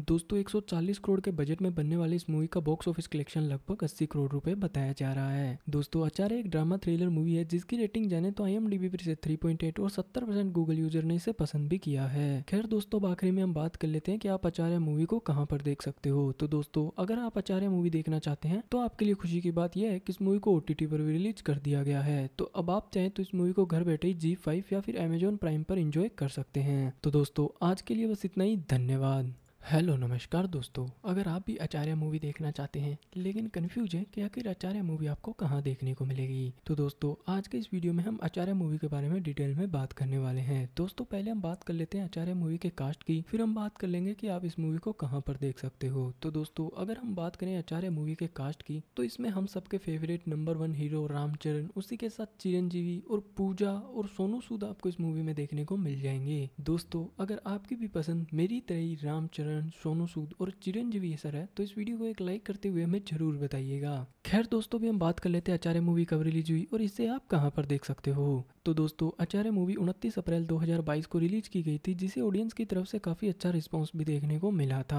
दोस्तों 140 करोड़ के बजट में बनने वाली इस मूवी का बॉक्स ऑफिस कलेक्शन लगभग अस्सी करोड़ रूपए बताया जा रहा है दोस्तों आचार्य एक ड्रामा थ्रिलर मूवी है जिसकी रेटिंग जाने तो आई एम पर इसे थ्री और सत्तर गूगल यूजर ने इसे पसंद भी किया है खैर दोस्तों आखिरी में हम बात कर लेते हैं कि आप आचार्य मूवी को कहाँ पर देख सकते हो तो दोस्तों अगर आप आचार्य मूवी देखना चाहते हैं तो आपके लिए खुशी की बात यह है कि इस मूवी को ओ पर भी रिलीज कर दिया गया है तो अब आप चाहें तो इस मूवी को घर बैठे जी फाइव या फिर अमेजोन प्राइम पर इंजॉय कर सकते हैं तो दोस्तों आज के लिए बस इतना ही धन्यवाद हेलो नमस्कार दोस्तों अगर आप भी आचार्य मूवी देखना चाहते हैं लेकिन कंफ्यूज है कि आखिर आचार्य मूवी आपको कहाँ देखने को मिलेगी तो दोस्तों आज के इस वीडियो में हम आचार्य मूवी के बारे में डिटेल में बात करने वाले हैं दोस्तों पहले हम बात कर लेते हैं आचार्य मूवी के कास्ट की फिर हम बात कर लेंगे की आप इस मूवी को कहाँ पर देख सकते हो तो दोस्तों अगर हम बात करें आचार्य मूवी के कास्ट की तो इसमें हम सबके favourite number one hero Ram Charan उसी के साथ चिरंजीवी और पूजा और सोनू सूद आपको इस मूवी में देखने को मिल जाएंगे दोस्तों अगर आपकी भी पसंद मेरी तरह रामचरण किरण सोनू सूद और चिरंजीवी सर है तो इस वीडियो को एक लाइक करते हुए हमें जरूर बताइएगा खैर दोस्तों भी हम बात कर लेते हैं आचार्य मूवी कब रिलीज हुई और इसे आप कहाँ पर देख सकते हो तो दोस्तों आचार्य मूवी उनतीस अप्रैल 2022 को रिलीज की गई थी जिसे ऑडियंस की तरफ से काफी अच्छा रिस्पॉन्स भी देखने को मिला था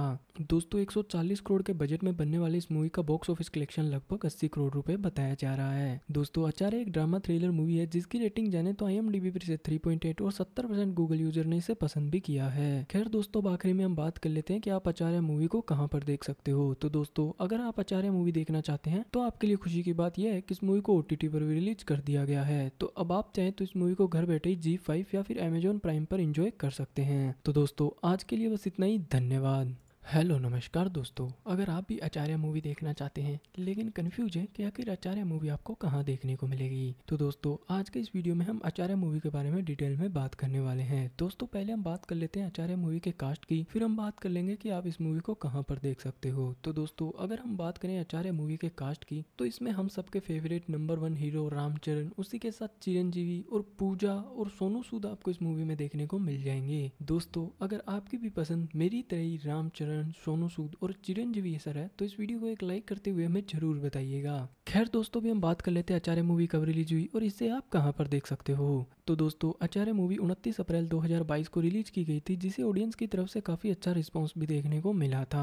दोस्तों 140 करोड़ के बजट में बनने वाली इस मूवी का बॉक्स ऑफिस कलेक्शन लगभग 80 करोड़ रुपए बताया जा रहा है दोस्तों आचार्य एक ड्रामा थ्रिलर मूवी है जिसकी रेटिंग जाने तो आई पर इसे थ्री और सत्तर गूगल यूजर ने इसे पसंद भी किया है खैर दोस्तों आखिरी में हम बात कर लेते हैं की आप आचार्य मूवी को कहाँ पर देख सकते हो तो दोस्तों अगर आप आचार्य मूवी देखना चाहते हैं तो आपके लिए खुशी की बात यह है की इस मूवी को ओटीटी पर भी रिलीज कर दिया गया है तो अब आप चाहे तो तो इस मूवी को घर बैठे जी फाइव या फिर अमेजोन प्राइम पर इंजॉय कर सकते हैं तो दोस्तों आज के लिए बस इतना ही धन्यवाद हेलो नमस्कार दोस्तों अगर आप भी आचार्य मूवी देखना चाहते हैं लेकिन कंफ्यूज हैं कि आखिर आचार्य मूवी आपको कहाँ देखने को मिलेगी तो दोस्तों आज के इस वीडियो में हम आचार्य मूवी के बारे में डिटेल में बात करने वाले हैं दोस्तों पहले हम बात कर लेते हैं आचार्य मूवी के कास्ट की फिर हम बात कर लेंगे की आप इस मूवी को कहाँ पर देख सकते हो तो दोस्तों अगर हम बात करें आचार्य मूवी के कास्ट की तो इसमें हम सबके favourite number one hero Ram Charan उसी के साथ चिरंजीवी और पूजा और सोनू सूद आपको इस मूवी में देखने को मिल जाएंगे दोस्तों अगर आपकी भी पसंद मेरी तरह रामचरण चरण सोनू सूद और चिरंजीवी सर है तो इस वीडियो को एक लाइक करते हुए हमें जरूर बताइएगा खैर दोस्तों भी हम बात कर लेते हैं आचार्य मूवी कब रिलीज हुई और इसे आप कहाँ पर देख सकते हो तो दोस्तों आचार्य मूवी 29 अप्रैल 2022 को रिलीज की गई थी जिसे ऑडियंस की तरफ से काफी अच्छा रिस्पॉन्स भी देखने को मिला था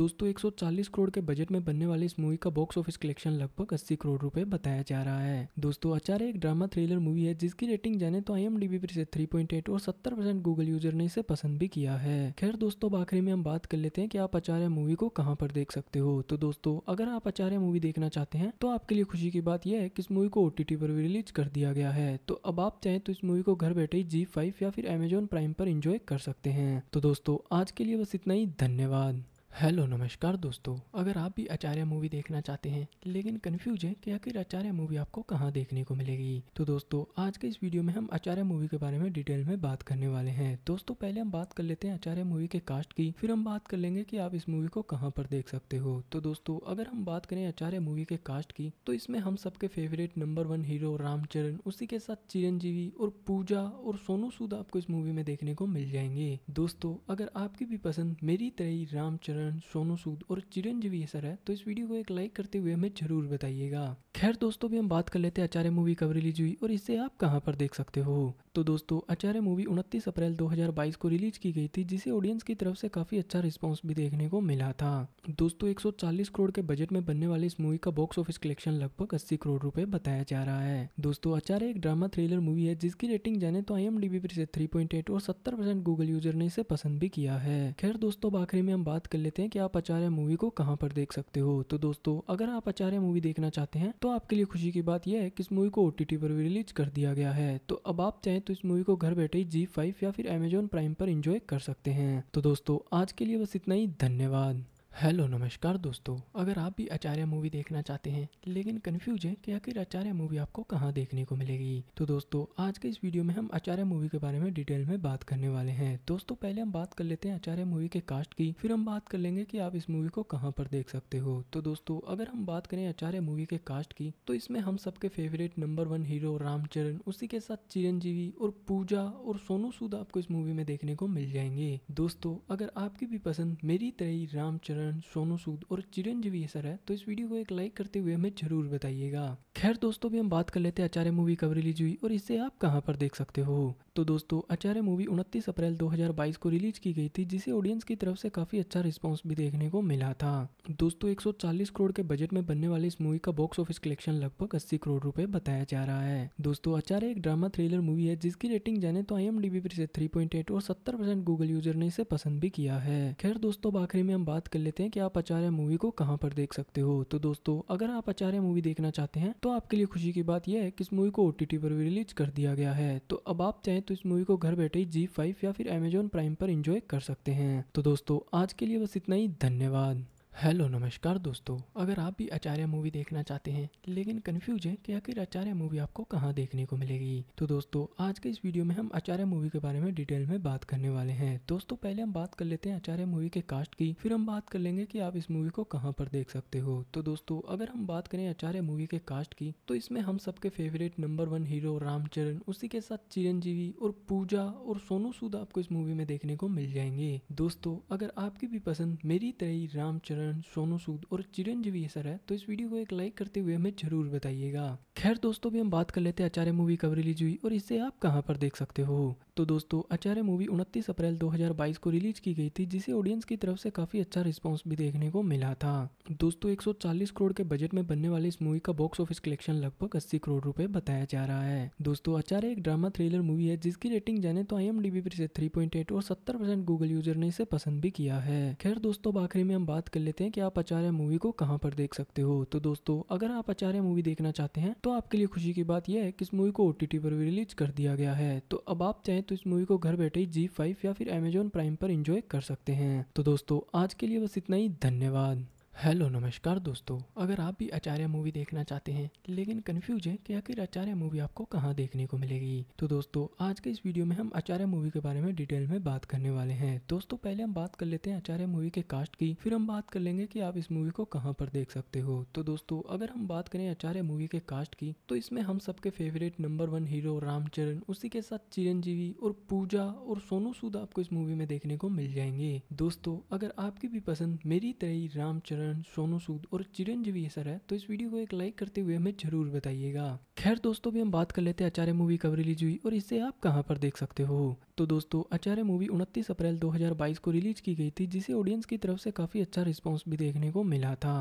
दोस्तों 140 करोड़ के बजट में बनने वाली इस मूवी का बॉक्स ऑफिस कलेक्शन लगभग अस्सी करोड़ रूपए बताया जा रहा है दोस्तों आचार्य एक ड्रामा थ्रिलर मूवी है जिसकी रेटिंग जाने तो आई पर पॉइंट थ्री और सत्तर गूगल यूजर ने इसे पसंद भी किया है खैर दोस्तों आखिरी में हम बात कर लेते हैं कि आप आचार्य मूवी को कहाँ पर देख सकते हो तो दोस्तों अगर आप आचार्य मूवी देखना चाहते हैं तो आपके लिए खुशी की बात यह है कि इस मूवी को ओ पर भी रिलीज कर दिया गया है तो अब आप चाहें तो इस मूवी को घर बैठे जी फाइव या फिर अमेजोन प्राइम पर इंजॉय कर सकते हैं तो दोस्तों आज के लिए बस इतना ही धन्यवाद हेलो नमस्कार दोस्तों अगर आप भी आचार्य मूवी देखना चाहते हैं लेकिन कंफ्यूज है कि आखिर आचार्य मूवी आपको कहाँ देखने को मिलेगी तो दोस्तों आज के इस वीडियो में हम आचार्य मूवी के बारे में डिटेल में बात करने वाले हैं दोस्तों पहले हम बात कर लेते हैं आचार्य मूवी के कास्ट की फिर हम बात कर लेंगे की आप इस मूवी को कहाँ पर देख सकते हो तो दोस्तों अगर हम बात करें आचार्य मूवी के कास्ट की तो इसमें हम सबके favourite number one hero Ram Charan उसी के साथ चिरंजीवी और पूजा और सोनू सूद आपको इस मूवी में देखने को मिल जाएंगे दोस्तों अगर आपकी भी पसंद मेरी तरह रामचरण किरण सोनू सूद और चिरंजीवी सर है तो इस वीडियो को एक लाइक करते हुए हमें जरूर बताइएगा खैर दोस्तों भी हम बात कर लेते हैं आचार्य मूवी कब रिलीज हुई और इसे आप कहाँ पर देख सकते हो तो दोस्तों आचार्य मूवी 29 अप्रैल 2022 को रिलीज की गई थी जिसे ऑडियंस की तरफ से काफी अच्छा रिस्पॉन्स भी देखने को मिला था दोस्तों 140 करोड़ के बजट में बनने वाली इस मूवी का बॉक्स ऑफिस कलेक्शन लगभग 80 करोड़ रुपए बताया जा रहा है दोस्तों आचार्य एक ड्रामा थ्रिलर मूवी है जिसकी रेटिंग जाने तो आई पर इसे थ्री और सत्तर गूगल यूजर ने इसे पसंद भी किया है खैर दोस्तों आखिरी में हम बात कर लेते हैं की आप आचार्य मूवी को कहाँ पर देख सकते हो तो दोस्तों अगर आप आचार्य मूवी देखना चाहते हैं तो आपके लिए खुशी की बात यह है कि इस मूवी को ओटीटी पर भी रिलीज कर दिया गया है तो अब आप चाहें तो इस मूवी को घर बैठे ही जी फाइव या फिर अमेजोन प्राइम पर इंजॉय कर सकते हैं तो दोस्तों आज के लिए बस इतना ही धन्यवाद हेलो नमस्कार दोस्तों अगर आप भी आचार्य मूवी देखना चाहते हैं लेकिन कंफ्यूज हैं कि आखिर आचार्य मूवी आपको कहाँ देखने को मिलेगी तो दोस्तों आज के इस वीडियो में हम आचार्य मूवी के बारे में डिटेल में बात करने वाले हैं दोस्तों पहले हम बात कर लेते हैं आचार्य मूवी के कास्ट की फिर हम बात कर लेंगे की आप इस मूवी को कहाँ पर देख सकते हो तो दोस्तों अगर हम बात करें आचार्य मूवी के कास्ट की तो इसमें हम सबके favourite number one hero Ram Charan उसी के साथ चिरंजीवी और पूजा और सोनू सूद आपको इस मूवी में देखने को मिल जाएंगे दोस्तों अगर आपकी भी पसंद मेरी तरह रामचरण करण सोनू सूद और चिरंजीवी सर है तो इस वीडियो को एक लाइक करते हुए हमें जरूर बताइएगा खैर दोस्तों भी हम बात कर लेते हैं आचार्य मूवी कब रिलीज हुई और इसे आप कहाँ पर देख सकते हो तो दोस्तों आचार्य मूवी 29 अप्रैल 2022 को रिलीज की गई थी जिसे ऑडियंस की तरफ से काफी अच्छा रिस्पॉन्स भी देखने को मिला था दोस्तों 140 करोड़ के बजट में बनने वाली इस मूवी का बॉक्स ऑफिस कलेक्शन लगभग अस्सी करोड़ रूपए बताया जा रहा है दोस्तों आचार्य एक ड्रामा थ्रिलर मूवी है जिसकी रेटिंग जाने तो आई पर डी बी और सत्तर गूगल यूजर ने इसे पसंद भी किया है खैर दोस्तों आखिरी में हम बात कर लेते लेते हैं कि आप आचार्य मूवी को कहाँ पर देख सकते हो तो दोस्तों अगर आप आचार्य मूवी देखना चाहते हैं तो आपके लिए खुशी की बात यह है कि इस मूवी को ओ पर भी रिलीज कर दिया गया है तो अब आप चाहें तो इस मूवी को घर बैठे जी फाइव या फिर अमेजोन प्राइम पर इंजॉय कर सकते हैं तो दोस्तों आज के लिए बस इतना ही धन्यवाद हेलो नमस्कार दोस्तों अगर आप भी आचार्य मूवी देखना चाहते हैं लेकिन कंफ्यूज हैं कि आखिर आचार्य मूवी आपको कहाँ देखने को मिलेगी तो दोस्तों आज के इस वीडियो में हम आचार्य मूवी के बारे में डिटेल में बात करने वाले हैं दोस्तों पहले हम बात कर लेते हैं आचार्य मूवी के कास्ट की फिर हम बात कर लेंगे की आप इस मूवी को कहाँ पर देख सकते हो तो दोस्तों अगर हम बात करें आचार्य मूवी के कास्ट की तो इसमें हम सबके favourite number one hero Ram Charan उसी के साथ चिरंजीवी और पूजा और सोनू सूद आपको इस मूवी में देखने को मिल जाएंगे दोस्तों अगर आपकी भी पसंद मेरी तरह रामचरण नारायण सोनू सूद और चिरंजीवी सर है तो इस वीडियो को एक लाइक करते हुए हमें जरूर बताइएगा खैर दोस्तों भी हम बात कर लेते हैं आचार्य मूवी कब रिलीज हुई और इसे आप कहाँ पर देख सकते हो तो दोस्तों आचार्य मूवी 29 अप्रैल 2022 को रिलीज की गई थी जिसे ऑडियंस की तरफ से काफी अच्छा रिस्पॉन्स भी देखने को मिला था दोस्तों 140 करोड़ के बजट में बनने वाली इस मूवी का बॉक्स ऑफिस कलेक्शन लगभग 80 करोड़ रुपए बताया जा रहा है दोस्तों आचार्य एक ड्रामा थ्रिलर मूवी है जिसकी रेटिंग जाने तो आई एम डी और सत्तर गूगल यूजर ने इसे पसंद भी किया है खैर दोस्तों अब आखिरी में हम बात कर लेते हैं की आप आचार्य मूवी को कहाँ पर देख सकते हो तो दोस्तों अगर आप आचार्य मूवी देखना चाहते हैं तो आपके लिए खुशी की बात यह है कि इस मूवी को ओटीटी पर भी रिलीज कर दिया गया है तो अब आप चाहें तो इस मूवी को घर बैठे ही जी फाइव या फिर अमेजोन प्राइम पर इंजॉय कर सकते हैं तो दोस्तों आज के लिए बस इतना ही धन्यवाद हेलो नमस्कार दोस्तों अगर आप भी आचार्य मूवी देखना चाहते हैं लेकिन कंफ्यूज हैं कि आखिर आचार्य मूवी आपको कहाँ देखने को मिलेगी तो दोस्तों आज के इस वीडियो में हम आचार्य मूवी के बारे में डिटेल में बात करने वाले हैं दोस्तों पहले हम बात कर लेते हैं आचार्य मूवी के कास्ट की फिर हम बात कर लेंगे की आप इस मूवी को कहाँ पर देख सकते हो तो दोस्तों अगर हम बात करें आचार्य मूवी के कास्ट की तो इसमें हम सबके favourite number one hero Ram Charan उसी के साथ चिरंजीवी और पूजा और सोनू सूद आपको इस मूवी में देखने को मिल जाएंगे दोस्तों अगर आपकी भी पसंद मेरी तरह रामचरण नारायण सोनू सूद और चिरंजीवी सर है तो इस वीडियो को एक लाइक करते हुए हमें जरूर बताइएगा खैर दोस्तों भी हम बात कर लेते हैं आचार्य मूवी कब रिलीज हुई और इसे आप कहाँ पर देख सकते हो तो दोस्तों आचार्य मूवी 29 अप्रैल 2022 को रिलीज की गई थी जिसे ऑडियंस की तरफ से काफी अच्छा रिस्पॉन्स भी देखने को मिला था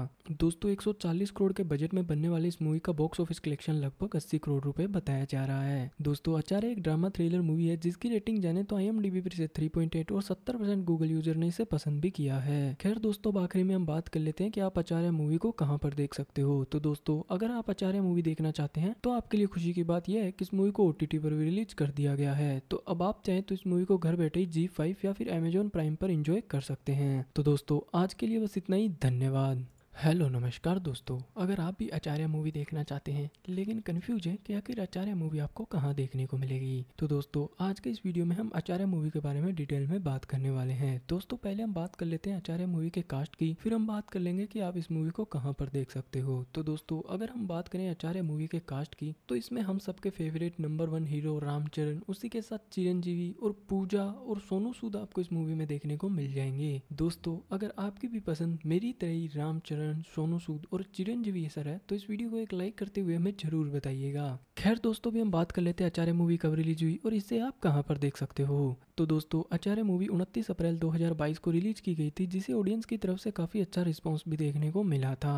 दोस्तों 140 करोड़ के बजट में बनने वाली इस मूवी का बॉक्स ऑफिस कलेक्शन लगभग अस्सी करोड़ रूपए बताया जा रहा है दोस्तों आचार्य एक ड्रामा थ्रिलर मूवी है जिसकी रेटिंग जाने तो आई एम पर इसे थ्री और सत्तर गूगल यूजर ने इसे पसंद भी किया है खैर दोस्तों आखिरी में हम बात कर लेते लेते हैं कि आप आचार्य मूवी को कहाँ पर देख सकते हो तो दोस्तों अगर आप आचार्य मूवी देखना चाहते हैं तो आपके लिए खुशी की बात यह है कि इस मूवी को ओ पर भी रिलीज कर दिया गया है तो अब आप चाहें तो इस मूवी को घर बैठे ही जी फाइव या फिर अमेजोन प्राइम पर इंजॉय कर सकते हैं तो दोस्तों आज के लिए बस इतना ही धन्यवाद हेलो नमस्कार दोस्तों अगर आप भी आचार्य मूवी देखना चाहते हैं लेकिन कन्फ्यूज हैं कि आखिर आचार्य मूवी आपको कहाँ देखने को मिलेगी तो दोस्तों आज के इस वीडियो में हम आचार्य मूवी के बारे में डिटेल में बात करने वाले हैं दोस्तों पहले हम बात कर लेते हैं आचार्य मूवी के कास्ट की फिर हम बात कर लेंगे की आप इस मूवी को कहाँ पर देख सकते हो तो दोस्तों अगर हम बात करें आचार्य मूवी के कास्ट की तो इसमें हम सबके favourite number one hero Ram Charan उसी के साथ चिरंजीवी और पूजा और सोनू सूद आपको इस मूवी में देखने को मिल जाएंगे दोस्तों अगर आपकी भी पसंद मेरी तरह रामचरण नारायण सोनू सूद और चिरंजीवी सर है तो इस वीडियो को एक लाइक करते हुए हमें जरूर बताइएगा खैर दोस्तों भी हम बात कर लेते हैं आचार्य मूवी कब रिलीज हुई और इसे आप कहाँ पर देख सकते हो तो दोस्तों आचार्य मूवी 29 अप्रैल 2022 को रिलीज की गई थी जिसे ऑडियंस की तरफ से काफी अच्छा रिस्पांस भी देखने को मिला था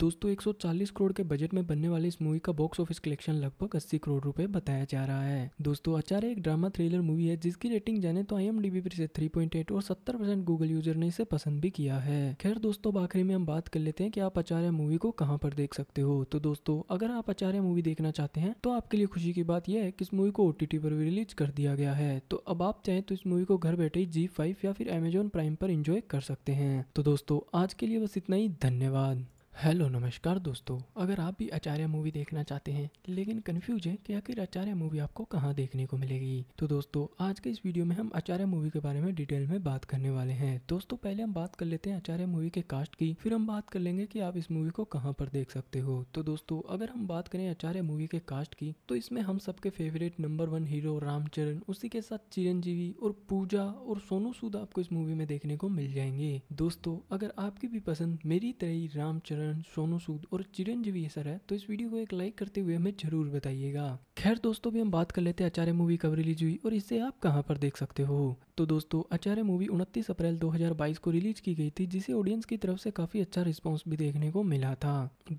दोस्तों 140 करोड़ के बजट में बनने वाली इस मूवी का बॉक्स ऑफिस कलेक्शन लगभग 80 करोड़ रुपए बताया जा रहा है दोस्तों आचार्य एक ड्रामा थ्रिलर मूवी है जिसकी रेटिंग जाने तो आई एम पर थ्री और सत्तर गूगल यूजर ने इसे पसंद भी किया है खैर दोस्तों आखिरी में हम बात कर लेते हैं की आप आचार्य मूवी को कहाँ पर देख सकते हो तो दोस्तों अगर आप आचार्य मूवी देखना चाहते हैं तो आपके लिए खुशी की बात यह है कि इस मूवी को ओटीटी पर भी रिलीज कर दिया गया है तो अब आप चाहे तो इस मूवी को घर बैठे ही जी फाइव या फिर अमेजोन प्राइम पर इंजॉय कर सकते हैं तो दोस्तों आज के लिए बस इतना ही धन्यवाद हेलो नमस्कार दोस्तों अगर आप भी आचार्य मूवी देखना चाहते हैं लेकिन कन्फ्यूज हैं कि आखिर आचार्य मूवी आपको कहाँ देखने को मिलेगी तो दोस्तों आज के इस वीडियो में हम आचार्य मूवी के बारे में डिटेल में बात करने वाले हैं दोस्तों पहले हम बात कर लेते हैं आचार्य मूवी के कास्ट की फिर हम बात कर लेंगे की आप इस मूवी को कहाँ पर देख सकते हो तो दोस्तों अगर हम बात करें आचार्य मूवी के कास्ट की तो इसमें हम सबके favourite number one hero Ram Charan उसी के साथ चिरंजीवी और पूजा और सोनू सूद आपको इस मूवी में देखने को मिल जाएंगे दोस्तों अगर आपकी भी पसंद मेरी तरह रामचरण नारायण सोनू सूद और चिरंजीवी सर है तो इस वीडियो को एक लाइक करते हुए हमें जरूर बताइएगा खैर दोस्तों भी हम बात कर लेते हैं आचार्य मूवी कब रिलीज हुई और इसे आप कहाँ पर देख सकते हो तो दोस्तों आचार्य मूवी 29 अप्रैल 2022 को रिलीज की गई थी जिसे ऑडियंस की तरफ से काफी अच्छा रिस्पांस भी देखने को मिला था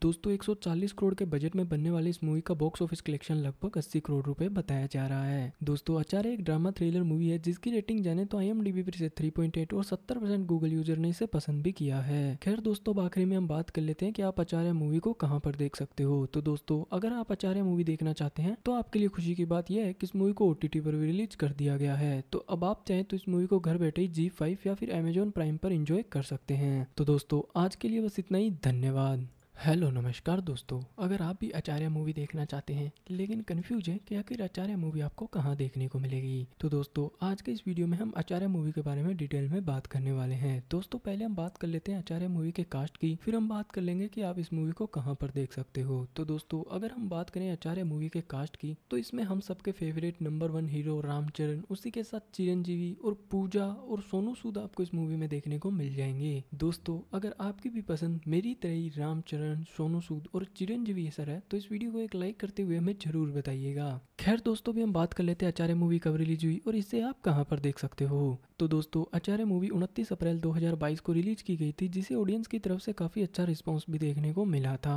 दोस्तों 140 करोड़ के बजट में बनने वाली इस मूवी का बॉक्स ऑफिस कलेक्शन लगभग अस्सी करोड़ रूपए बताया जा रहा है दोस्तों आचार्य एक ड्रामा थ्रिलर मूवी है जिसकी रेटिंग जाने तो आई एम पर इसे थ्री और सत्तर गूगल यूजर ने इसे पसंद भी किया है खैर दोस्तों आखिरी में हम बात कर लेते लेते हैं कि आप आचार्य मूवी को कहाँ पर देख सकते हो तो दोस्तों अगर आप आचार्य मूवी देखना चाहते हैं तो आपके लिए खुशी की बात यह है कि इस मूवी को ओ पर भी रिलीज कर दिया गया है तो अब आप चाहें तो इस मूवी को घर बैठे जी फाइव या फिर अमेजोन प्राइम पर इंजॉय कर सकते हैं तो दोस्तों आज के लिए बस इतना ही धन्यवाद हेलो नमस्कार दोस्तों अगर आप भी आचार्य मूवी देखना चाहते हैं लेकिन कंफ्यूज हैं कि आखिर आचार्य मूवी आपको कहाँ देखने को मिलेगी तो दोस्तों आज के इस वीडियो में हम आचार्य मूवी के बारे में डिटेल में बात करने वाले हैं दोस्तों पहले हम बात कर लेते हैं आचार्य मूवी के कास्ट की फिर हम बात कर लेंगे की आप इस मूवी को कहाँ पर देख सकते हो तो दोस्तों अगर हम बात करें आचार्य मूवी के कास्ट की तो इसमें हम सबके favourite number one hero Ram Charan उसी के साथ चिरंजीवी और पूजा और सोनू सूद आपको इस मूवी में देखने को मिल जाएंगे दोस्तों अगर आपकी भी पसंद मेरी तरह रामचरण करण सोनू सूद और चिरंजीवी सर है तो इस वीडियो को एक लाइक करते हुए हमें जरूर बताइएगा खैर दोस्तों भी हम बात कर लेते हैं आचार्य मूवी कब रिलीज हुई और इसे आप कहाँ पर देख सकते हो तो दोस्तों आचार्य मूवी 29 अप्रैल 2022 को रिलीज की गई थी जिसे ऑडियंस की तरफ से काफी अच्छा रिस्पांस भी देखने को मिला था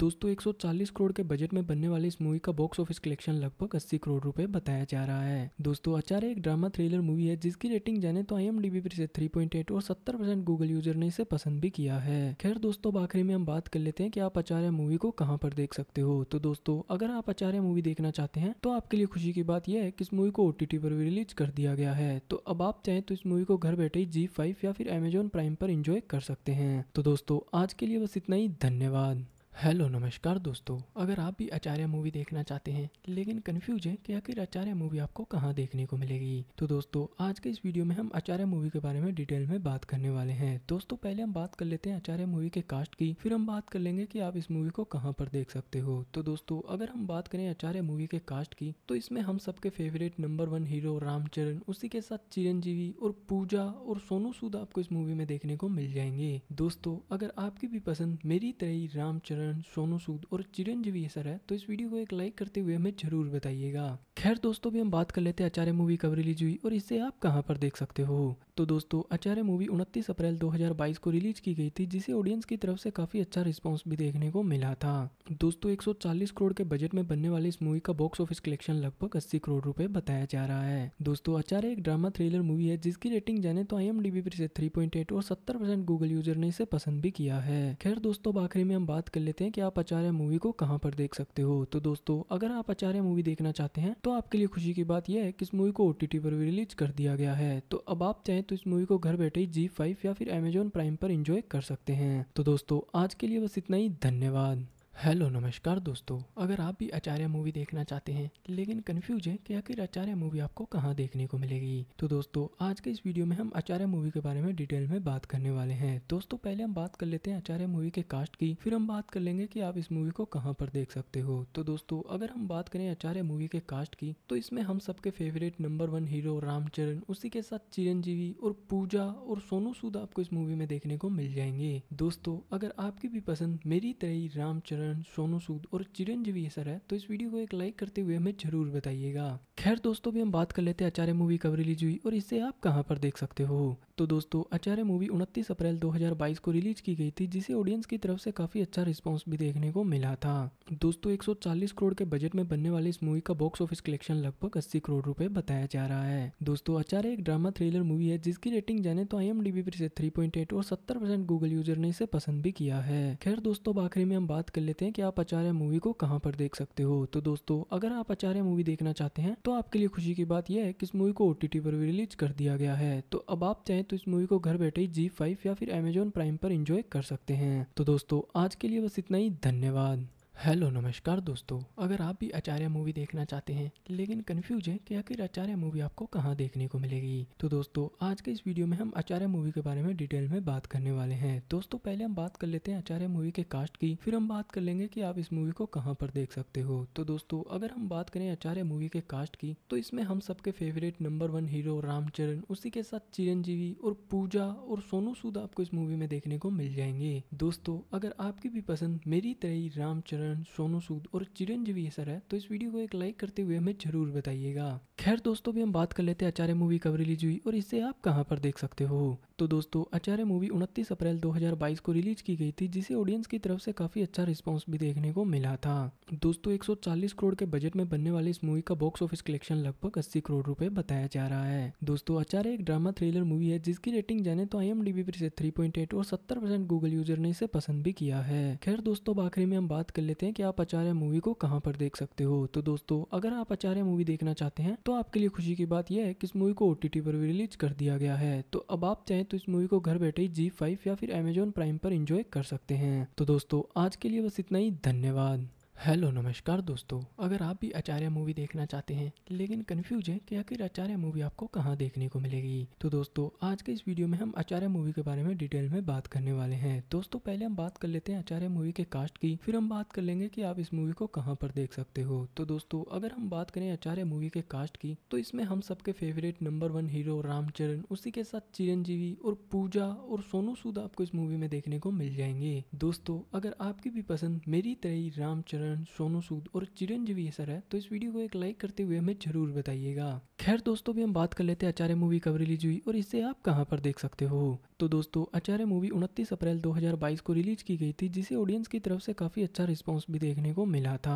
दोस्तों 140 करोड़ के बजट में बनने वाली इस मूवी का बॉक्स ऑफिस कलेक्शन लगभग 80 करोड़ रुपए बताया जा रहा है दोस्तों आचार्य एक ड्रामा थ्रिलर मूवी है जिसकी रेटिंग जाने तो आई एम पर इसे थ्री और सत्तर गूगल यूजर ने इसे पसंद भी किया है खैर दोस्तों आखिरी में हम बात कर लेते हैं की आप आचार्य मूवी को कहाँ पर देख सकते हो तो दोस्तों अगर आप आचार्य मूवी देखना चाहते हैं तो आपके लिए खुशी की बात यह है की इस मूवी को ओटीटी पर भी रिलीज कर दिया गया है तो अब आप चाहे तो इस मूवी को घर बैठे जी फाइव या फिर अमेजोन प्राइम पर इंजॉय कर सकते हैं तो दोस्तों आज के लिए बस इतना ही धन्यवाद हेलो नमस्कार दोस्तों अगर आप भी आचार्य मूवी देखना चाहते हैं लेकिन कंफ्यूज है कि आखिर आचार्य मूवी आपको कहाँ देखने को मिलेगी तो दोस्तों आज के इस वीडियो में हम आचार्य मूवी के बारे में डिटेल में बात करने वाले हैं दोस्तों पहले हम बात कर लेते हैं आचार्य मूवी के कास्ट की फिर हम बात कर लेंगे की आप इस मूवी को कहाँ पर देख सकते हो तो दोस्तों अगर हम बात करें आचार्य मूवी के कास्ट की तो इसमें हम सबके favourite number one hero Ram Charan उसी के साथ चिरंजीवी और पूजा और सोनू सूद आपको इस मूवी में देखने को मिल जाएंगे दोस्तों अगर आपकी भी पसंद मेरी तरह रामचरण करण सोनू सूद और चिरंजीवी सर है तो इस वीडियो को एक लाइक करते हुए हमें जरूर बताइएगा खैर दोस्तों भी हम बात कर लेते हैं आचार्य मूवी कब रिलीज हुई और इसे आप कहाँ पर देख सकते हो तो दोस्तों आचार्य मूवी 29 अप्रैल 2022 को रिलीज की गई थी जिसे ऑडियंस की तरफ से काफी अच्छा रिस्पॉन्स भी देखने को मिला था दोस्तों 140 करोड़ के बजट में बनने वाली इस मूवी का बॉक्स ऑफिस कलेक्शन लगभग अस्सी करोड़ रूपए बताया जा रहा है दोस्तों आचार्य एक ड्रामा थ्रिलर मूवी है जिसकी रेटिंग जाने तो आई एम पर इसे थ्री और सत्तर गूगल यूजर ने इसे पसंद भी किया है खैर दोस्तों आखिरी में हम बात कर लेते लेते हैं कि आप आचार्य मूवी को कहाँ पर देख सकते हो तो दोस्तों अगर आप आचार्य मूवी देखना चाहते हैं तो आपके लिए खुशी की बात यह है कि इस मूवी को ओ पर भी रिलीज कर दिया गया है तो अब आप चाहें तो इस मूवी को घर बैठे जी फाइव या फिर अमेजोन प्राइम पर इंजॉय कर सकते हैं तो दोस्तों आज के लिए बस इतना ही धन्यवाद हेलो नमस्कार दोस्तों अगर आप भी आचार्य मूवी देखना चाहते हैं लेकिन कंफ्यूज है कि आखिर आचार्य मूवी आपको कहाँ देखने को मिलेगी तो दोस्तों आज के इस वीडियो में हम आचार्य मूवी के बारे में डिटेल में बात करने वाले हैं दोस्तों पहले हम बात कर लेते हैं आचार्य मूवी के कास्ट की फिर हम बात कर लेंगे की आप इस मूवी को कहाँ पर देख सकते हो तो दोस्तों अगर हम बात करें आचार्य मूवी के कास्ट की तो इसमें हम सबके favourite number one hero Ram Charan उसी के साथ चिरंजीवी और पूजा और सोनू सूद आपको इस मूवी में देखने को मिल जाएंगे दोस्तों अगर आपकी भी पसंद मेरी तरह रामचरण करण सोनू सूद और चिरंजीवी सर है तो इस वीडियो को एक लाइक करते हुए हमें जरूर बताइएगा खैर दोस्तों भी हम बात कर लेते हैं आचार्य मूवी कब रिलीज हुई और इसे आप कहाँ पर देख सकते हो तो दोस्तों आचार्य मूवी 29 अप्रैल 2022 को रिलीज की गई थी जिसे ऑडियंस की तरफ से काफी अच्छा रिस्पांस भी देखने को मिला था दोस्तों 140 करोड़ के बजट में बनने वाली इस मूवी का बॉक्स ऑफिस कलेक्शन लगभग 80 करोड़ रुपए बताया जा रहा है दोस्तों आचार्य एक ड्रामा थ्रिलर मूवी है जिसकी रेटिंग जाने तो आई एम पर इसे थ्री और सत्तर गूगल यूजर ने इसे पसंद भी किया है खैर दोस्तों आखिरी में हम बात कर लेते हैं की आप आचार्य मूवी को कहाँ पर देख सकते हो तो दोस्तों अगर आप आचार्य मूवी देखना चाहते हैं तो आपके लिए खुशी की बात यह है कि इस मूवी को ओटीटी पर भी रिलीज कर दिया गया है तो अब आप चाहे हैं तो इस मूवी को घर बैठे जी फाइव या फिर अमेजोन प्राइम पर इंजॉय कर सकते हैं तो दोस्तों आज के लिए बस इतना ही धन्यवाद हेलो नमस्कार दोस्तों अगर आप भी आचार्य मूवी देखना चाहते हैं लेकिन कंफ्यूज है कि आखिर आचार्य मूवी आपको कहाँ देखने को मिलेगी तो दोस्तों आज के इस वीडियो में हम आचार्य मूवी के बारे में डिटेल में बात करने वाले हैं दोस्तों पहले हम बात कर लेते हैं आचार्य मूवी के कास्ट की फिर हम बात कर लेंगे की आप इस मूवी को कहाँ पर देख सकते हो तो दोस्तों अगर हम बात करें आचार्य मूवी के कास्ट की तो इसमें हम सबके favourite number one hero Ram Charan उसी के साथ चिरंजीवी और पूजा और सोनू सूद आपको इस मूवी में देखने को मिल जाएंगे दोस्तों अगर आपकी भी पसंद मेरी तरह रामचरण करण सोनू सूद और चिरंजीवी सर है तो इस वीडियो को एक लाइक करते हुए हमें जरूर बताइएगा खैर दोस्तों भी हम बात कर लेते हैं आचार्य मूवी कब रिलीज हुई और इसे आप कहाँ पर देख सकते हो तो दोस्तों आचार्य मूवी उनतीस अप्रैल 2022 को रिलीज की गई थी जिसे ऑडियंस की तरफ से काफी अच्छा रिस्पॉन्स भी देखने को मिला था दोस्तों 140 करोड़ के बजट में बनने वाली इस मूवी का बॉक्स ऑफिस कलेक्शन लगभग 80 करोड़ रुपए बताया जा रहा है दोस्तों आचार्य एक ड्रामा थ्रिलर मूवी है जिसकी रेटिंग जाने तो आई एम पर इसे थ्री और सत्तर गूगल यूजर ने इसे पसंद भी किया है खैर दोस्तों आखिरी में हम बात कर लेते हैं कि आप आचार्य मूवी को कहाँ पर देख सकते हो तो दोस्तों अगर आप आचार्य मूवी देखना चाहते हैं तो आपके लिए खुशी की बात यह है कि इस मूवी को ओटीटी पर भी रिलीज कर दिया गया है तो अब आप चाहें तो तो इस मूवी को घर बैठे ही जी फाइव या फिर अमेजोन प्राइम पर इंजॉय कर सकते हैं तो दोस्तों आज के लिए बस इतना ही धन्यवाद हेलो नमस्कार दोस्तों अगर आप भी आचार्य मूवी देखना चाहते हैं लेकिन कंफ्यूज हैं कि आखिर आचार्य मूवी आपको कहाँ देखने को मिलेगी तो दोस्तों आज के इस वीडियो में हम आचार्य मूवी के बारे में डिटेल में बात करने वाले हैं दोस्तों पहले हम बात कर लेते हैं आचार्य मूवी के कास्ट की फिर हम बात कर लेंगे की आप इस मूवी को कहाँ पर देख सकते हो तो दोस्तों अगर हम बात करें आचार्य मूवी के कास्ट की तो इसमें हम सबके favourite number one hero Ram Charan उसी के साथ चिरंजीवी और पूजा और सोनू सूद आपको इस मूवी में देखने को मिल जाएंगे दोस्तों अगर आपकी भी पसंद मेरी तरह रामचरण किरण सोनू सूद और चिरंजीवी सर है तो इस वीडियो को एक लाइक करते हुए हमें जरूर बताइएगा खैर दोस्तों भी हम बात कर लेते हैं आचार्य मूवी कब रिलीज हुई और इसे आप कहाँ पर देख सकते हो तो दोस्तों आचार्य मूवी 29 अप्रैल 2022 को रिलीज की गई थी जिसे ऑडियंस की तरफ से काफी अच्छा रिस्पॉन्स भी देखने को मिला था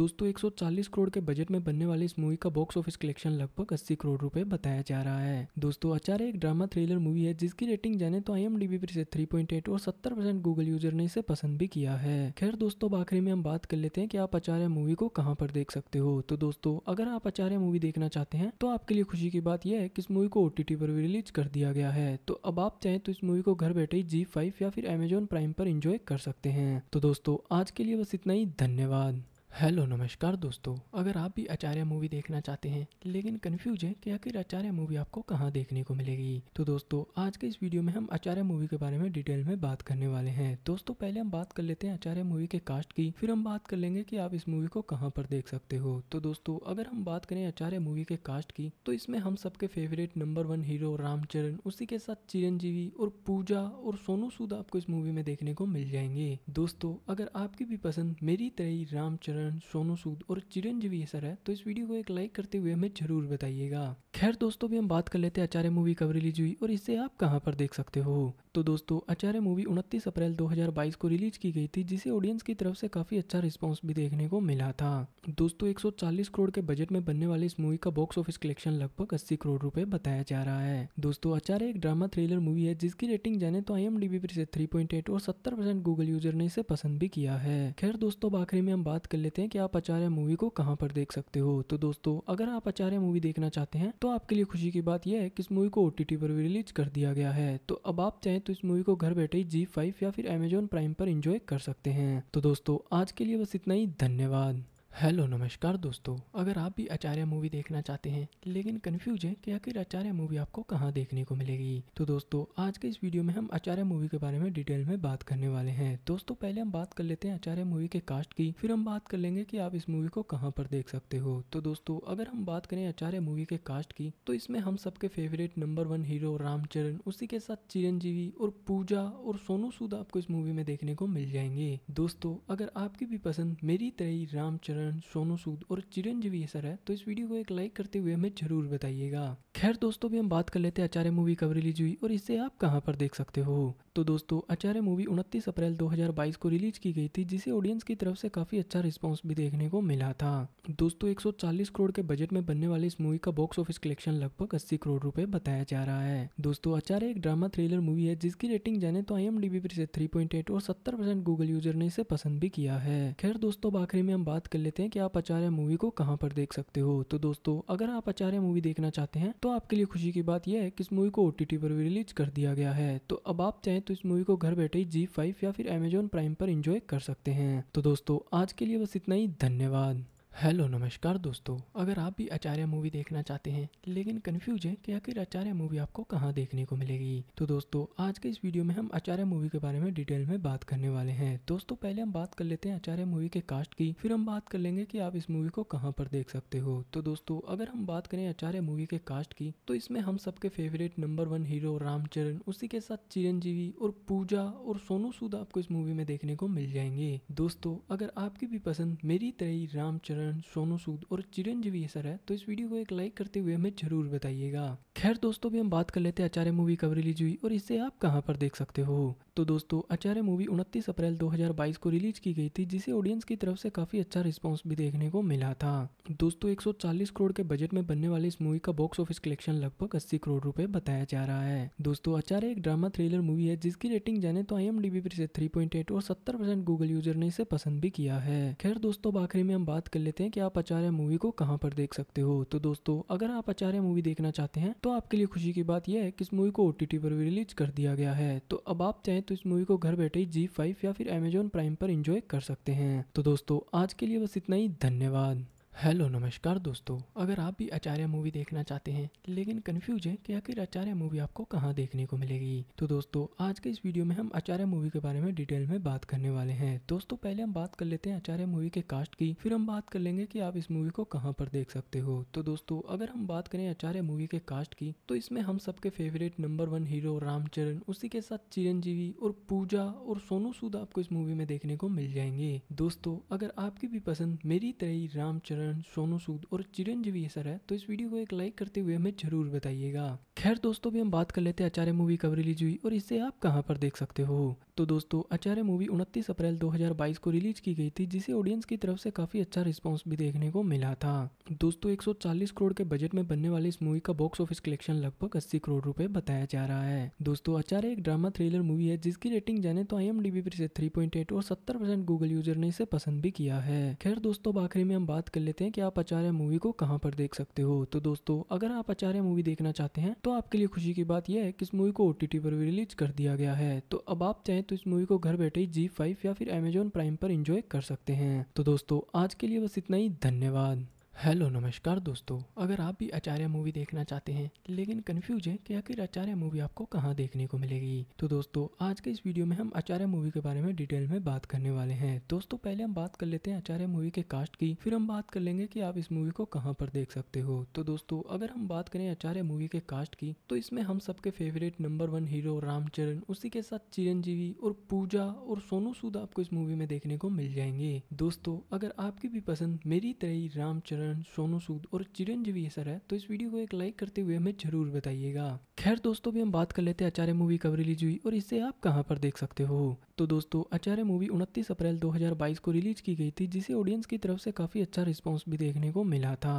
दोस्तों 140 करोड़ के बजट में बनने वाली इस मूवी का बॉक्स ऑफिस कलेक्शन लगभग अस्सी करोड़ रूपए बताया जा रहा है दोस्तों आचार्य एक ड्रामा थ्रिलर मूवी है जिसकी रेटिंग जाने तो आई एम पर इसे थ्री और सत्तर गूगल यूजर ने इसे पसंद भी किया है खैर दोस्तों आखिरी में हम बात कर लेते हैं कि आप आचार्य मूवी को कहाँ पर देख सकते हो तो दोस्तों अगर आप आचार्य मूवी देखना चाहते हैं तो आपके लिए खुशी की बात यह है कि इस मूवी को ओ पर भी रिलीज कर दिया गया है तो अब आप चाहें तो इस मूवी को घर बैठे जी फाइव या फिर अमेजोन प्राइम पर इंजॉय कर सकते हैं तो दोस्तों आज के लिए बस इतना ही धन्यवाद हेलो नमस्कार दोस्तों अगर आप भी आचार्य मूवी देखना चाहते हैं लेकिन कंफ्यूज हैं कि आखिर आचार्य मूवी आपको कहाँ देखने को मिलेगी तो दोस्तों आज के इस वीडियो में हम आचार्य मूवी के बारे में डिटेल में बात करने वाले हैं दोस्तों पहले हम बात कर लेते हैं आचार्य मूवी के कास्ट की फिर हम बात कर लेंगे की आप इस मूवी को कहाँ पर देख सकते हो तो दोस्तों अगर हम बात करें आचार्य मूवी के कास्ट की तो इसमें हम सबके favourite number one hero Ram Charan उसी के साथ चिरंजीवी और पूजा और सोनू सूद आपको इस मूवी में देखने को मिल जाएंगे दोस्तों अगर आपकी भी पसंद मेरी तरह रामचरण करण सोनू सूद और चिरंजीवी सर है तो इस वीडियो को एक लाइक करते हुए हमें जरूर बताइएगा खैर दोस्तों भी हम बात कर लेते हैं आचार्य मूवी कब रिलीज हुई और इसे आप कहाँ पर देख सकते हो तो दोस्तों आचार्य मूवी उनतीस अप्रैल 2022 को रिलीज की गई थी जिसे ऑडियंस की तरफ से काफी अच्छा रिस्पांस भी देखने को मिला था दोस्तों 140 करोड़ के बजट में बनने वाली इस मूवी का बॉक्स ऑफिस कलेक्शन लगभग 80 करोड़ रुपए बताया जा रहा है दोस्तों आचार्य एक ड्रामा थ्रिलर मूवी है जिसकी रेटिंग जाने तो आई पर इसे 3.8 और सत्तर परसेंट गूगल यूजर ने इसे पसंद भी किया है खैर दोस्तों आखिरी में हम बात कर लेते हैं की आप आचार्य मूवी को कहाँ पर देख सकते हो तो दोस्तों अगर आप आचार्य मूवी देखना चाहते हैं तो आपके लिए खुशी की बात यह है कि इस मूवी को ओटीटी पर भी रिलीज कर दिया गया है तो अब आप चाहें तो इस मूवी को घर बैठे ही जी फाइव या फिर अमेजोन प्राइम पर इंजॉय कर सकते हैं तो दोस्तों आज के लिए बस इतना ही धन्यवाद हेलो नमस्कार दोस्तों अगर आप भी आचार्य मूवी देखना चाहते हैं लेकिन कंफ्यूज हैं कि आखिर आचार्य मूवी आपको कहाँ देखने को मिलेगी तो दोस्तों आज के इस वीडियो में हम आचार्य मूवी के बारे में डिटेल में बात करने वाले हैं दोस्तों पहले हम बात कर लेते हैं आचार्य मूवी के कास्ट की फिर हम बात कर लेंगे की आप इस मूवी को कहाँ पर देख सकते हो तो दोस्तों अगर हम बात करें आचार्य मूवी के कास्ट की तो इसमें हम सबके favourite number one hero Ram Charan उसी के साथ चिरंजीवी और पूजा और सोनू सूद आपको इस मूवी में देखने को मिल जाएंगे दोस्तों अगर आपकी भी पसंद मेरी तरह रामचरण करण सोनू सूद और चिरंजीवी सर है तो इस वीडियो को एक लाइक करते हुए हमें जरूर बताइएगा खैर दोस्तों भी हम बात कर लेते हैं आचार्य मूवी कब रिलीज हुई और इसे आप कहाँ पर देख सकते हो तो दोस्तों आचार्य मूवी 29 अप्रैल 2022 को रिलीज की गई थी जिसे ऑडियंस की तरफ से काफी अच्छा रिस्पॉन्स भी देखने को मिला था दोस्तों 140 करोड़ के बजट में बनने वाली इस मूवी का बॉक्स ऑफिस कलेक्शन लगभग अस्सी करोड़ रूपए बताया जा रहा है दोस्तों आचार्य एक ड्रामा थ्रिलर मूवी है जिसकी रेटिंग जाने तो आई पर इसे थ्री और सत्तर गूगल यूजर ने इसे पसंद भी किया है खैर दोस्तों आखिरी में हम बात कर लेते लेते हैं कि आप आचार्य मूवी को कहाँ पर देख सकते हो तो दोस्तों अगर आप आचार्य मूवी देखना चाहते हैं तो आपके लिए खुशी की बात यह है कि इस मूवी को ओ पर भी रिलीज कर दिया गया है तो अब आप चाहें तो इस मूवी को घर बैठे जी फाइव या फिर अमेजोन प्राइम पर इंजॉय कर सकते हैं तो दोस्तों आज के लिए बस इतना ही धन्यवाद हेलो नमस्कार दोस्तों अगर आप भी आचार्य मूवी देखना चाहते हैं लेकिन कंफ्यूज हैं कि आखिर आचार्य मूवी आपको कहाँ देखने को मिलेगी तो दोस्तों आज के इस वीडियो में हम आचार्य मूवी के बारे में डिटेल में बात करने वाले हैं दोस्तों पहले हम बात कर लेते हैं आचार्य मूवी के कास्ट की फिर हम बात कर लेंगे की आप इस मूवी को कहाँ पर देख सकते हो तो दोस्तों अगर हम बात करें आचार्य मूवी के कास्ट की तो इसमें हम सबके favourite number one hero Ram Charan उसी के साथ चिरंजीवी और पूजा और सोनू सूद आपको इस मूवी में देखने को मिल जाएंगे दोस्तों अगर आपकी भी पसंद मेरी तरह रामचरण करण सोनू सूद और चिरंजीवी सर है तो इस वीडियो को एक लाइक करते हुए हमें जरूर बताइएगा खैर दोस्तों भी हम बात कर लेते हैं आचार्य मूवी कब रिलीज हुई और इसे आप कहाँ पर देख सकते हो तो दोस्तों आचार्य मूवी 29 अप्रैल 2022 को रिलीज की गई थी जिसे ऑडियंस की तरफ से काफी अच्छा रिस्पॉन्स भी देखने को मिला था दोस्तों 140 करोड़ के बजट में बनने वाली इस मूवी का बॉक्स ऑफिस कलेक्शन लगभग 80 करोड़ रुपए बताया जा रहा है दोस्तों आचार्य एक ड्रामा थ्रिलर मूवी है जिसकी रेटिंग जाने तो आई एम पर इसे थ्री और सत्तर गूगल यूजर ने इसे पसंद भी किया है खैर दोस्तों अब आखिरी में हम बात कर लेते हैं की आप आचार्य मूवी को कहाँ पर देख सकते हो तो दोस्तों अगर आप आचार्य मूवी देखना चाहते हैं तो आपके लिए खुशी की बात यह है कि इस मूवी को ओटीटी पर भी रिलीज कर दिया गया है तो अब आप चाहें तो इस मूवी को घर बैठे ही जी फाइव या फिर अमेजोन प्राइम पर इंजॉय कर सकते हैं तो दोस्तों आज के लिए बस इतना ही धन्यवाद हेलो नमस्कार दोस्तों अगर आप भी आचार्य मूवी देखना चाहते हैं लेकिन कंफ्यूज हैं कि आखिर आचार्य मूवी आपको कहाँ देखने को मिलेगी तो दोस्तों आज के इस वीडियो में हम आचार्य मूवी के बारे में डिटेल में बात करने वाले हैं दोस्तों पहले हम बात कर लेते हैं आचार्य मूवी के कास्ट की फिर हम बात कर लेंगे की आप इस मूवी को कहाँ पर देख सकते हो तो दोस्तों अगर हम बात करें आचार्य मूवी के कास्ट की तो इसमें हम सबके favourite number one hero Ram Charan उसी के साथ चिरंजीवी और पूजा और सोनू सूद आपको इस मूवी में देखने को मिल जाएंगे दोस्तों अगर आपकी भी पसंद मेरी तरह रामचरण करण सोनू सूद और चिरंजीवी सर है तो इस वीडियो को एक लाइक करते हुए हमें जरूर बताइएगा खैर दोस्तों भी हम बात कर लेते हैं आचार्य मूवी कब रिलीज हुई और इसे आप कहाँ पर देख सकते हो तो दोस्तों आचार्य मूवी उनतीस अप्रैल 2022 को रिलीज की गई थी जिसे ऑडियंस की तरफ से काफी अच्छा रिस्पॉन्स भी देखने को मिला था दोस्तों 140 करोड़ के बजट में बनने वाली इस मूवी का बॉक्स ऑफिस कलेक्शन लगभग अस्सी करोड़ रूपए बताया जा रहा है दोस्तों आचार्य एक ड्रामा थ्रिलर मूवी है जिसकी रेटिंग जाने तो आई एम पर इसे थ्री और सत्तर गूगल यूजर ने इसे पसंद भी किया है खैर दोस्तों आखिरी में हम बात कर लेते लेते हैं कि आप आचार्य मूवी को कहाँ पर देख सकते हो तो दोस्तों अगर आप आचार्य मूवी देखना चाहते हैं तो आपके लिए खुशी की बात यह है कि इस मूवी को ओ पर भी रिलीज कर दिया गया है तो अब आप चाहें तो इस मूवी को घर बैठे ही जी फाइव या फिर अमेजोन प्राइम पर इंजॉय कर सकते हैं तो दोस्तों आज के लिए बस इतना ही धन्यवाद हेलो नमस्कार दोस्तों अगर आप भी आचार्य मूवी देखना चाहते हैं लेकिन कन्फ्यूज हैं कि आखिर आचार्य मूवी आपको कहाँ देखने को मिलेगी तो दोस्तों आज के इस वीडियो में हम आचार्य मूवी के बारे में डिटेल में बात करने वाले हैं दोस्तों पहले हम बात कर लेते हैं आचार्य मूवी के कास्ट की फिर हम बात कर लेंगे की आप इस मूवी को कहाँ पर देख सकते हो तो दोस्तों अगर हम बात करें आचार्य मूवी के कास्ट की तो इसमें हम सबके favourite number one hero Ram Charan उसी के साथ चिरंजीवी और पूजा और सोनू सूद आपको इस मूवी में देखने को मिल जाएंगे दोस्तों अगर आपकी भी पसंद मेरी तरह रामचरण करण सोनू सूद और चिरंजीवी सर है तो इस वीडियो को एक लाइक करते हुए हमें जरूर बताइएगा खैर दोस्तों भी हम बात कर लेते हैं आचार्य मूवी कब रिलीज हुई और इसे आप कहाँ पर देख सकते हो तो दोस्तों आचार्य मूवी 29 अप्रैल 2022 को रिलीज की गई थी जिसे ऑडियंस की तरफ से काफी अच्छा रिस्पॉन्स भी देखने को मिला था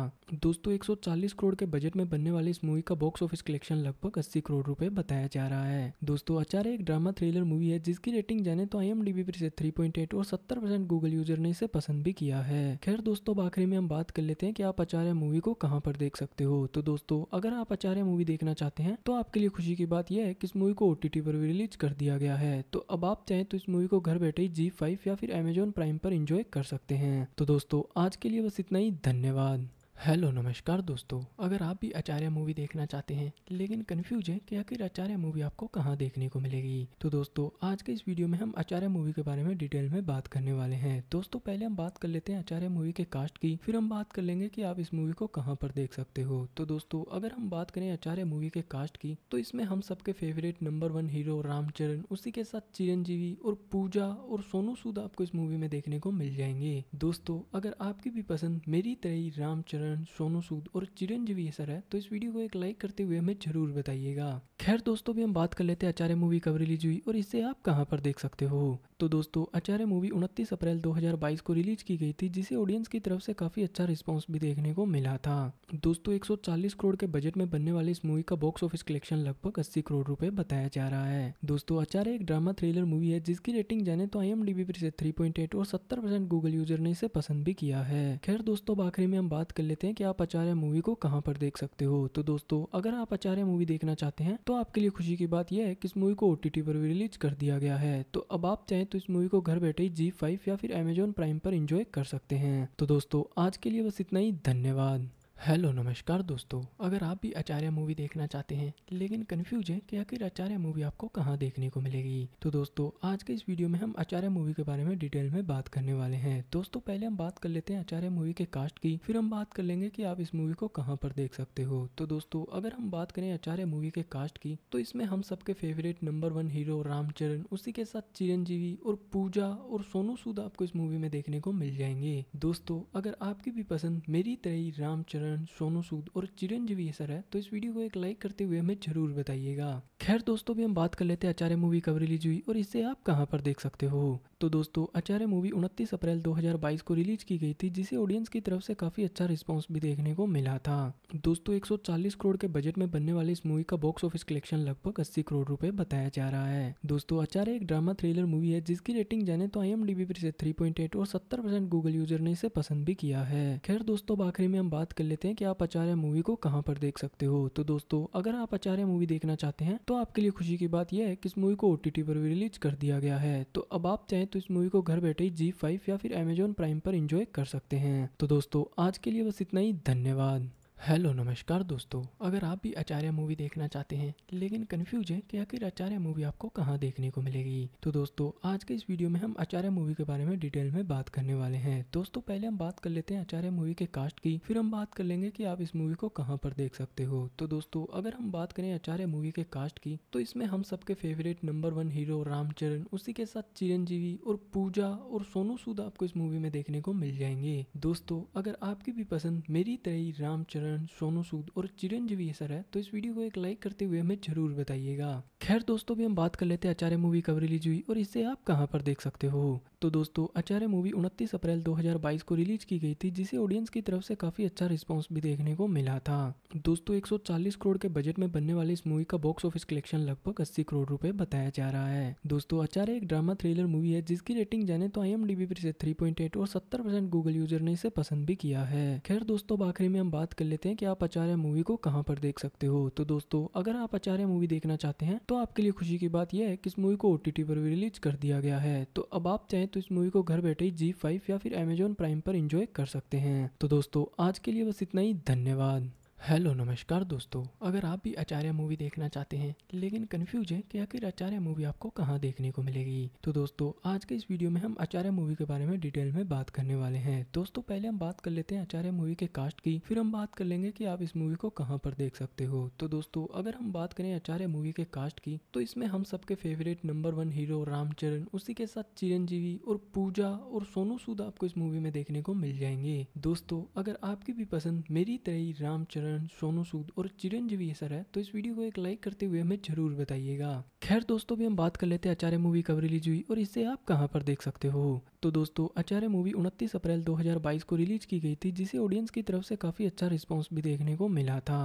दोस्तों 140 करोड़ के बजट में बनने वाली इस मूवी का बॉक्स ऑफिस कलेक्शन लगभग 80 करोड़ रुपए बताया जा रहा है दोस्तों आचार्य एक ड्रामा थ्रिलर मूवी है जिसकी रेटिंग जाने तो आई एम पर इसे थ्री और सत्तर गूगल यूजर ने इसे पसंद भी किया है खैर दोस्तों आखिरी में हम बात कर लेते हैं की आप आचार्य मूवी को कहाँ पर देख सकते हो तो दोस्तों अगर आप आचार्य मूवी देखना चाहते हैं तो आपके लिए खुशी की बात यह है कि इस मूवी को ओटीटी पर भी रिलीज कर दिया गया है तो अब आप चाहे तो इस मूवी को घर बैठे ही जी फाइव या फिर अमेजोन प्राइम पर इंजॉय कर सकते हैं तो दोस्तों आज के लिए बस इतना ही धन्यवाद हेलो नमस्कार दोस्तों अगर आप भी आचार्य मूवी देखना चाहते हैं लेकिन कन्फ्यूज है कि आखिर आचार्य मूवी आपको कहाँ देखने को मिलेगी तो दोस्तों आज के इस वीडियो में हम आचार्य मूवी के बारे में डिटेल में बात करने वाले हैं दोस्तों पहले हम बात कर लेते हैं आचार्य मूवी के कास्ट की फिर हम बात कर लेंगे की आप इस मूवी को कहाँ पर देख सकते हो तो दोस्तों अगर हम बात करें आचार्य मूवी के कास्ट की तो इसमें हम सबके favourite number one hero Ram Charan उसी के साथ चिरंजीवी और पूजा और सोनू सूद आपको इस मूवी में देखने को मिल जाएंगे दोस्तों अगर आपकी भी पसंद मेरी तरह रामचरण नारायण सोनू सूद और चिरंजीवी सर है तो इस वीडियो को एक लाइक करते हुए हमें जरूर बताइएगा खैर दोस्तों भी हम बात कर लेते हैं आचार्य मूवी कब रिलीज हुई और इसे आप कहाँ पर देख सकते हो तो दोस्तों आचार्य मूवी 29 अप्रैल 2022 को रिलीज की गई थी जिसे ऑडियंस की तरफ से काफी अच्छा रिस्पांस भी देखने को मिला था दोस्तों 140 करोड़ के बजट में बनने वाली इस मूवी का बॉक्स ऑफिस कलेक्शन लगभग अस्सी करोड़ रूपए बताया जा रहा है दोस्तों आचार्य एक ड्रामा थ्रिलर मूवी है जिसकी रेटिंग जाने तो आई एम पर इसे थ्री और सत्तर गूगल यूजर ने इसे पसंद भी किया है खैर दोस्तों आखिरी में हम बात कर लेते लेते हैं कि आप आचार्य मूवी को कहाँ पर देख सकते हो तो दोस्तों अगर आप आचार्य मूवी देखना चाहते हैं तो आपके लिए खुशी की बात यह है कि इस मूवी को ओ पर भी रिलीज कर दिया गया है तो अब आप चाहें तो इस मूवी को घर बैठे ही जी फाइव या फिर अमेजोन प्राइम पर इंजॉय कर सकते हैं तो दोस्तों आज के लिए बस इतना ही धन्यवाद हेलो नमस्कार दोस्तों अगर आप भी आचार्य मूवी देखना चाहते हैं लेकिन कंफ्यूज है कि आखिर आचार्य मूवी आपको कहाँ देखने को मिलेगी तो दोस्तों आज के इस वीडियो में हम आचार्य मूवी के बारे में डिटेल में बात करने वाले हैं दोस्तों पहले हम बात कर लेते हैं आचार्य मूवी के कास्ट की फिर हम बात कर लेंगे की आप इस मूवी को कहाँ पर देख सकते हो तो दोस्तों अगर हम बात करें आचार्य मूवी के कास्ट की तो इसमें हम सबके favourite number one hero Ram Charan उसी के साथ चिरंजीवी और पूजा और सोनू सूद आपको इस मूवी में देखने को मिल जाएंगे दोस्तों अगर आपकी भी पसंद मेरी तरह रामचरण करण सोनू सूद और चिरंजीवी सर है तो इस वीडियो को एक लाइक करते हुए हमें जरूर बताइएगा खैर दोस्तों भी हम बात कर लेते हैं आचार्य मूवी कब रिलीज हुई और इसे आप कहाँ पर देख सकते हो तो दोस्तों आचार्य मूवी 29 अप्रैल 2022 को रिलीज की गई थी जिसे ऑडियंस की तरफ से काफी अच्छा रिस्पांस भी देखने को मिला था दोस्तों 140 करोड़ के बजट में बनने वाली इस मूवी का बॉक्स ऑफिस कलेक्शन लगभग 80 करोड़ रुपए बताया जा रहा है दोस्तों आचार्य एक ड्रामा थ्रिलर मूवी है जिसकी रेटिंग जाने तो आई एम पर इसे थ्री और सत्तर गूगल यूजर ने इसे पसंद भी किया है खैर दोस्तों आखिरी में हम बात कर लेते हैं की आप आचार्य मूवी को कहाँ पर देख सकते हो तो दोस्तों अगर आप आचार्य मूवी देखना चाहते हैं तो आपके लिए खुशी की बात यह है की इस मूवी को ओटीटी पर भी रिलीज कर दिया गया है तो अब आप चाहे तो इस मूवी को घर बैठे जी फाइव या फिर अमेजोन प्राइम पर इंजॉय कर सकते हैं तो दोस्तों आज के लिए बस इतना ही धन्यवाद हेलो नमस्कार दोस्तों अगर आप भी आचार्य मूवी देखना चाहते हैं लेकिन कंफ्यूज है कि आखिर आचार्य मूवी आपको कहाँ देखने को मिलेगी तो दोस्तों आज के इस वीडियो में हम आचार्य मूवी के बारे में डिटेल में बात करने वाले हैं दोस्तों पहले हम बात कर लेते हैं आचार्य मूवी के कास्ट की फिर हम बात कर लेंगे की आप इस मूवी को कहाँ पर देख सकते हो तो दोस्तों अगर हम बात करें आचार्य मूवी के कास्ट की तो इसमें हम सबके favourite number one hero Ram Charan उसी के साथ चिरंजीवी और पूजा और सोनू सूद आपको इस मूवी में देखने को मिल जाएंगे दोस्तों अगर आपकी भी पसंद मेरी तरह रामचरण करण सोनू सूद और चिरंजीवी सर है तो इस वीडियो को एक लाइक करते हुए हमें जरूर बताइएगा खैर दोस्तों भी हम बात कर लेते हैं आचार्य मूवी कब रिलीज हुई और इसे आप कहाँ पर देख सकते हो तो दोस्तों आचार्य मूवी उनतीस अप्रैल 2022 को रिलीज की गई थी जिसे ऑडियंस की तरफ से काफी अच्छा रिस्पॉन्स भी देखने को मिला था दोस्तों 140 करोड़ के बजट में बनने वाली इस मूवी का बॉक्स ऑफिस कलेक्शन लगभग अस्सी करोड़ रूपए बताया जा रहा है दोस्तों आचार्य एक ड्रामा थ्रिलर मूवी है जिसकी रेटिंग जाने तो आई एम पर से थ्री और सत्तर गूगल यूजर ने इसे पसंद भी किया है खैर दोस्तों आखिरी में हम बात कर लेते लेते हैं कि आप आचार्य मूवी को कहाँ पर देख सकते हो तो दोस्तों अगर आप आचार्य मूवी देखना चाहते हैं तो आपके लिए खुशी की बात यह है कि इस मूवी को ओ पर भी रिलीज कर दिया गया है तो अब आप चाहें तो इस मूवी को घर बैठे ही जी फाइव या फिर अमेजोन प्राइम पर इंजॉय कर सकते हैं तो दोस्तों आज के लिए बस इतना ही धन्यवाद हेलो नमस्कार दोस्तों अगर आप भी आचार्य मूवी देखना चाहते हैं लेकिन कंफ्यूज है कि आखिर आचार्य मूवी आपको कहाँ देखने को मिलेगी तो दोस्तों आज के इस वीडियो में हम आचार्य मूवी के बारे में डिटेल में बात करने वाले हैं दोस्तों पहले हम बात कर लेते हैं आचार्य मूवी के कास्ट की फिर हम बात कर लेंगे की आप इस मूवी को कहाँ पर देख सकते हो तो दोस्तों अगर हम बात करें आचार्य मूवी के कास्ट की तो इसमें हम सबके favourite number one hero Ram Charan उसी के साथ चिरंजीवी और पूजा और सोनू सूद आपको इस मूवी में देखने को मिल जाएंगे दोस्तों अगर आपकी भी पसंद मेरी तरह रामचरण करण सोनू सूद और चिरंजीवी सर है तो इस वीडियो को एक लाइक करते हुए हमें जरूर बताइएगा खैर दोस्तों भी हम बात कर लेते हैं आचार्य मूवी कब रिलीज हुई और इसे आप कहाँ पर देख सकते हो तो दोस्तों आचार्य मूवी 29 अप्रैल 2022 को रिलीज की गई थी जिसे ऑडियंस की तरफ से काफी अच्छा रिस्पांस भी देखने को मिला था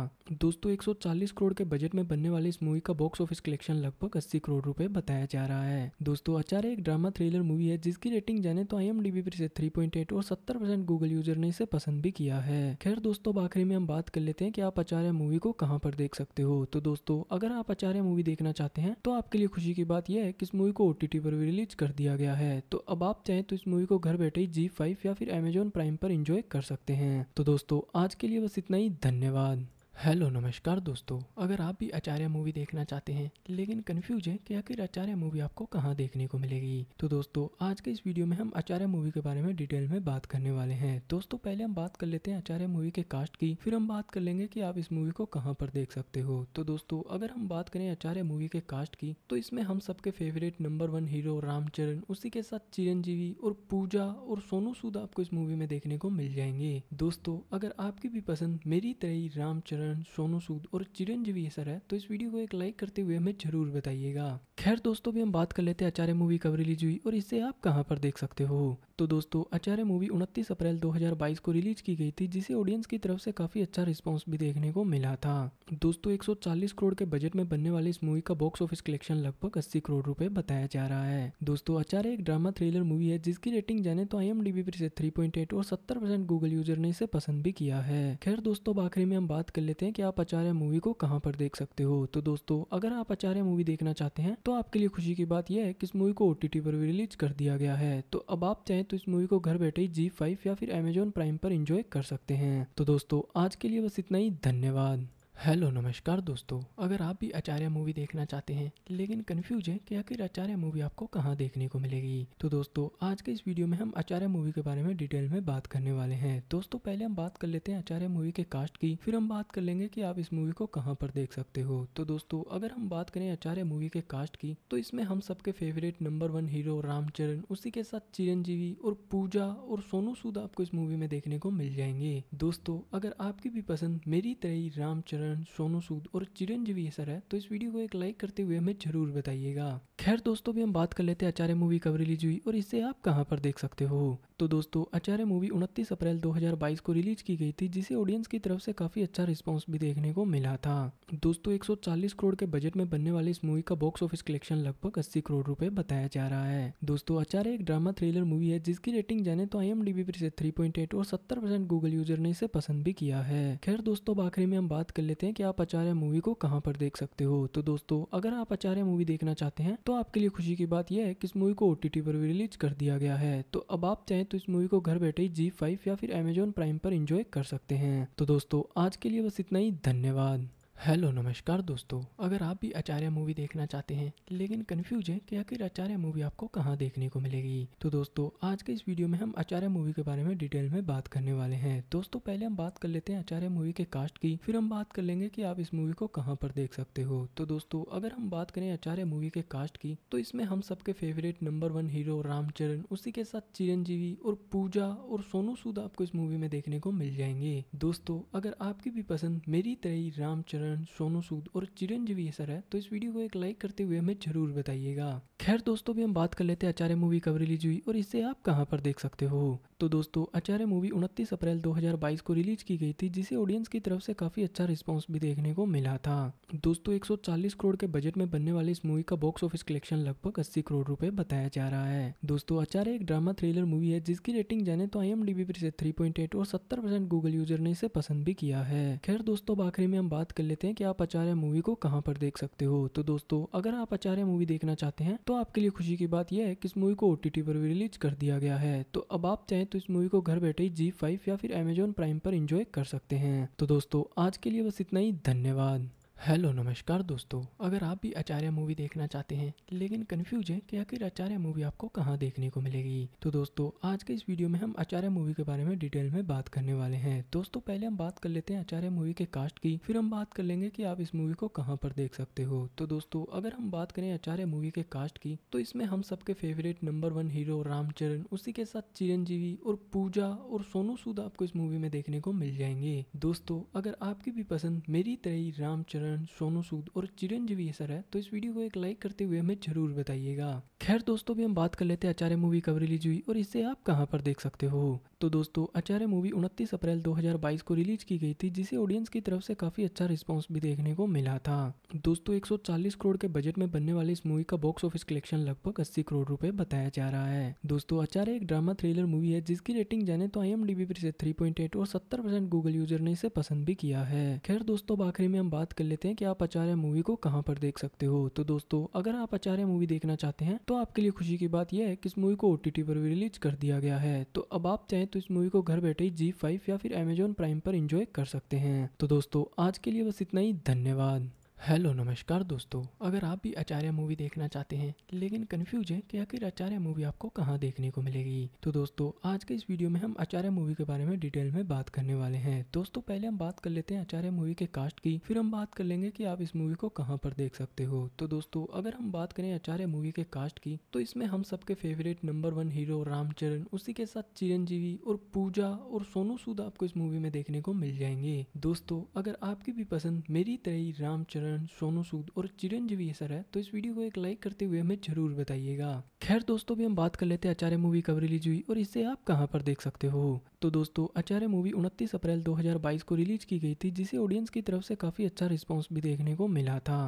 दोस्तों 140 करोड़ के बजट में बनने वाली इस मूवी का बॉक्स ऑफिस कलेक्शन लगभग 80 करोड़ रुपए बताया जा रहा है दोस्तों आचार्य एक ड्रामा थ्रिलर मूवी है जिसकी रेटिंग जाने तो आई एम पर इसे थ्री और सत्तर गूगल यूजर ने इसे पसंद भी किया है खैर दोस्तों आखिरी में हम बात कर लेते हैं की आप आचार्य मूवी को कहाँ पर देख सकते हो तो दोस्तों अगर आप आचार्य मूवी देखना चाहते हैं तो आपके लिए खुशी की बात यह है की इस मूवी को ओटीटी पर भी रिलीज कर दिया गया है तो अब आप चाहे हैं तो इस मूवी को घर बैठे जी फाइव या फिर अमेजोन प्राइम पर इंजॉय कर सकते हैं तो दोस्तों आज के लिए बस इतना ही धन्यवाद हेलो नमस्कार दोस्तों अगर आप भी आचार्य मूवी देखना चाहते हैं लेकिन कंफ्यूज है कि आखिर आचार्य मूवी आपको कहाँ देखने को मिलेगी तो दोस्तों आज के इस वीडियो में हम आचार्य मूवी के बारे में डिटेल में बात करने वाले हैं दोस्तों पहले हम बात कर लेते हैं आचार्य मूवी के कास्ट की फिर हम बात कर लेंगे की आप इस मूवी को कहाँ पर देख सकते हो तो दोस्तों अगर हम बात करें आचार्य मूवी के कास्ट की तो इसमें हम सबके favourite number one hero Ram Charan उसी के साथ चिरंजीवी और पूजा और सोनू सूद आपको इस मूवी में देखने को मिल जाएंगे दोस्तों अगर आपकी भी पसंद मेरी तरह रामचरण करण सोनू सूद और चिरंजीवी सर है तो इस वीडियो को एक लाइक करते हुए हमें जरूर बताइएगा खैर दोस्तों भी हम बात कर लेते हैं आचार्य मूवी कब रिलीज हुई और इसे आप कहाँ पर देख सकते हो तो दोस्तों आचार्य मूवी 29 अप्रैल 2022 को रिलीज की गई थी जिसे ऑडियंस की तरफ से काफी अच्छा रिस्पॉन्स भी देखने को मिला था दोस्तों 140 करोड़ के बजट में बनने वाली इस मूवी का बॉक्स ऑफिस कलेक्शन लगभग अस्सी करोड़ रूपए बताया जा रहा है दोस्तों आचार्य एक ड्रामा थ्रिलर मूवी है जिसकी रेटिंग जाने तो आई एम पर इसे थ्री और सत्तर गूगल यूजर ने इसे पसंद भी किया है खैर दोस्तों आखिरी में हम बात कर ले लेते हैं कि आप आचार्य मूवी को कहाँ पर देख सकते हो तो दोस्तों अगर आप आचार्य मूवी देखना चाहते हैं तो आपके लिए खुशी की बात यह है कि इस मूवी को ओ पर भी रिलीज कर दिया गया है तो अब आप चाहें तो इस मूवी को घर बैठे जी फाइव या फिर अमेजोन प्राइम पर इंजॉय कर सकते हैं तो दोस्तों आज के लिए बस इतना ही धन्यवाद हेलो नमस्कार दोस्तों अगर आप भी आचार्य मूवी देखना चाहते हैं लेकिन कंफ्यूज है कि आखिर आचार्य मूवी आपको कहाँ देखने को मिलेगी तो दोस्तों आज के इस वीडियो में हम आचार्य मूवी के बारे में डिटेल में बात करने वाले हैं दोस्तों पहले हम बात कर लेते हैं आचार्य मूवी के कास्ट की फिर हम बात कर लेंगे की आप इस मूवी को कहाँ पर देख सकते हो तो दोस्तों अगर हम बात करें आचार्य मूवी के कास्ट की तो इसमें हम सबके favourite number one hero Ram Charan उसी के साथ चिरंजीवी और पूजा और सोनू सूद आपको इस मूवी में देखने को मिल जाएंगे दोस्तों अगर आपकी भी पसंद मेरी तरह रामचरण किरण सोनू सूद और चिरंजीवी सर है तो इस वीडियो को एक लाइक करते हुए हमें जरूर बताइएगा खैर दोस्तों भी हम बात कर लेते हैं आचार्य मूवी कब रिलीज हुई और इसे आप कहाँ पर देख सकते हो तो दोस्तों आचार्य मूवी उनतीस अप्रैल 2022 को रिलीज की गई थी जिसे ऑडियंस की तरफ से काफी अच्छा रिस्पॉन्स भी देखने को मिला था दोस्तों 140 करोड़ के बजट में बनने वाली इस मूवी का बॉक्स ऑफिस कलेक्शन लगभग 80 करोड़ रुपए बताया जा रहा है दोस्तों आचार्य एक ड्रामा थ्रिलर मूवी है जिसकी रेटिंग जाने तो आई पर इसे थ्री और सत्तर गूगल यूजर ने इसे पसंद भी किया है खैर दोस्तों आखिरी में हम बात कर लेते हैं की आप आचार्य मूवी को कहाँ पर देख सकते हो तो दोस्तों अगर आप आचार्य मूवी देखना चाहते हैं तो आपके लिए खुशी की बात यह है कि इस मूवी को ओटीटी पर भी रिलीज कर दिया गया है तो अब आप चाहे तो तो इस मूवी को घर बैठे जी फाइव या फिर अमेजोन प्राइम पर इंजॉय कर सकते हैं तो दोस्तों आज के लिए बस इतना ही धन्यवाद हेलो नमस्कार दोस्तों अगर आप भी आचार्य मूवी देखना चाहते हैं लेकिन कंफ्यूज हैं कि आखिर आचार्य मूवी आपको कहाँ देखने को मिलेगी तो दोस्तों आज के इस वीडियो में हम आचार्य मूवी के बारे में डिटेल में बात करने वाले हैं दोस्तों पहले हम बात कर लेते हैं आचार्य मूवी के कास्ट की फिर हम बात कर लेंगे की आप इस मूवी को कहाँ पर देख सकते हो तो दोस्तों अगर हम बात करें आचार्य मूवी के कास्ट की तो इसमें हम सबके favourite number one hero Ram Charan उसी के साथ चिरंजीवी और पूजा और सोनू सूद आपको इस मूवी में देखने को मिल जाएंगे दोस्तों अगर आपकी भी पसंद मेरी तरह रामचरण चरण सोनू सूद और चिरंजीवी सर है तो इस वीडियो को एक लाइक करते हुए हमें जरूर बताइएगा खैर दोस्तों भी हम बात कर लेते हैं आचार्य मूवी कब रिलीज हुई और इसे आप कहाँ पर देख सकते हो तो दोस्तों आचार्य मूवी 29 अप्रैल 2022 को रिलीज की गई थी जिसे ऑडियंस की तरफ से काफी अच्छा रिस्पॉन्स भी देखने को मिला था दोस्तों 140 करोड़ के बजट में बनने वाली इस मूवी का बॉक्स ऑफिस कलेक्शन लगभग अस्सी करोड़ रूपए बताया जा रहा है दोस्तों आचार्य एक ड्रामा थ्रिलर मूवी है जिसकी रेटिंग जाने तो आई पर पॉइंट थ्री और सत्तर गूगल यूजर ने इसे पसंद भी किया है खैर दोस्तों आखिरी में हम बात कर लेते हैं कि आप आचार्य मूवी को कहाँ पर देख सकते हो तो दोस्तों अगर आप आचार्य मूवी देखना चाहते हैं तो आपके लिए खुशी की बात यह है कि इस मूवी को ओ पर भी रिलीज कर दिया गया है तो अब आप चाहें तो इस मूवी को घर बैठे जी फाइव या फिर अमेजोन प्राइम पर इंजॉय कर सकते हैं तो दोस्तों आज के लिए बस इतना ही धन्यवाद हेलो नमस्कार दोस्तों अगर आप भी आचार्य मूवी देखना चाहते हैं लेकिन कंफ्यूज है कि आखिर आचार्य मूवी आपको कहाँ देखने को मिलेगी तो दोस्तों आज के इस वीडियो में हम आचार्य मूवी के बारे में डिटेल में बात करने वाले हैं दोस्तों पहले हम बात कर लेते हैं आचार्य मूवी के कास्ट की फिर हम बात कर लेंगे की आप इस मूवी को कहाँ पर देख सकते हो तो दोस्तों अगर हम बात करें आचार्य मूवी के कास्ट की तो इसमें हम सबके favourite number one hero Ram Charan उसी के साथ चिरंजीवी और पूजा और सोनू सूद आपको इस मूवी में देखने को मिल जाएंगे दोस्तों अगर आपकी भी पसंद मेरी तरह रामचरण नारायण सोनू सूद और चिरंजीवी सर है तो इस वीडियो को एक लाइक करते हुए हमें जरूर बताइएगा खैर दोस्तों भी हम बात कर लेते हैं आचार्य मूवी कब रिलीज हुई और इसे आप कहाँ पर देख सकते हो तो दोस्तों आचार्य मूवी 29 अप्रैल 2022 को रिलीज की गई थी जिसे ऑडियंस की तरफ से काफी अच्छा रिस्पॉन्स भी देखने को मिला था दोस्तों 140 करोड़ के बजट में बनने वाली इस मूवी का बॉक्स ऑफिस कलेक्शन लगभग 80 करोड़ रुपए बताया जा रहा है दोस्तों आचार्य एक ड्रामा थ्रिलर मूवी है जिसकी रेटिंग जाने तो आई पर इसे थ्री और सत्तर गूगल यूजर ने इसे पसंद भी किया है खैर दोस्तों आखिरी में हम बात कर लेते हैं की आप आचार्य मूवी को कहाँ पर देख सकते हो तो दोस्तों अगर आप आचार्य मूवी देखना चाहते हैं तो आपके लिए खुशी की बात यह है कि इस मूवी को ओटीटी पर भी रिलीज कर दिया गया है तो अब आप चाहें तो इस मूवी को घर बैठे ही जी फाइव या फिर अमेजोन प्राइम पर इंजॉय कर सकते हैं तो दोस्तों आज के लिए बस इतना ही धन्यवाद हेलो नमस्कार दोस्तों अगर आप भी आचार्य मूवी देखना चाहते हैं लेकिन कंफ्यूज हैं कि आखिर आचार्य मूवी आपको कहाँ देखने को मिलेगी तो दोस्तों आज के इस वीडियो में हम आचार्य मूवी के बारे में डिटेल में बात करने वाले हैं दोस्तों पहले हम बात कर लेते हैं आचार्य मूवी के कास्ट की फिर हम बात कर लेंगे की आप इस मूवी को कहाँ पर देख सकते हो तो दोस्तों अगर हम बात करें आचार्य मूवी के कास्ट की तो इसमें हम सबके favourite number one hero Ram Charan उसी के साथ चिरंजीवी और पूजा और सोनू सूद आपको इस मूवी में देखने को मिल जाएंगे दोस्तों अगर आपकी भी पसंद मेरी तरह रामचरण करण सोनू सूद और चिरंजीवी सर है तो इस वीडियो को एक लाइक करते हुए हमें जरूर बताइएगा खैर दोस्तों भी हम बात कर लेते हैं आचार्य मूवी कब रिलीज हुई और इसे आप कहाँ पर देख सकते हो तो दोस्तों आचार्य मूवी 29 अप्रैल 2022 को रिलीज की गई थी जिसे ऑडियंस की तरफ से काफी अच्छा रिस्पॉन्स भी देखने को मिला था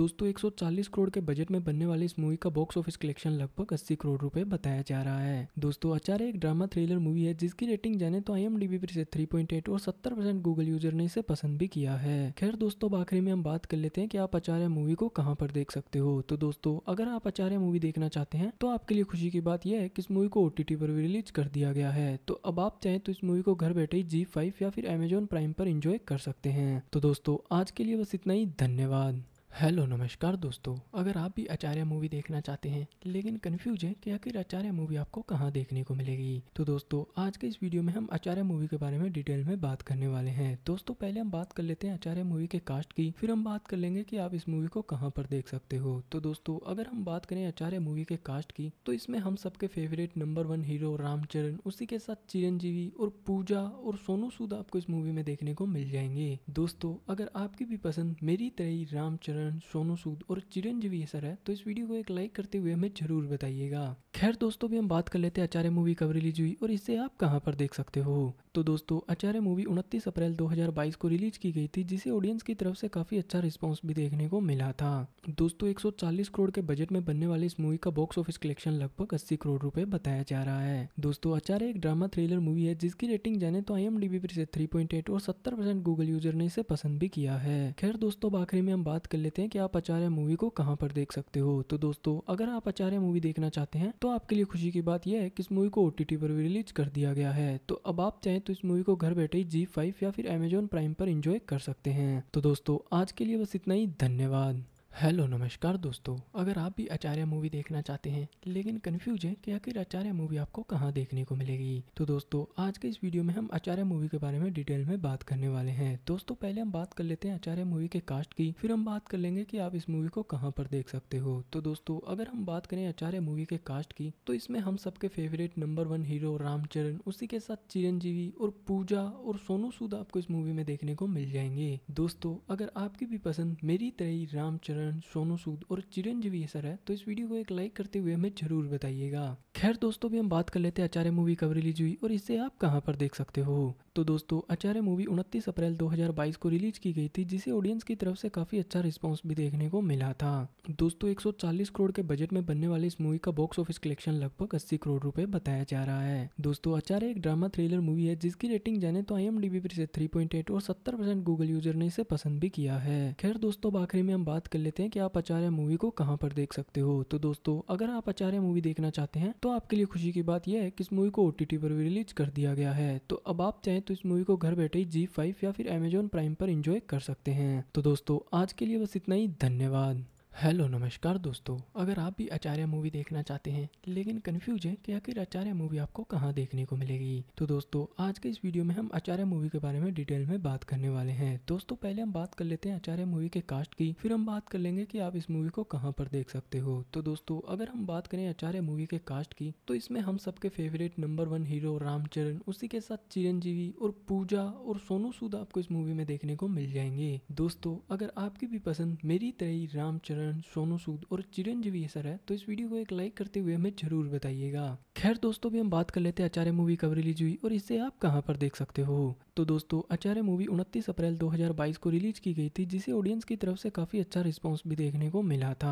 दोस्तों 140 करोड़ के बजट में बनने वाली इस मूवी का बॉक्स ऑफिस कलेक्शन लगभग अस्सी करोड़ रूपए बताया जा रहा है दोस्तों आचार्य एक ड्रामा थ्रिलर मूवी है जिसकी रेटिंग जाने तो आई पर डी बी और सत्तर गूगल यूजर ने इसे पसंद भी किया है खैर दोस्तों आखिरी में हम बात कर लेते लेते हैं कि आप आचार्य मूवी को कहाँ पर देख सकते हो तो दोस्तों अगर आप आचार्य मूवी देखना चाहते हैं तो आपके लिए खुशी की बात यह है कि इस मूवी को ओ पर भी रिलीज कर दिया गया है तो अब आप चाहें तो इस मूवी को घर बैठे ही जी फाइव या फिर अमेजोन प्राइम पर इंजॉय कर सकते हैं तो दोस्तों आज के लिए बस इतना ही धन्यवाद हेलो नमस्कार दोस्तों अगर आप भी आचार्य मूवी देखना चाहते हैं लेकिन कंफ्यूज है कि आखिर आचार्य मूवी आपको कहाँ देखने को मिलेगी तो दोस्तों आज के इस वीडियो में हम आचार्य मूवी के बारे में डिटेल में बात करने वाले हैं दोस्तों पहले हम बात कर लेते हैं आचार्य मूवी के कास्ट की फिर हम बात कर लेंगे की आप इस मूवी को कहाँ पर देख सकते हो तो दोस्तों अगर हम बात करें आचार्य मूवी के कास्ट की तो इसमें हम सबके favourite number one hero Ram Charan उसी के साथ चिरंजीवी और पूजा और सोनू सूद आपको इस मूवी में देखने को मिल जाएंगे दोस्तों अगर आपकी भी पसंद मेरी तरह रामचरण नारायण सोनू सूद और चिरंजीवी सर है तो इस वीडियो को एक लाइक करते हुए हमें जरूर बताइएगा खैर दोस्तों भी हम बात कर लेते हैं आचार्य मूवी कब रिलीज हुई और इसे आप कहाँ पर देख सकते हो तो दोस्तों आचार्य मूवी 29 अप्रैल 2022 को रिलीज की गई थी जिसे ऑडियंस की तरफ से काफी अच्छा रिस्पॉन्स भी देखने को मिला था दोस्तों 140 करोड़ के बजट में बनने वाली इस मूवी का बॉक्स ऑफिस कलेक्शन लगभग 80 करोड़ रुपए बताया जा रहा है दोस्तों आचार्य एक ड्रामा थ्रिलर मूवी है जिसकी रेटिंग जाने तो आई एम पर इसे थ्री और सत्तर गूगल यूजर ने इसे पसंद भी किया है खैर दोस्तों आखिरी में हम बात कर लेते हैं की आप आचार्य मूवी को कहाँ पर देख सकते हो तो दोस्तों अगर आप आचार्य मूवी देखना चाहते हैं तो आपके लिए खुशी की बात यह है कि इस मूवी को ओटीटी पर भी रिलीज कर दिया गया है तो अब आप चाहे तो इस मूवी को घर बैठे ही जी फाइव या फिर अमेजोन प्राइम पर इंजॉय कर सकते हैं तो दोस्तों आज के लिए बस इतना ही धन्यवाद हेलो नमस्कार दोस्तों अगर आप भी आचार्य मूवी देखना चाहते हैं लेकिन कंफ्यूज हैं कि आखिर आचार्य मूवी आपको कहाँ देखने को मिलेगी तो दोस्तों आज के इस वीडियो में हम आचार्य मूवी के बारे में डिटेल में बात करने वाले हैं दोस्तों पहले हम बात कर लेते हैं आचार्य मूवी के कास्ट की फिर हम बात कर लेंगे की आप इस मूवी को कहाँ पर देख सकते हो तो दोस्तों अगर हम बात करें आचार्य मूवी के कास्ट की तो इसमें हम सबके favourite number one hero Ram Charan उसी के साथ चिरंजीवी और पूजा और सोनू सूद आपको इस मूवी में देखने को मिल जाएंगे दोस्तों अगर आपकी भी पसंद मेरी तरह रामचरण करण सोनू सूद और चिरंजीवी सर है तो इस वीडियो को एक लाइक करते हुए हमें जरूर बताइएगा खैर दोस्तों भी हम बात कर लेते हैं आचार्य मूवी कब रिलीज हुई और इसे आप कहाँ पर देख सकते हो तो दोस्तों आचार्य मूवी 29 अप्रैल 2022 को रिलीज की गई थी जिसे ऑडियंस की तरफ से काफी अच्छा रिस्पॉन्स भी देखने को मिला था दोस्तों 140 करोड़ के बजट में बनने वाली इस मूवी का बॉक्स ऑफिस कलेक्शन लगभग अस्सी करोड़ रूपए बताया जा रहा है दोस्तों आचार्य एक ड्रामा थ्रिलर मूवी है जिसकी रेटिंग जाने तो आई एम पर इसे थ्री और सत्तर गूगल यूजर ने इसे पसंद भी किया है खैर दोस्तों आखिरी में हम बात कर लेते लेते हैं कि आप आचार्य मूवी को कहाँ पर देख सकते हो तो दोस्तों अगर आप आचार्य मूवी देखना चाहते हैं तो आपके लिए खुशी की बात यह है कि इस मूवी को ओ पर भी रिलीज कर दिया गया है तो अब आप चाहें तो इस मूवी को घर बैठे ही जी फाइव या फिर अमेजोन प्राइम पर इंजॉय कर सकते हैं तो दोस्तों आज के लिए बस इतना ही धन्यवाद हेलो नमस्कार दोस्तों अगर आप भी आचार्य मूवी देखना चाहते हैं लेकिन कन्फ्यूज हैं कि आखिर आचार्य मूवी आपको कहाँ देखने को मिलेगी तो दोस्तों आज के इस वीडियो में हम आचार्य मूवी के बारे में डिटेल में बात करने वाले हैं दोस्तों पहले हम बात कर लेते हैं आचार्य मूवी के कास्ट की फिर हम बात कर लेंगे की आप इस मूवी को कहाँ पर देख सकते हो तो दोस्तों अगर हम बात करें आचार्य मूवी के कास्ट की तो इसमें हम सबके favourite number one hero Ram Charan उसी के साथ चिरंजीवी और पूजा और सोनू सूद आपको इस मूवी में देखने को मिल जाएंगे दोस्तों अगर आपकी भी पसंद मेरी तरह रामचरण नारायण सोनू सूद और चिरंजीवी सर है तो इस वीडियो को एक लाइक करते हुए हमें जरूर बताइएगा खैर दोस्तों भी हम बात कर लेते हैं आचार्य मूवी कब रिलीज हुई और इसे आप कहाँ पर देख सकते हो तो दोस्तों आचार्य मूवी 29 अप्रैल 2022 को रिलीज की गई थी जिसे ऑडियंस की तरफ से काफी अच्छा रिस्पांस भी देखने को मिला था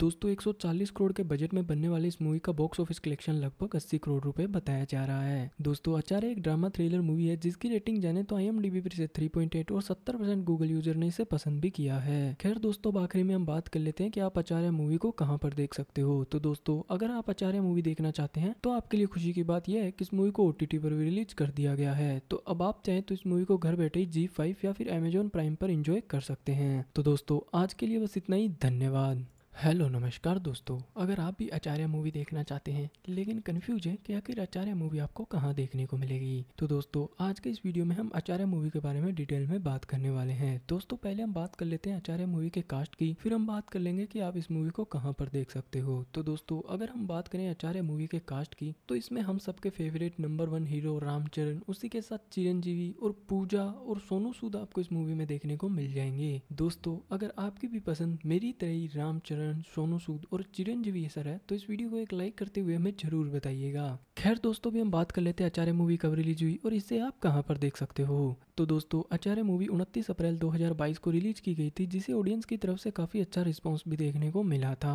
दोस्तों 140 करोड़ के बजट में बनने वाली इस मूवी का बॉक्स ऑफिस कलेक्शन लगभग 80 करोड़ रुपए बताया जा रहा है दोस्तों आचार्य एक ड्रामा थ्रिलर मूवी है जिसकी रेटिंग जाने तो आई एम पर थ्री और सत्तर गूगल यूजर ने इसे पसंद भी किया है खैर दोस्तों आखिरी में हम बात कर लेते हैं की आप आचार्य मूवी को कहाँ पर देख सकते हो तो दोस्तों अगर आप आचार्य मूवी देखना चाहते हैं तो आपके लिए खुशी की बात यह है कि इस मूवी को ओटीटी पर भी रिलीज कर दिया गया है तो अब आप चाहे तो इस मूवी को घर बैठे ही जी फाइव या फिर अमेजोन प्राइम पर इंजॉय कर सकते हैं तो दोस्तों आज के लिए बस इतना ही धन्यवाद हेलो नमस्कार दोस्तों अगर आप भी आचार्य मूवी देखना चाहते हैं लेकिन कन्फ्यूज हैं कि आखिर आचार्य मूवी आपको कहाँ देखने को मिलेगी तो दोस्तों आज के इस वीडियो में हम आचार्य मूवी के बारे में डिटेल में बात करने वाले हैं दोस्तों पहले हम बात कर लेते हैं आचार्य मूवी के कास्ट की फिर हम बात कर लेंगे की आप इस मूवी को कहाँ पर देख सकते हो तो दोस्तों अगर हम बात करें आचार्य मूवी के कास्ट की तो इसमें हम सबके favourite number one hero Ram Charan उसी के साथ चिरंजीवी और पूजा और सोनू सूद आपको इस मूवी में देखने को मिल जाएंगे दोस्तों अगर आपकी भी पसंद मेरी तरह रामचरण कारण सोनू सूद और चिरंजीवी सर है तो इस वीडियो को एक लाइक करते हुए हमें जरूर बताइएगा खैर दोस्तों भी हम बात कर लेते हैं आचार्य मूवी कब रिलीज हुई और इसे आप कहाँ पर देख सकते हो तो दोस्तों आचार्य मूवी 29 अप्रैल 2022 को रिलीज की गई थी जिसे ऑडियंस की तरफ से काफी अच्छा रिस्पांस भी देखने को मिला था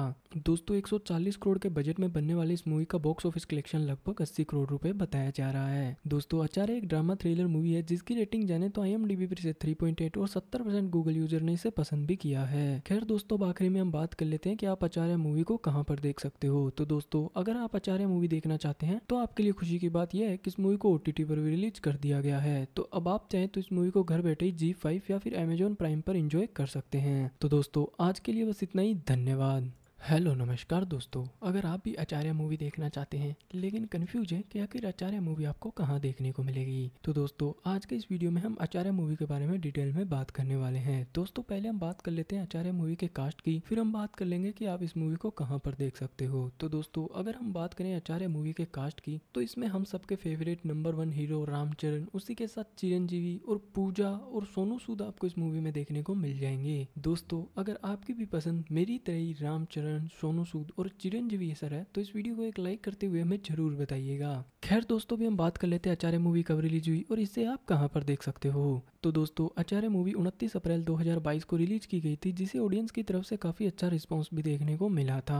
दोस्तों 140 करोड़ के बजट में बनने वाली इस मूवी का बॉक्स ऑफिस कलेक्शन लगभग अस्सी करोड़ रूपए बताया जा रहा है दोस्तों आचार्य एक ड्रामा थ्रिलर मूवी है जिसकी रेटिंग जाने तो आई एम पर इसे थ्री और सत्तर गूगल यूजर ने इसे पसंद भी किया है खैर दोस्तों आखिरी में हम बात कर लेते लेते हैं कि आप आचार्य मूवी को कहाँ पर देख सकते हो तो दोस्तों अगर आप आचार्य मूवी देखना चाहते हैं तो आपके लिए खुशी की बात यह है कि इस मूवी को ओ पर भी रिलीज कर दिया गया है तो अब आप चाहें तो इस मूवी को घर बैठे ही जी फाइव या फिर अमेजोन प्राइम पर इंजॉय कर सकते हैं तो दोस्तों आज के लिए बस इतना ही धन्यवाद हेलो नमस्कार दोस्तों अगर आप भी आचार्य मूवी देखना चाहते हैं लेकिन कंफ्यूज हैं कि आखिर आचार्य मूवी आपको कहाँ देखने को मिलेगी तो दोस्तों आज के इस वीडियो में हम आचार्य मूवी के बारे में डिटेल में बात करने वाले हैं दोस्तों पहले हम बात कर लेते हैं आचार्य मूवी के कास्ट की फिर हम बात कर लेंगे की आप इस मूवी को कहाँ पर देख सकते हो तो दोस्तों अगर हम बात करें आचार्य मूवी के कास्ट की तो इसमें हम सबके favourite number one hero Ram Charan उसी के साथ चिरंजीवी और पूजा और सोनू सूद आपको इस मूवी में देखने को मिल जाएंगे दोस्तों अगर आपकी भी पसंद मेरी तरह रामचरण कारण सोनू सूद और चिरंजीवी सर है तो इस वीडियो को एक लाइक करते हुए हमें जरूर बताइएगा खैर दोस्तों भी हम बात कर लेते हैं आचार्य मूवी कब रिलीज हुई और इसे आप कहाँ पर देख सकते हो तो दोस्तों आचार्य मूवी 29 अप्रैल 2022 को रिलीज की गई थी जिसे ऑडियंस की तरफ से काफी अच्छा रिस्पांस भी देखने को मिला था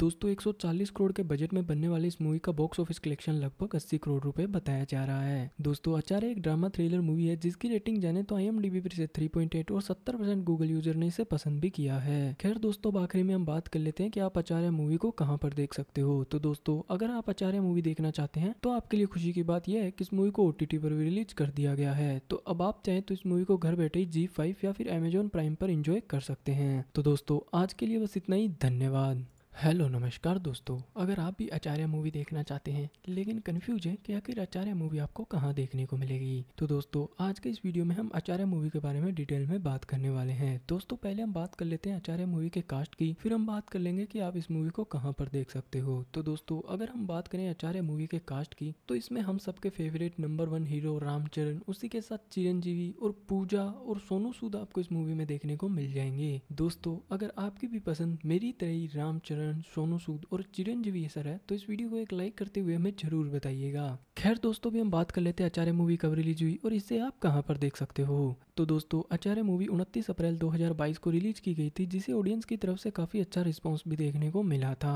दोस्तों 140 करोड़ के बजट में बनने वाली इस मूवी का बॉक्स ऑफिस कलेक्शन लगभग 80 करोड़ रुपए बताया जा रहा है दोस्तों आचार्य एक ड्रामा थ्रिलर मूवी है जिसकी रेटिंग जाने तो आई एम पर इसे थ्री और सत्तर गूगल यूजर ने इसे पसंद भी किया है खैर दोस्तों आखिरी में हम बात कर लेते हैं की आप आचार्य मूवी को कहाँ पर देख सकते हो तो दोस्तों अगर आप आचार्य मूवी देखना चाहते हैं तो आपके लिए खुशी की बात यह है की इस मूवी को ओटीटी पर भी रिलीज कर दिया गया है तो अब आप चाहे तो इस मूवी को घर बैठे जी फाइव या फिर अमेजोन प्राइम पर इंजॉय कर सकते हैं तो दोस्तों आज के लिए बस इतना ही धन्यवाद हेलो नमस्कार दोस्तों अगर आप भी आचार्य मूवी देखना चाहते हैं लेकिन कंफ्यूज है कि आखिर आचार्य मूवी आपको कहाँ देखने को मिलेगी तो दोस्तों आज के इस वीडियो में हम आचार्य मूवी के बारे में डिटेल में बात करने वाले हैं दोस्तों पहले हम बात कर लेते हैं आचार्य मूवी के कास्ट की फिर हम बात कर लेंगे की आप इस मूवी को कहाँ पर देख सकते हो तो दोस्तों अगर हम बात करें आचार्य मूवी के कास्ट की तो इसमें हम सबके favourite number one hero Ram Charan उसी के साथ चिरंजीवी और पूजा और सोनू सूद आपको इस मूवी में देखने को मिल जाएंगे दोस्तों अगर आपकी भी पसंद मेरी तरह रामचरण करण सोनू सूद और चिरंजीवी सर है तो इस वीडियो को एक लाइक करते हुए हमें जरूर बताइएगा खैर दोस्तों भी हम बात कर लेते हैं आचार्य मूवी कब रिलीज हुई और इसे आप कहाँ पर देख सकते हो तो दोस्तों आचार्य मूवी 29 अप्रैल 2022 को रिलीज की गई थी जिसे ऑडियंस की तरफ से काफी अच्छा रिस्पॉन्स भी देखने को मिला था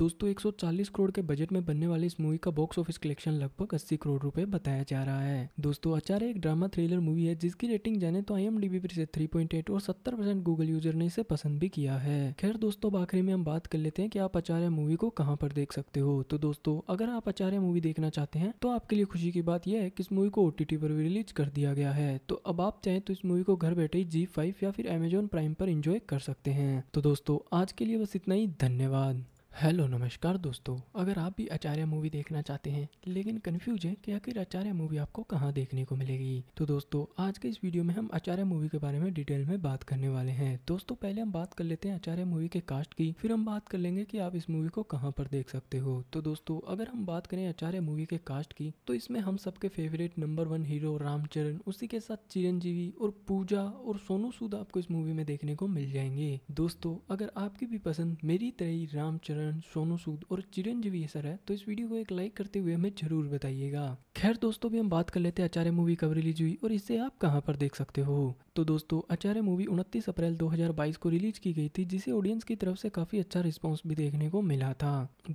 दोस्तों 140 करोड़ के बजट में बनने वाली इस मूवी का बॉक्स ऑफिस कलेक्शन लगभग अस्सी करोड़ रूपए बताया जा रहा है दोस्तों आचार्य एक ड्रामा थ्रिलर मूवी है जिसकी रेटिंग जाने तो आई एम पर इसे थ्री और सत्तर गूगल यूजर ने इसे पसंद भी किया है खैर दोस्तों आखिरी में हम बात कर लेते लेते हैं कि आप आचार्य मूवी को कहाँ पर देख सकते हो तो दोस्तों अगर आप आचार्य मूवी देखना चाहते हैं तो आपके लिए खुशी की बात यह है कि इस मूवी को ओ पर भी रिलीज कर दिया गया है तो अब आप चाहें तो इस मूवी को घर बैठे जी फाइव या फिर अमेजोन प्राइम पर इंजॉय कर सकते हैं तो दोस्तों आज के लिए बस इतना ही धन्यवाद हेलो नमस्कार दोस्तों अगर आप भी आचार्य मूवी देखना चाहते हैं लेकिन कंफ्यूज है कि आखिर आचार्य मूवी आपको कहाँ देखने को मिलेगी तो दोस्तों आज के इस वीडियो में हम आचार्य मूवी के बारे में डिटेल में बात करने वाले हैं दोस्तों पहले हम बात कर लेते हैं आचार्य मूवी के कास्ट की फिर हम बात कर लेंगे की आप इस मूवी को कहाँ पर देख सकते हो तो दोस्तों अगर हम बात करें आचार्य मूवी के कास्ट की तो इसमें हम सबके favourite number one hero Ram Charan उसी के साथ चिरंजीवी और पूजा और सोनू सूद आपको इस मूवी में देखने को मिल जाएंगे दोस्तों अगर आपकी भी पसंद मेरी तरह रामचरण करण सोनू सूद और चिरंजीवी सर है तो इस वीडियो को एक लाइक करते हुए हमें जरूर बताइएगा खैर दोस्तों भी हम बात कर लेते हैं आचार्य मूवी कब रिलीज हुई और इसे आप कहाँ पर देख सकते हो तो दोस्तों आचार्य मूवी 29 अप्रैल 2022 को रिलीज की गई थी जिसे ऑडियंस की तरफ से काफी अच्छा रिस्पांस भी देखने को मिला था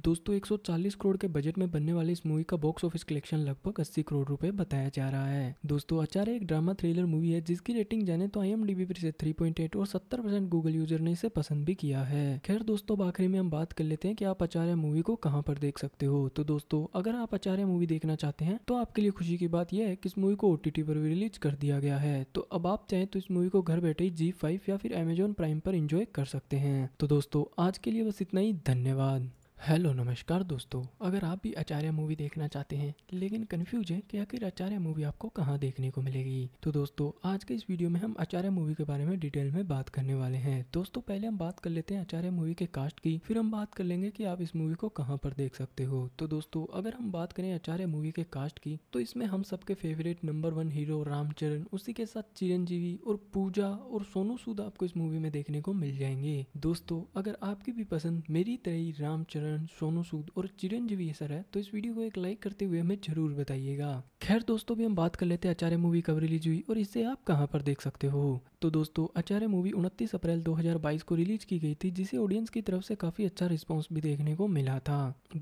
दोस्तों 140 करोड़ के बजट में बनने वाली इस मूवी का बॉक्स ऑफिस कलेक्शन लगभग 80 करोड़ रुपए बताया जा रहा है दोस्तों आचार्य एक ड्रामा थ्रिलर मूवी है जिसकी रेटिंग जाने तो आई एम पर इसे थ्री और सत्तर गूगल यूजर ने इसे पसंद भी किया है खैर दोस्तों आखिरी में हम बात कर लेते हैं की आप आचार्य मूवी को कहाँ पर देख सकते हो तो दोस्तों अगर आप आचार्य मूवी देखना चाहते हैं तो आपके लिए खुशी की बात यह है कि इस मूवी को ओटीटी पर भी रिलीज कर दिया गया है तो अब आप चाहे हैं तो इस मूवी को घर बैठे जी फाइव या फिर अमेजोन प्राइम पर इंजॉय कर सकते हैं तो दोस्तों आज के लिए बस इतना ही धन्यवाद हेलो नमस्कार दोस्तों अगर आप भी आचार्य मूवी देखना चाहते हैं लेकिन कंफ्यूज है कि आखिर आचार्य मूवी आपको कहाँ देखने को मिलेगी तो दोस्तों आज के इस वीडियो में हम आचार्य मूवी के बारे में डिटेल में बात करने वाले हैं दोस्तों पहले हम बात कर लेते हैं आचार्य मूवी के कास्ट की फिर हम बात कर लेंगे की आप इस मूवी को कहाँ पर देख सकते हो तो दोस्तों अगर हम बात करें आचार्य मूवी के कास्ट की तो इसमें हम सबके favourite number one hero Ram Charan उसी के साथ चिरंजीवी और पूजा और सोनू सूद आपको इस मूवी में देखने को मिल जाएंगे दोस्तों अगर आपकी भी पसंद मेरी तरह रामचरण करण सोनू सूद और चिरंजीवी सर है तो इस वीडियो को एक लाइक करते हुए हमें जरूर बताइएगा खैर दोस्तों भी हम बात कर लेते हैं आचार्य मूवी कब रिलीज हुई और इसे आप कहाँ पर देख सकते हो तो दोस्तों आचार्य मूवी उनतीस अप्रैल 2022 को रिलीज की गई थी जिसे ऑडियंस की तरफ से काफी अच्छा रिस्पॉन्स भी देखने को मिला था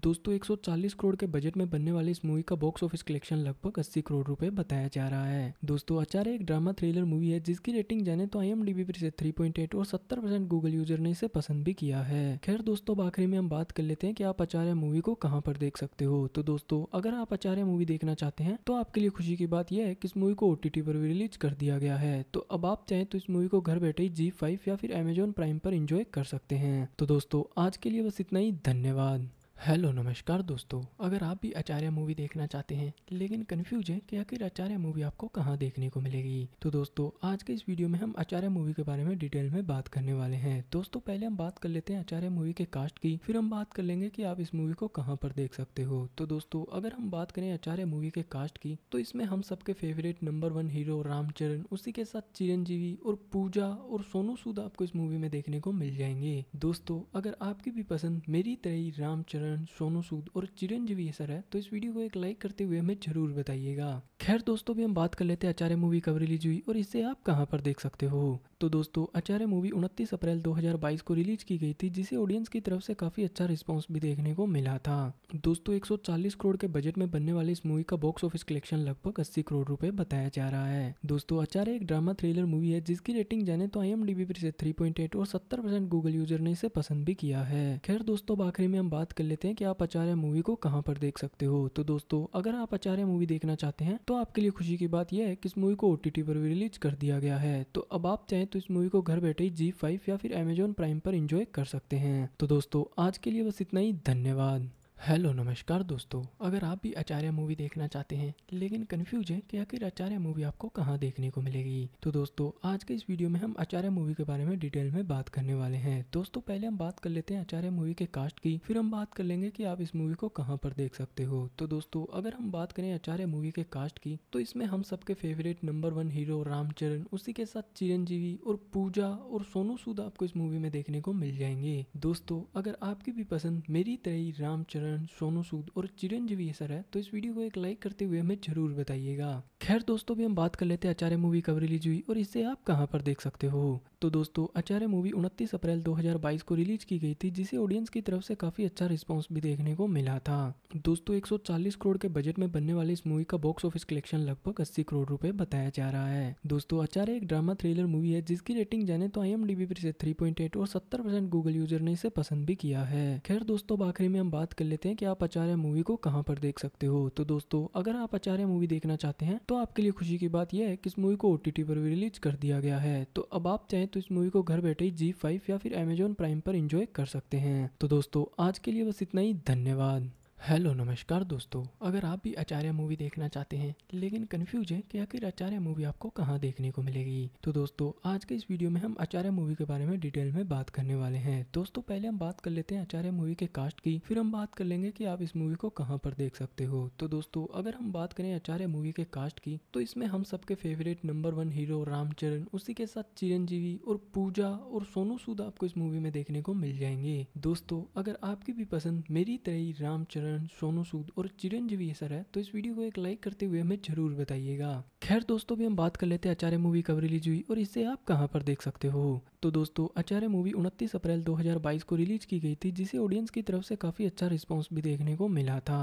दोस्तों 140 करोड़ के बजट में बनने वाली इस मूवी का बॉक्स ऑफिस कलेक्शन लगभग 80 करोड़ रुपए बताया जा रहा है दोस्तों आचार्य एक ड्रामा थ्रिलर मूवी है जिसकी रेटिंग जाने तो आई एम पर इसे थ्री और सत्तर गूगल यूजर ने इसे पसंद भी किया है खैर दोस्तों आखिरी में हम बात कर लेते हैं की आप आचार्य मूवी को कहाँ पर देख सकते हो तो दोस्तों अगर आप आचार्य मूवी देखना चाहते हैं तो आपके लिए खुशी की बात यह है की इस मूवी को ओटीटी पर भी रिलीज कर दिया गया है तो अब आप चाहें तो तो इस मूवी को घर बैठे ही जी फाइव या फिर अमेजोन प्राइम पर इंजॉय कर सकते हैं तो दोस्तों आज के लिए बस इतना ही धन्यवाद हेलो नमस्कार दोस्तों अगर आप भी आचार्य मूवी देखना चाहते हैं लेकिन कंफ्यूज हैं कि आखिर आचार्य मूवी आपको कहाँ देखने को मिलेगी तो दोस्तों आज के इस वीडियो में हम आचार्य मूवी के बारे में डिटेल में बात करने वाले हैं दोस्तों पहले हम बात कर लेते हैं आचार्य मूवी के कास्ट की फिर हम बात कर लेंगे की आप इस मूवी को कहाँ पर देख सकते हो तो दोस्तों अगर हम बात करें आचार्य मूवी के कास्ट की तो इसमें हम सबके favourite number one hero Ram Charan उसी के साथ चिरंजीवी और पूजा और सोनू सूद आपको इस मूवी में देखने को मिल जाएंगे दोस्तों अगर आपकी भी पसंद मेरी तरह रामचरण किरण सोनू सूद और चिरंजीवी सर है तो इस वीडियो को एक लाइक करते हुए हमें जरूर बताइएगा खैर दोस्तों भी हम बात कर लेते हैं आचार्य मूवी कब रिलीज हुई और इसे आप कहाँ पर देख सकते हो तो दोस्तों आचार्य मूवी 29 अप्रैल 2022 को रिलीज की गई थी जिसे ऑडियंस की तरफ से काफी अच्छा रिस्पॉन्स भी देखने को मिला था दोस्तों 140 करोड़ के बजट में बनने वाली इस मूवी का बॉक्स ऑफिस कलेक्शन लगभग अस्सी करोड़ रूपए बताया जा रहा है दोस्तों आचार्य एक ड्रामा थ्रिलर मूवी है जिसकी रेटिंग जाने तो आई एम पर इसे थ्री और सत्तर गूगल यूजर ने इसे पसंद भी किया है खैर दोस्तों आखिरी में हम बात कर लेते हैं कि आप आचार्य मूवी को कहाँ पर देख सकते हो तो दोस्तों अगर आप आचार्य मूवी देखना चाहते हैं तो आपके लिए खुशी की बात यह है कि इस मूवी को ओ पर भी रिलीज कर दिया गया है तो अब आप चाहें तो इस मूवी को घर बैठे जी फाइव या फिर अमेजोन प्राइम पर इंजॉय कर सकते हैं तो दोस्तों आज के लिए बस इतना ही धन्यवाद हेलो नमस्कार दोस्तों अगर आप भी आचार्य मूवी देखना चाहते हैं लेकिन कंफ्यूज हैं कि आखिर आचार्य मूवी आपको कहाँ देखने को मिलेगी तो दोस्तों आज के इस वीडियो में हम आचार्य मूवी के बारे में डिटेल में बात करने वाले हैं दोस्तों पहले हम बात कर लेते हैं आचार्य मूवी के कास्ट की फिर हम बात कर लेंगे की आप इस मूवी को कहाँ पर देख सकते हो तो दोस्तों अगर हम बात करें आचार्य मूवी के कास्ट की तो इसमें हम सबके favourite number one hero Ram Charan उसी के साथ चिरंजीवी और पूजा और सोनू सूद आपको इस मूवी में देखने को मिल जाएंगे दोस्तों अगर आपकी भी पसंद मेरी तरह रामचरण किरण सोनू सूद और चिरंजीवी सर है तो इस वीडियो को एक लाइक करते हुए हमें जरूर बताइएगा खैर दोस्तों भी हम बात कर लेते हैं आचार्य मूवी कब रिलीज हुई और इसे आप कहाँ पर देख सकते हो तो दोस्तों आचार्य मूवी उनतीस अप्रैल 2022 को रिलीज की गई थी जिसे ऑडियंस की तरफ से काफी अच्छा रिस्पॉन्स भी देखने को मिला था दोस्तों 140 करोड़ के बजट में बनने वाली इस मूवी का बॉक्स ऑफिस कलेक्शन लगभग 80 करोड़ रुपए बताया जा रहा है दोस्तों आचार्य एक ड्रामा थ्रिलर मूवी है जिसकी रेटिंग जाने तो आई पर इसे 3.8 और सत्तर परसेंट गूगल यूजर ने इसे पसंद भी किया है खैर दोस्तों आखिरी में हम बात कर लेते हैं की आप आचार्य मूवी को कहाँ पर देख सकते हो तो दोस्तों अगर आप आचार्य मूवी देखना चाहते हैं तो आपके लिए खुशी की बात यह है कि इस मूवी को ओटीटी पर भी रिलीज कर दिया गया है तो अब आप चाहें तो इस मूवी को घर बैठे ही जी फाइव या फिर अमेजोन प्राइम पर इंजॉय कर सकते हैं तो दोस्तों आज के लिए बस इतना ही धन्यवाद हेलो नमस्कार दोस्तों अगर आप भी आचार्य मूवी देखना चाहते हैं लेकिन कंफ्यूज हैं कि आखिर आचार्य मूवी आपको कहाँ देखने को मिलेगी तो दोस्तों आज के इस वीडियो में हम आचार्य मूवी के बारे में डिटेल में बात करने वाले हैं दोस्तों पहले हम बात कर लेते हैं आचार्य मूवी के कास्ट की फिर हम बात कर लेंगे की आप इस मूवी को कहाँ पर देख सकते हो तो दोस्तों अगर हम बात करें आचार्य मूवी के कास्ट की तो इसमें हम सबके favourite number one hero Ram Charan उसी के साथ चिरंजीवी और पूजा और सोनू सूद आपको इस मूवी में देखने को मिल जाएंगे दोस्तों अगर आपकी भी पसंद मेरी तरह रामचरण नारायण सोनू सूद और चिरंजीवी सर है तो इस वीडियो को एक लाइक करते हुए हमें जरूर बताइएगा खैर दोस्तों भी हम बात कर लेते हैं आचार्य मूवी कब रिलीज हुई और इसे आप कहाँ पर देख सकते हो तो दोस्तों आचार्य मूवी 29 अप्रैल 2022 को रिलीज की गई थी जिसे ऑडियंस की तरफ से काफी अच्छा रिस्पांस भी देखने को मिला था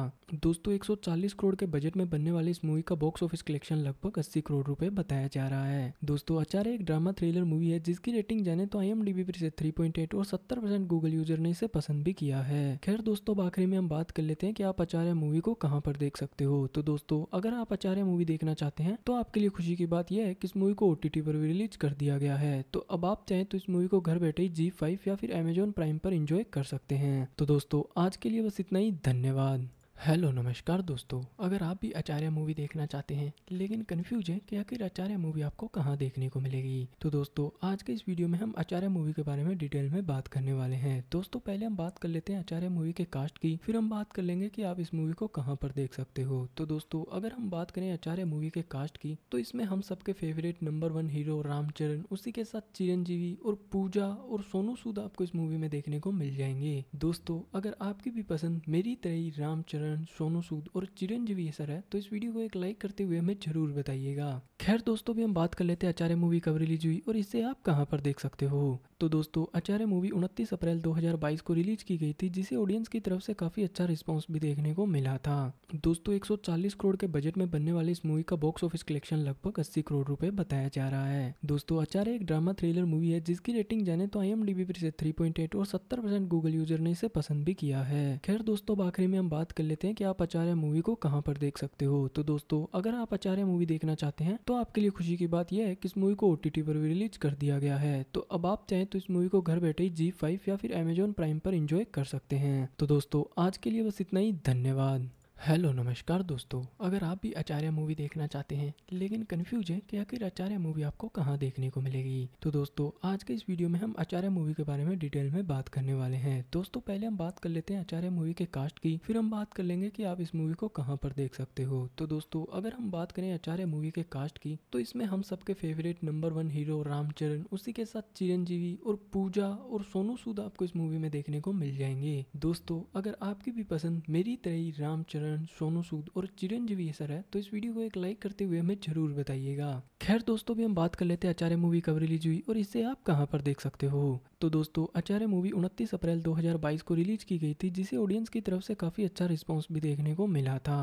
दोस्तों 140 करोड़ के बजट में बनने वाली इस मूवी का बॉक्स ऑफिस कलेक्शन लगभग अस्सी करोड़ रूपए बताया जा रहा है दोस्तों आचार्य एक ड्रामा थ्रिलर मूवी है जिसकी रेटिंग जाने तो आई पर इसे थ्री और सत्तर गूगल यूजर ने इसे पसंद भी किया है खैर दोस्तों आखिरी में हम बात कर लेते लेते हैं कि आप आचार्य मूवी को कहाँ पर देख सकते हो तो दोस्तों अगर आप आचार्य मूवी देखना चाहते हैं तो आपके लिए खुशी की बात यह है कि इस मूवी को ओ पर भी रिलीज कर दिया गया है तो अब आप चाहें तो इस मूवी को घर बैठे जी फाइव या फिर अमेजोन प्राइम पर इंजॉय कर सकते हैं तो दोस्तों आज के लिए बस इतना ही धन्यवाद हेलो नमस्कार दोस्तों अगर आप भी आचार्य मूवी देखना चाहते हैं लेकिन कंफ्यूज हैं कि आखिर आचार्य मूवी आपको कहाँ देखने को मिलेगी तो दोस्तों आज के इस वीडियो में हम आचार्य मूवी के बारे में डिटेल में बात करने वाले हैं दोस्तों पहले हम बात कर लेते हैं आचार्य मूवी के कास्ट की फिर हम बात कर लेंगे की आप इस मूवी को कहाँ पर देख सकते हो तो दोस्तों अगर हम बात करें आचार्य मूवी के कास्ट की तो इसमें हम सबके favourite number one hero Ram Charan उसी के साथ चिरंजीवी और पूजा और सोनू सूद आपको इस मूवी में देखने को मिल जाएंगे दोस्तों अगर आपकी भी पसंद मेरी तरह रामचरण करण सोनू सूद और चिरंजीवी सर है तो इस वीडियो को एक लाइक करते हुए हमें जरूर बताइएगा खैर दोस्तों भी हम बात कर लेते हैं आचार्य मूवी कब रिलीज हुई और इसे आप कहाँ पर देख सकते हो तो दोस्तों आचार्य मूवी 29 अप्रैल 2022 को रिलीज की गई थी जिसे ऑडियंस की तरफ से काफी अच्छा रिस्पॉन्स भी देखने को मिला था दोस्तों 140 करोड़ के बजट में बनने वाली इस मूवी का बॉक्स ऑफिस कलेक्शन लगभग 80 करोड़ रुपए बताया जा रहा है दोस्तों आचार्य एक ड्रामा थ्रिलर मूवी है जिसकी रेटिंग जाने तो आई एम पर इसे थ्री और सत्तर गूगल यूजर ने इसे पसंद भी किया है खैर दोस्तों अब आखिरी में हम बात कर लेते हैं की आप आचार्य मूवी को कहाँ पर देख सकते हो तो दोस्तों अगर आप आचार्य मूवी देखना चाहते हैं तो आपके लिए खुशी की बात यह है कि इस मूवी को ओटीटी पर भी रिलीज कर दिया गया है तो अब आप चाहें तो इस मूवी को घर बैठे ही जी फाइव या फिर अमेजोन प्राइम पर इंजॉय कर सकते हैं तो दोस्तों आज के लिए बस इतना ही धन्यवाद हेलो नमस्कार दोस्तों अगर आप भी आचार्य मूवी देखना चाहते हैं लेकिन कंफ्यूज है कि आखिर आचार्य मूवी आपको कहाँ देखने को मिलेगी तो दोस्तों आज के इस वीडियो में हम आचार्य मूवी के बारे में डिटेल में बात करने वाले हैं दोस्तों पहले हम बात कर लेते हैं आचार्य मूवी के कास्ट की फिर हम बात कर लेंगे की आप इस मूवी को कहाँ पर देख सकते हो तो दोस्तों अगर हम बात करें आचार्य मूवी के कास्ट की तो इसमें हम सबके favourite number one hero Ram Charan उसी के साथ चिरंजीवी और पूजा और सोनू सूद आपको इस मूवी में देखने को मिल जाएंगे दोस्तों अगर आपकी भी पसंद मेरी तरह रामचरण करण सोनू सूद और चिरंजीवी सर है तो इस वीडियो को एक लाइक करते हुए हमें जरूर बताइएगा खैर दोस्तों भी हम बात कर लेते हैं आचार्य मूवी कब रिलीज हुई और इसे आप कहाँ पर देख सकते हो तो दोस्तों आचार्य मूवी 29 अप्रैल 2022 को रिलीज की गई थी जिसे ऑडियंस की तरफ से काफी अच्छा रिस्पॉन्स भी देखने को मिला था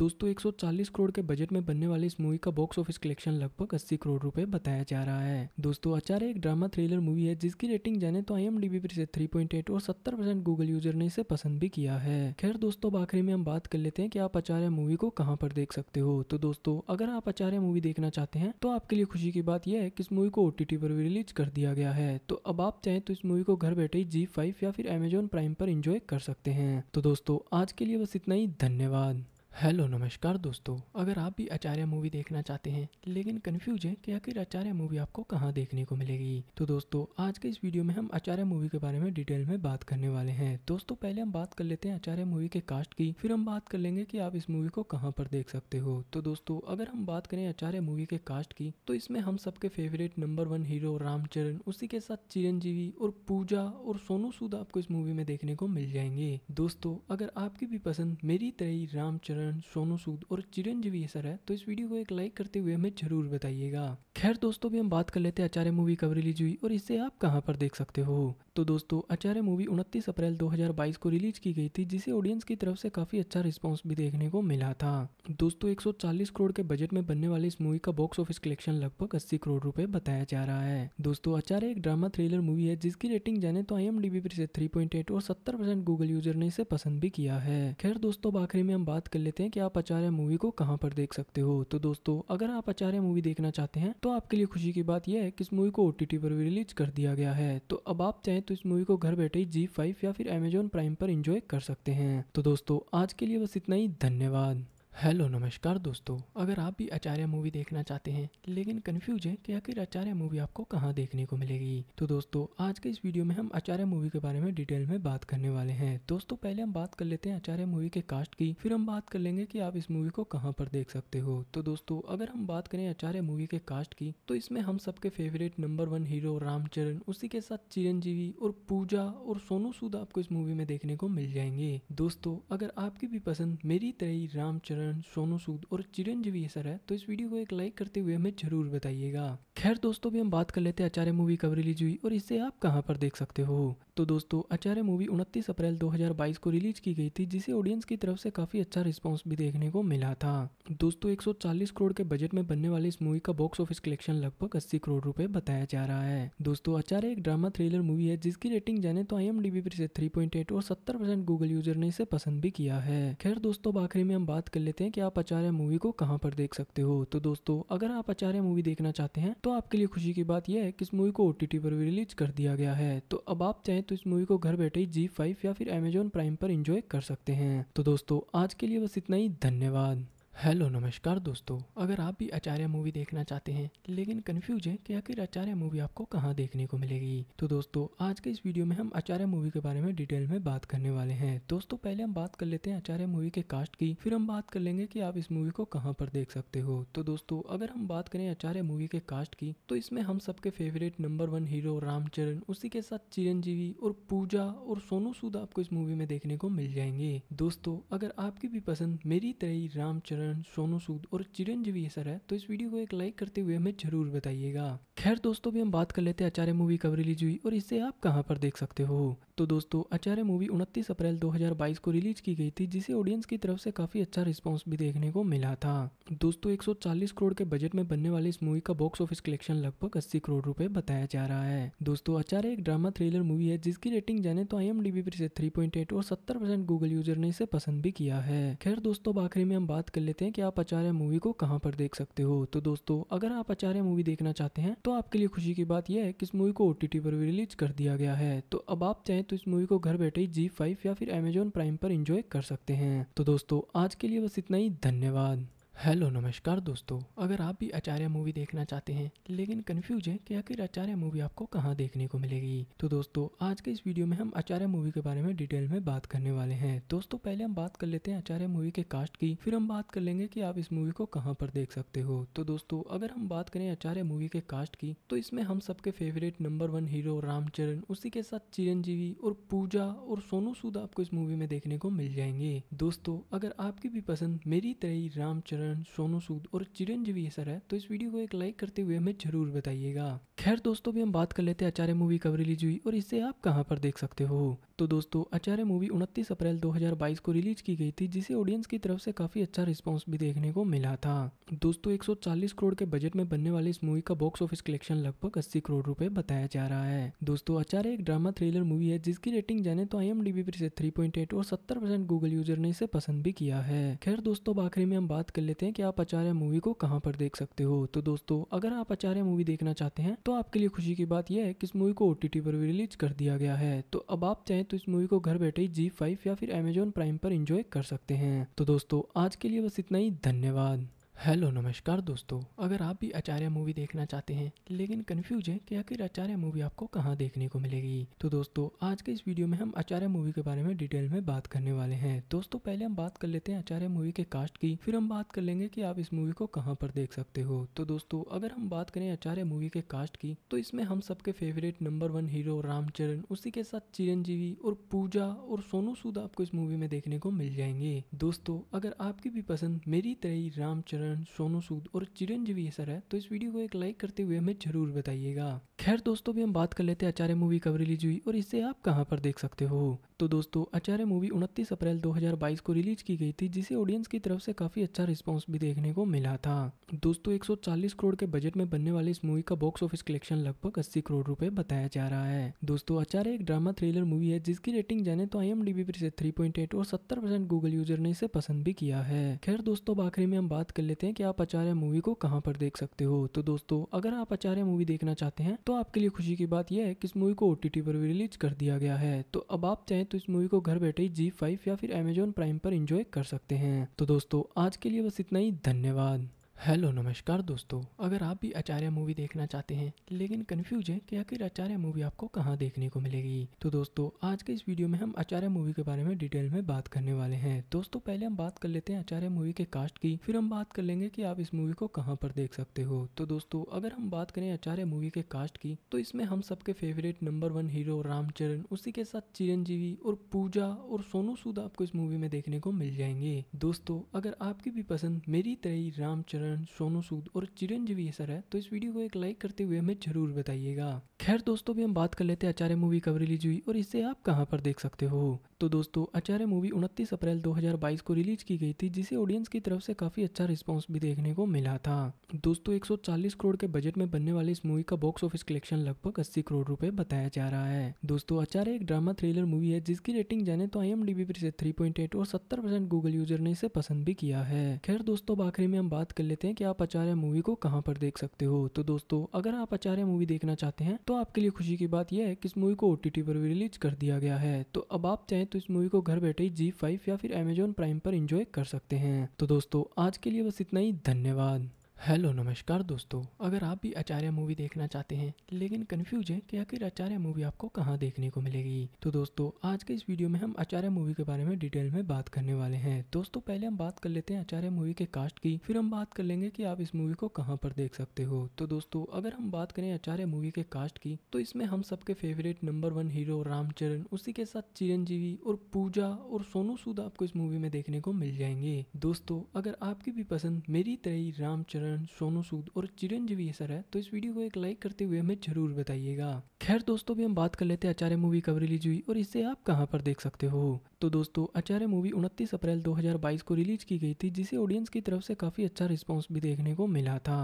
दोस्तों 140 करोड़ के बजट में बनने वाली इस मूवी का बॉक्स ऑफिस कलेक्शन लगभग अस्सी करोड़ रूपए बताया जा रहा है दोस्तों आचार्य एक ड्रामा थ्रिलर मूवी है जिसकी रेटिंग जाने तो आई एम पर इसे थ्री और सत्तर गूगल यूजर ने इसे पसंद भी किया है खैर दोस्तों आखिरी में हम बात कर लेते लेते हैं कि आप आचार्य मूवी को कहाँ पर देख सकते हो तो दोस्तों अगर आप आचार्य मूवी देखना चाहते हैं तो आपके लिए खुशी की बात यह है कि इस मूवी को ओ पर भी रिलीज कर दिया गया है तो अब आप चाहें तो इस मूवी को घर बैठे ही जी फाइव या फिर अमेजोन प्राइम पर इंजॉय कर सकते हैं तो दोस्तों आज के लिए बस इतना ही धन्यवाद हेलो नमस्कार दोस्तों अगर आप भी आचार्य मूवी देखना चाहते हैं लेकिन कन्फ्यूज है कि आखिर आचार्य मूवी आपको कहाँ देखने को मिलेगी तो दोस्तों आज के इस वीडियो में हम आचार्य मूवी के बारे में डिटेल में बात करने वाले हैं दोस्तों पहले हम बात कर लेते हैं आचार्य मूवी के कास्ट की फिर हम बात कर लेंगे की आप इस मूवी को कहाँ पर देख सकते हो तो दोस्तों अगर हम बात करें आचार्य मूवी के कास्ट की तो इसमें हम सबके favourite number one hero Ram Charan उसी के साथ चिरंजीवी और पूजा और सोनू सूद आपको इस मूवी में देखने को मिल जाएंगे दोस्तों अगर आपकी भी पसंद मेरी तरह रामचरण करण सोनू सूद और चिरंजीवी सर है तो इस वीडियो को एक लाइक करते हुए हमें जरूर बताइएगा खैर दोस्तों भी हम बात कर लेते हैं आचार्य मूवी कब रिलीज हुई और इसे आप कहाँ पर देख सकते हो तो दोस्तों आचार्य मूवी 29 अप्रैल 2022 को रिलीज की गई थी जिसे ऑडियंस की तरफ से काफी अच्छा रिस्पॉन्स भी देखने को मिला था दोस्तों 140 करोड़ के बजट में बनने वाली इस मूवी का बॉक्स ऑफिस कलेक्शन लगभग 80 करोड़ रुपए बताया जा रहा है दोस्तों आचार्य एक ड्रामा थ्रिलर मूवी है जिसकी रेटिंग जाने तो आई एम पर इसे थ्री और सत्तर गूगल यूजर ने इसे पसंद भी किया है खैर दोस्तों आखिरी में हम बात कर लेते हैं की आप आचार्य मूवी को कहाँ पर देख सकते हो तो दोस्तों अगर आप आचार्य मूवी देखना चाहते हैं तो आपके लिए खुशी की बात यह है कि इस मूवी को ओटीटी पर भी रिलीज कर दिया गया है तो अब आप चाहे तो इस मूवी को घर बैठे ही जी फाइव या फिर अमेजोन प्राइम पर इंजॉय कर सकते हैं तो दोस्तों आज के लिए बस इतना ही धन्यवाद हेलो नमस्कार दोस्तों अगर आप भी आचार्य मूवी देखना चाहते हैं लेकिन कन्फ्यूज है कि आखिर आचार्य मूवी आपको कहाँ देखने को मिलेगी तो दोस्तों आज के इस वीडियो में हम आचार्य मूवी के बारे में डिटेल में बात करने वाले हैं दोस्तों पहले हम बात कर लेते हैं आचार्य मूवी के कास्ट की फिर हम बात कर लेंगे की आप इस मूवी को कहाँ पर देख सकते हो तो दोस्तों अगर हम बात करें आचार्य मूवी के कास्ट की तो इसमें हम सबके favourite number one hero Ram Charan उसी के साथ चिरंजीवी और पूजा और सोनू सूद आपको इस मूवी में देखने को मिल जाएंगे दोस्तों अगर आपकी भी पसंद मेरी तरह रामचरण करण सोनू सूद और चिरंजीवी सर है तो इस वीडियो को एक लाइक करते हुए हमें जरूर बताइएगा खैर दोस्तों भी हम बात कर लेते हैं आचार्य मूवी कब रिलीज हुई और इसे आप कहाँ पर देख सकते हो तो दोस्तों आचार्य मूवी 29 अप्रैल 2022 को रिलीज की गई थी जिसे ऑडियंस की तरफ से काफी अच्छा रिस्पांस भी देखने को मिला था दोस्तों 140 करोड़ के बजट में बनने वाली इस मूवी का बॉक्स ऑफिस कलेक्शन लगभग अस्सी करोड़ रूपए बताया जा रहा है दोस्तों आचार्य एक ड्रामा थ्रिलर मूवी है जिसकी रेटिंग जाने तो आई एम पर पॉइंट थ्री और सत्तर गूगल यूजर ने इसे पसंद भी किया है खैर दोस्तों आखिरी में हम बात कर लेते लेते हैं कि आप आचार्य मूवी को कहाँ पर देख सकते हो तो दोस्तों अगर आप आचार्य मूवी देखना चाहते हैं तो आपके लिए खुशी की बात यह है कि इस मूवी को ओ पर भी रिलीज कर दिया गया है तो अब आप चाहें तो इस मूवी को घर बैठे ही जी फाइव या फिर अमेजोन प्राइम पर इंजॉय कर सकते हैं तो दोस्तों आज के लिए बस इतना ही धन्यवाद हेलो नमस्कार दोस्तों अगर आप भी आचार्य मूवी देखना चाहते हैं लेकिन कंफ्यूज हैं कि आखिर आचार्य मूवी आपको कहाँ देखने को मिलेगी तो दोस्तों आज के इस वीडियो में हम आचार्य मूवी के बारे में डिटेल में बात करने वाले हैं दोस्तों पहले हम बात कर लेते हैं आचार्य मूवी के कास्ट की फिर हम बात कर लेंगे की आप इस मूवी को कहाँ पर देख सकते हो तो दोस्तों अगर हम बात करें आचार्य मूवी के कास्ट की तो इसमें हम सबके favourite number one hero Ram Charan उसी के साथ चिरंजीवी और पूजा और सोनू सूद आपको इस मूवी में देखने को मिल जाएंगे दोस्तों अगर आपकी भी पसंद मेरी तरह रामचरण कारण सोनू सूद और चिरंजीवी सर है तो इस वीडियो को एक लाइक करते हुए हमें जरूर बताइएगा खैर दोस्तों भी हम बात कर लेते हैं आचार्य मूवी कब रिलीज हुई और इसे आप कहाँ पर देख सकते हो तो दोस्तों आचार्य मूवी 29 अप्रैल 2022 को रिलीज की गई थी जिसे ऑडियंस की तरफ से काफी अच्छा रिस्पांस भी देखने को मिला था दोस्तों 140 करोड़ के बजट में बनने वाली इस मूवी का बॉक्स ऑफिस कलेक्शन लगभग 80 करोड़ रुपए बताया जा रहा है दोस्तों आचार्य एक ड्रामा थ्रिलर मूवी है जिसकी रेटिंग जाने तो आई एम पर इसे थ्री और सत्तर गूगल यूजर ने इसे पसंद भी किया है खैर दोस्तों आखिरी में हम बात कर लेते हैं की आप आचार्य मूवी को कहाँ पर देख सकते हो तो दोस्तों अगर आप आचार्य मूवी देखना चाहते हैं तो आपके लिए खुशी की बात यह है की इस मूवी को ओटीटी पर भी रिलीज कर दिया गया है तो अब आप चाहे तो इस मूवी को घर बैठे जी फाइव या फिर अमेजोन प्राइम पर इंजॉय कर सकते हैं तो दोस्तों आज के लिए बस इतना ही धन्यवाद हेलो नमस्कार दोस्तों अगर आप भी आचार्य मूवी देखना चाहते हैं लेकिन कंफ्यूज हैं कि आखिर आचार्य मूवी आपको कहाँ देखने को मिलेगी तो दोस्तों आज के इस वीडियो में हम आचार्य मूवी के बारे में डिटेल में बात करने वाले हैं दोस्तों पहले हम बात कर लेते हैं आचार्य मूवी के कास्ट की फिर हम बात कर लेंगे की आप इस मूवी को कहाँ पर देख सकते हो तो दोस्तों अगर हम बात करें आचार्य मूवी के कास्ट की तो इसमें हम सबके favourite number one hero Ram Charan उसी के साथ चिरंजीवी और पूजा और सोनू सूद आपको इस मूवी में देखने को मिल जाएंगे दोस्तों अगर आपकी भी पसंद मेरी तरह रामचरण करण सोनू सूद और चिरंजीवी सर है तो इस वीडियो को एक लाइक करते हुए हमें जरूर बताइएगा खैर दोस्तों भी हम बात कर लेते हैं आचार्य मूवी कब रिलीज हुई और इसे आप कहाँ पर देख सकते हो तो दोस्तों आचार्य मूवी 29 अप्रैल 2022 को रिलीज की गई थी जिसे ऑडियंस की तरफ से काफी अच्छा रिस्पॉन्स भी देखने को मिला था दोस्तों 140 करोड़ के बजट में बनने वाली इस मूवी का बॉक्स ऑफिस कलेक्शन लगभग अस्सी करोड़ रूपए बताया जा रहा है दोस्तों आचार्य एक ड्रामा थ्रिलर मूवी है जिसकी रेटिंग जाने तो आई एम पर इसे थ्री और सत्तर गूगल यूजर ने इसे पसंद भी किया है खैर दोस्तों आखिरी में हम बात कर लेते लेते हैं कि आप आचार्य मूवी को कहाँ पर देख सकते हो तो दोस्तों अगर आप आचार्य मूवी देखना चाहते हैं तो आपके लिए खुशी की बात यह है कि इस मूवी को ओ पर भी रिलीज कर दिया गया है तो अब आप चाहें तो इस मूवी को घर बैठे जी फाइव या फिर अमेजोन प्राइम पर इंजॉय कर सकते हैं तो दोस्तों आज के लिए बस इतना ही धन्यवाद हेलो नमस्कार दोस्तों अगर आप भी आचार्य मूवी देखना चाहते हैं लेकिन कंफ्यूज हैं कि आखिर आचार्य मूवी आपको कहाँ देखने को मिलेगी तो दोस्तों आज के इस वीडियो में हम आचार्य मूवी के बारे में डिटेल में बात करने वाले हैं दोस्तों पहले हम बात कर लेते हैं आचार्य मूवी के कास्ट की फिर हम बात कर लेंगे की आप इस मूवी को कहाँ पर देख सकते हो तो दोस्तों अगर हम बात करें आचार्य मूवी के कास्ट की तो इसमें हम सबके favourite number one hero Ram Charan उसी के साथ चिरंजीवी और पूजा और सोनू सूद आपको इस मूवी में देखने को मिल जाएंगे दोस्तों अगर आपकी भी पसंद मेरी तरह रामचरण करण सोनू सूद और चिरंजीवी सर है तो इस वीडियो को एक लाइक करते हुए हमें जरूर बताइएगा खैर दोस्तों भी हम बात कर लेते हैं आचार्य मूवी कब रिलीज हुई और इसे आप कहाँ पर देख सकते हो तो दोस्तों आचार्य मूवी 29 अप्रैल 2022 को रिलीज की गई थी जिसे ऑडियंस की तरफ से काफी अच्छा रिस्पांस भी देखने को मिला था दोस्तों 140 करोड़ के बजट में बनने वाली इस मूवी का बॉक्स ऑफिस कलेक्शन लगभग 80 करोड़ रुपए बताया जा रहा है दोस्तों आचार्य एक ड्रामा थ्रिलर मूवी है जिसकी रेटिंग जाने तो आई एम पर इसे थ्री और सत्तर गूगल यूजर ने इसे पसंद भी किया है खैर दोस्तों आखिरी में हम बात कर लेते हैं की आप आचार्य मूवी को कहाँ पर देख सकते हो तो दोस्तों अगर आप आचार्य मूवी देखना चाहते हैं तो आपके लिए खुशी की बात यह है कि इस मूवी को ओटीटी पर भी रिलीज कर दिया गया है तो अब आप चाहे हैं तो इस मूवी को घर बैठे जी फाइव या फिर अमेजोन प्राइम पर इंजॉय कर सकते हैं तो दोस्तों आज के लिए बस इतना ही धन्यवाद हेलो नमस्कार दोस्तों अगर आप भी आचार्य मूवी देखना चाहते हैं लेकिन कंफ्यूज है कि आखिर आचार्य मूवी आपको कहाँ देखने को मिलेगी तो दोस्तों आज के इस वीडियो में हम आचार्य मूवी के बारे में डिटेल में बात करने वाले हैं दोस्तों पहले हम बात कर लेते हैं आचार्य मूवी के कास्ट की फिर हम बात कर लेंगे की आप इस मूवी को कहाँ पर देख सकते हो तो दोस्तों अगर हम बात करें आचार्य मूवी के कास्ट की तो इसमें हम सबके favourite number one hero Ram Charan उसी के साथ चिरंजीवी और पूजा और सोनू सूद आपको इस मूवी में देखने को मिल जाएंगे दोस्तों अगर आपकी भी पसंद मेरी तरह रामचरण करण सोनू सूद और चिरंजीवी सर है तो इस वीडियो को एक लाइक करते हुए हमें जरूर बताइएगा खैर दोस्तों भी हम बात कर लेते हैं आचार्य मूवी कब रिलीज हुई और इसे आप कहाँ पर देख सकते हो तो दोस्तों आचार्य मूवी 29 अप्रैल 2022 को रिलीज की गई थी जिसे ऑडियंस की तरफ से काफी अच्छा रिस्पॉन्स भी देखने को मिला था दोस्तों 140 करोड़ के बजट में बनने वाली इस मूवी का बॉक्स ऑफिस कलेक्शन लगभग अस्सी करोड़ रूपए बताया जा रहा है दोस्तों आचार्य एक ड्रामा थ्रिलर मूवी है जिसकी रेटिंग जाने तो आई एम पर इसे थ्री और सत्तर गूगल यूजर ने इसे पसंद भी किया है खैर दोस्तों आखिरी में हम बात कर ले लेते हैं कि आप आचार्य मूवी को कहाँ पर देख सकते हो तो दोस्तों अगर आप आचार्य मूवी देखना चाहते हैं तो आपके लिए खुशी की बात यह है कि इस मूवी को ओ पर भी रिलीज कर दिया गया है तो अब आप चाहें तो इस मूवी को घर बैठे जी फाइव या फिर अमेजोन प्राइम पर इंजॉय कर सकते हैं तो दोस्तों आज के लिए बस इतना ही धन्यवाद हेलो नमस्कार दोस्तों अगर आप भी आचार्य मूवी देखना चाहते हैं लेकिन कंफ्यूज है कि आखिर आचार्य मूवी आपको कहाँ देखने को मिलेगी तो दोस्तों आज के इस वीडियो में हम आचार्य मूवी के बारे में डिटेल में बात करने वाले हैं दोस्तों पहले हम बात कर लेते हैं आचार्य मूवी के कास्ट की फिर हम बात कर लेंगे की आप इस मूवी को कहाँ पर देख सकते हो तो दोस्तों अगर हम बात करें आचार्य मूवी के कास्ट की तो इसमें हम सबके favourite number one hero Ram Charan उसी के साथ चिरंजीवी और पूजा और सोनू सूद आपको इस मूवी में देखने को मिल जाएंगे दोस्तों अगर आपकी भी पसंद मेरी तरह रामचरण करण सोनू सूद और चिरंजीवी सर है तो इस वीडियो को एक लाइक करते हुए हमें जरूर बताइएगा खैर दोस्तों भी हम बात कर लेते हैं आचार्य मूवी कब रिलीज हुई और इसे आप कहाँ पर देख सकते हो तो दोस्तों आचार्य मूवी उनतीस अप्रैल 2022 को रिलीज की गई थी जिसे ऑडियंस की तरफ से काफी अच्छा रिस्पॉन्स भी देखने को मिला था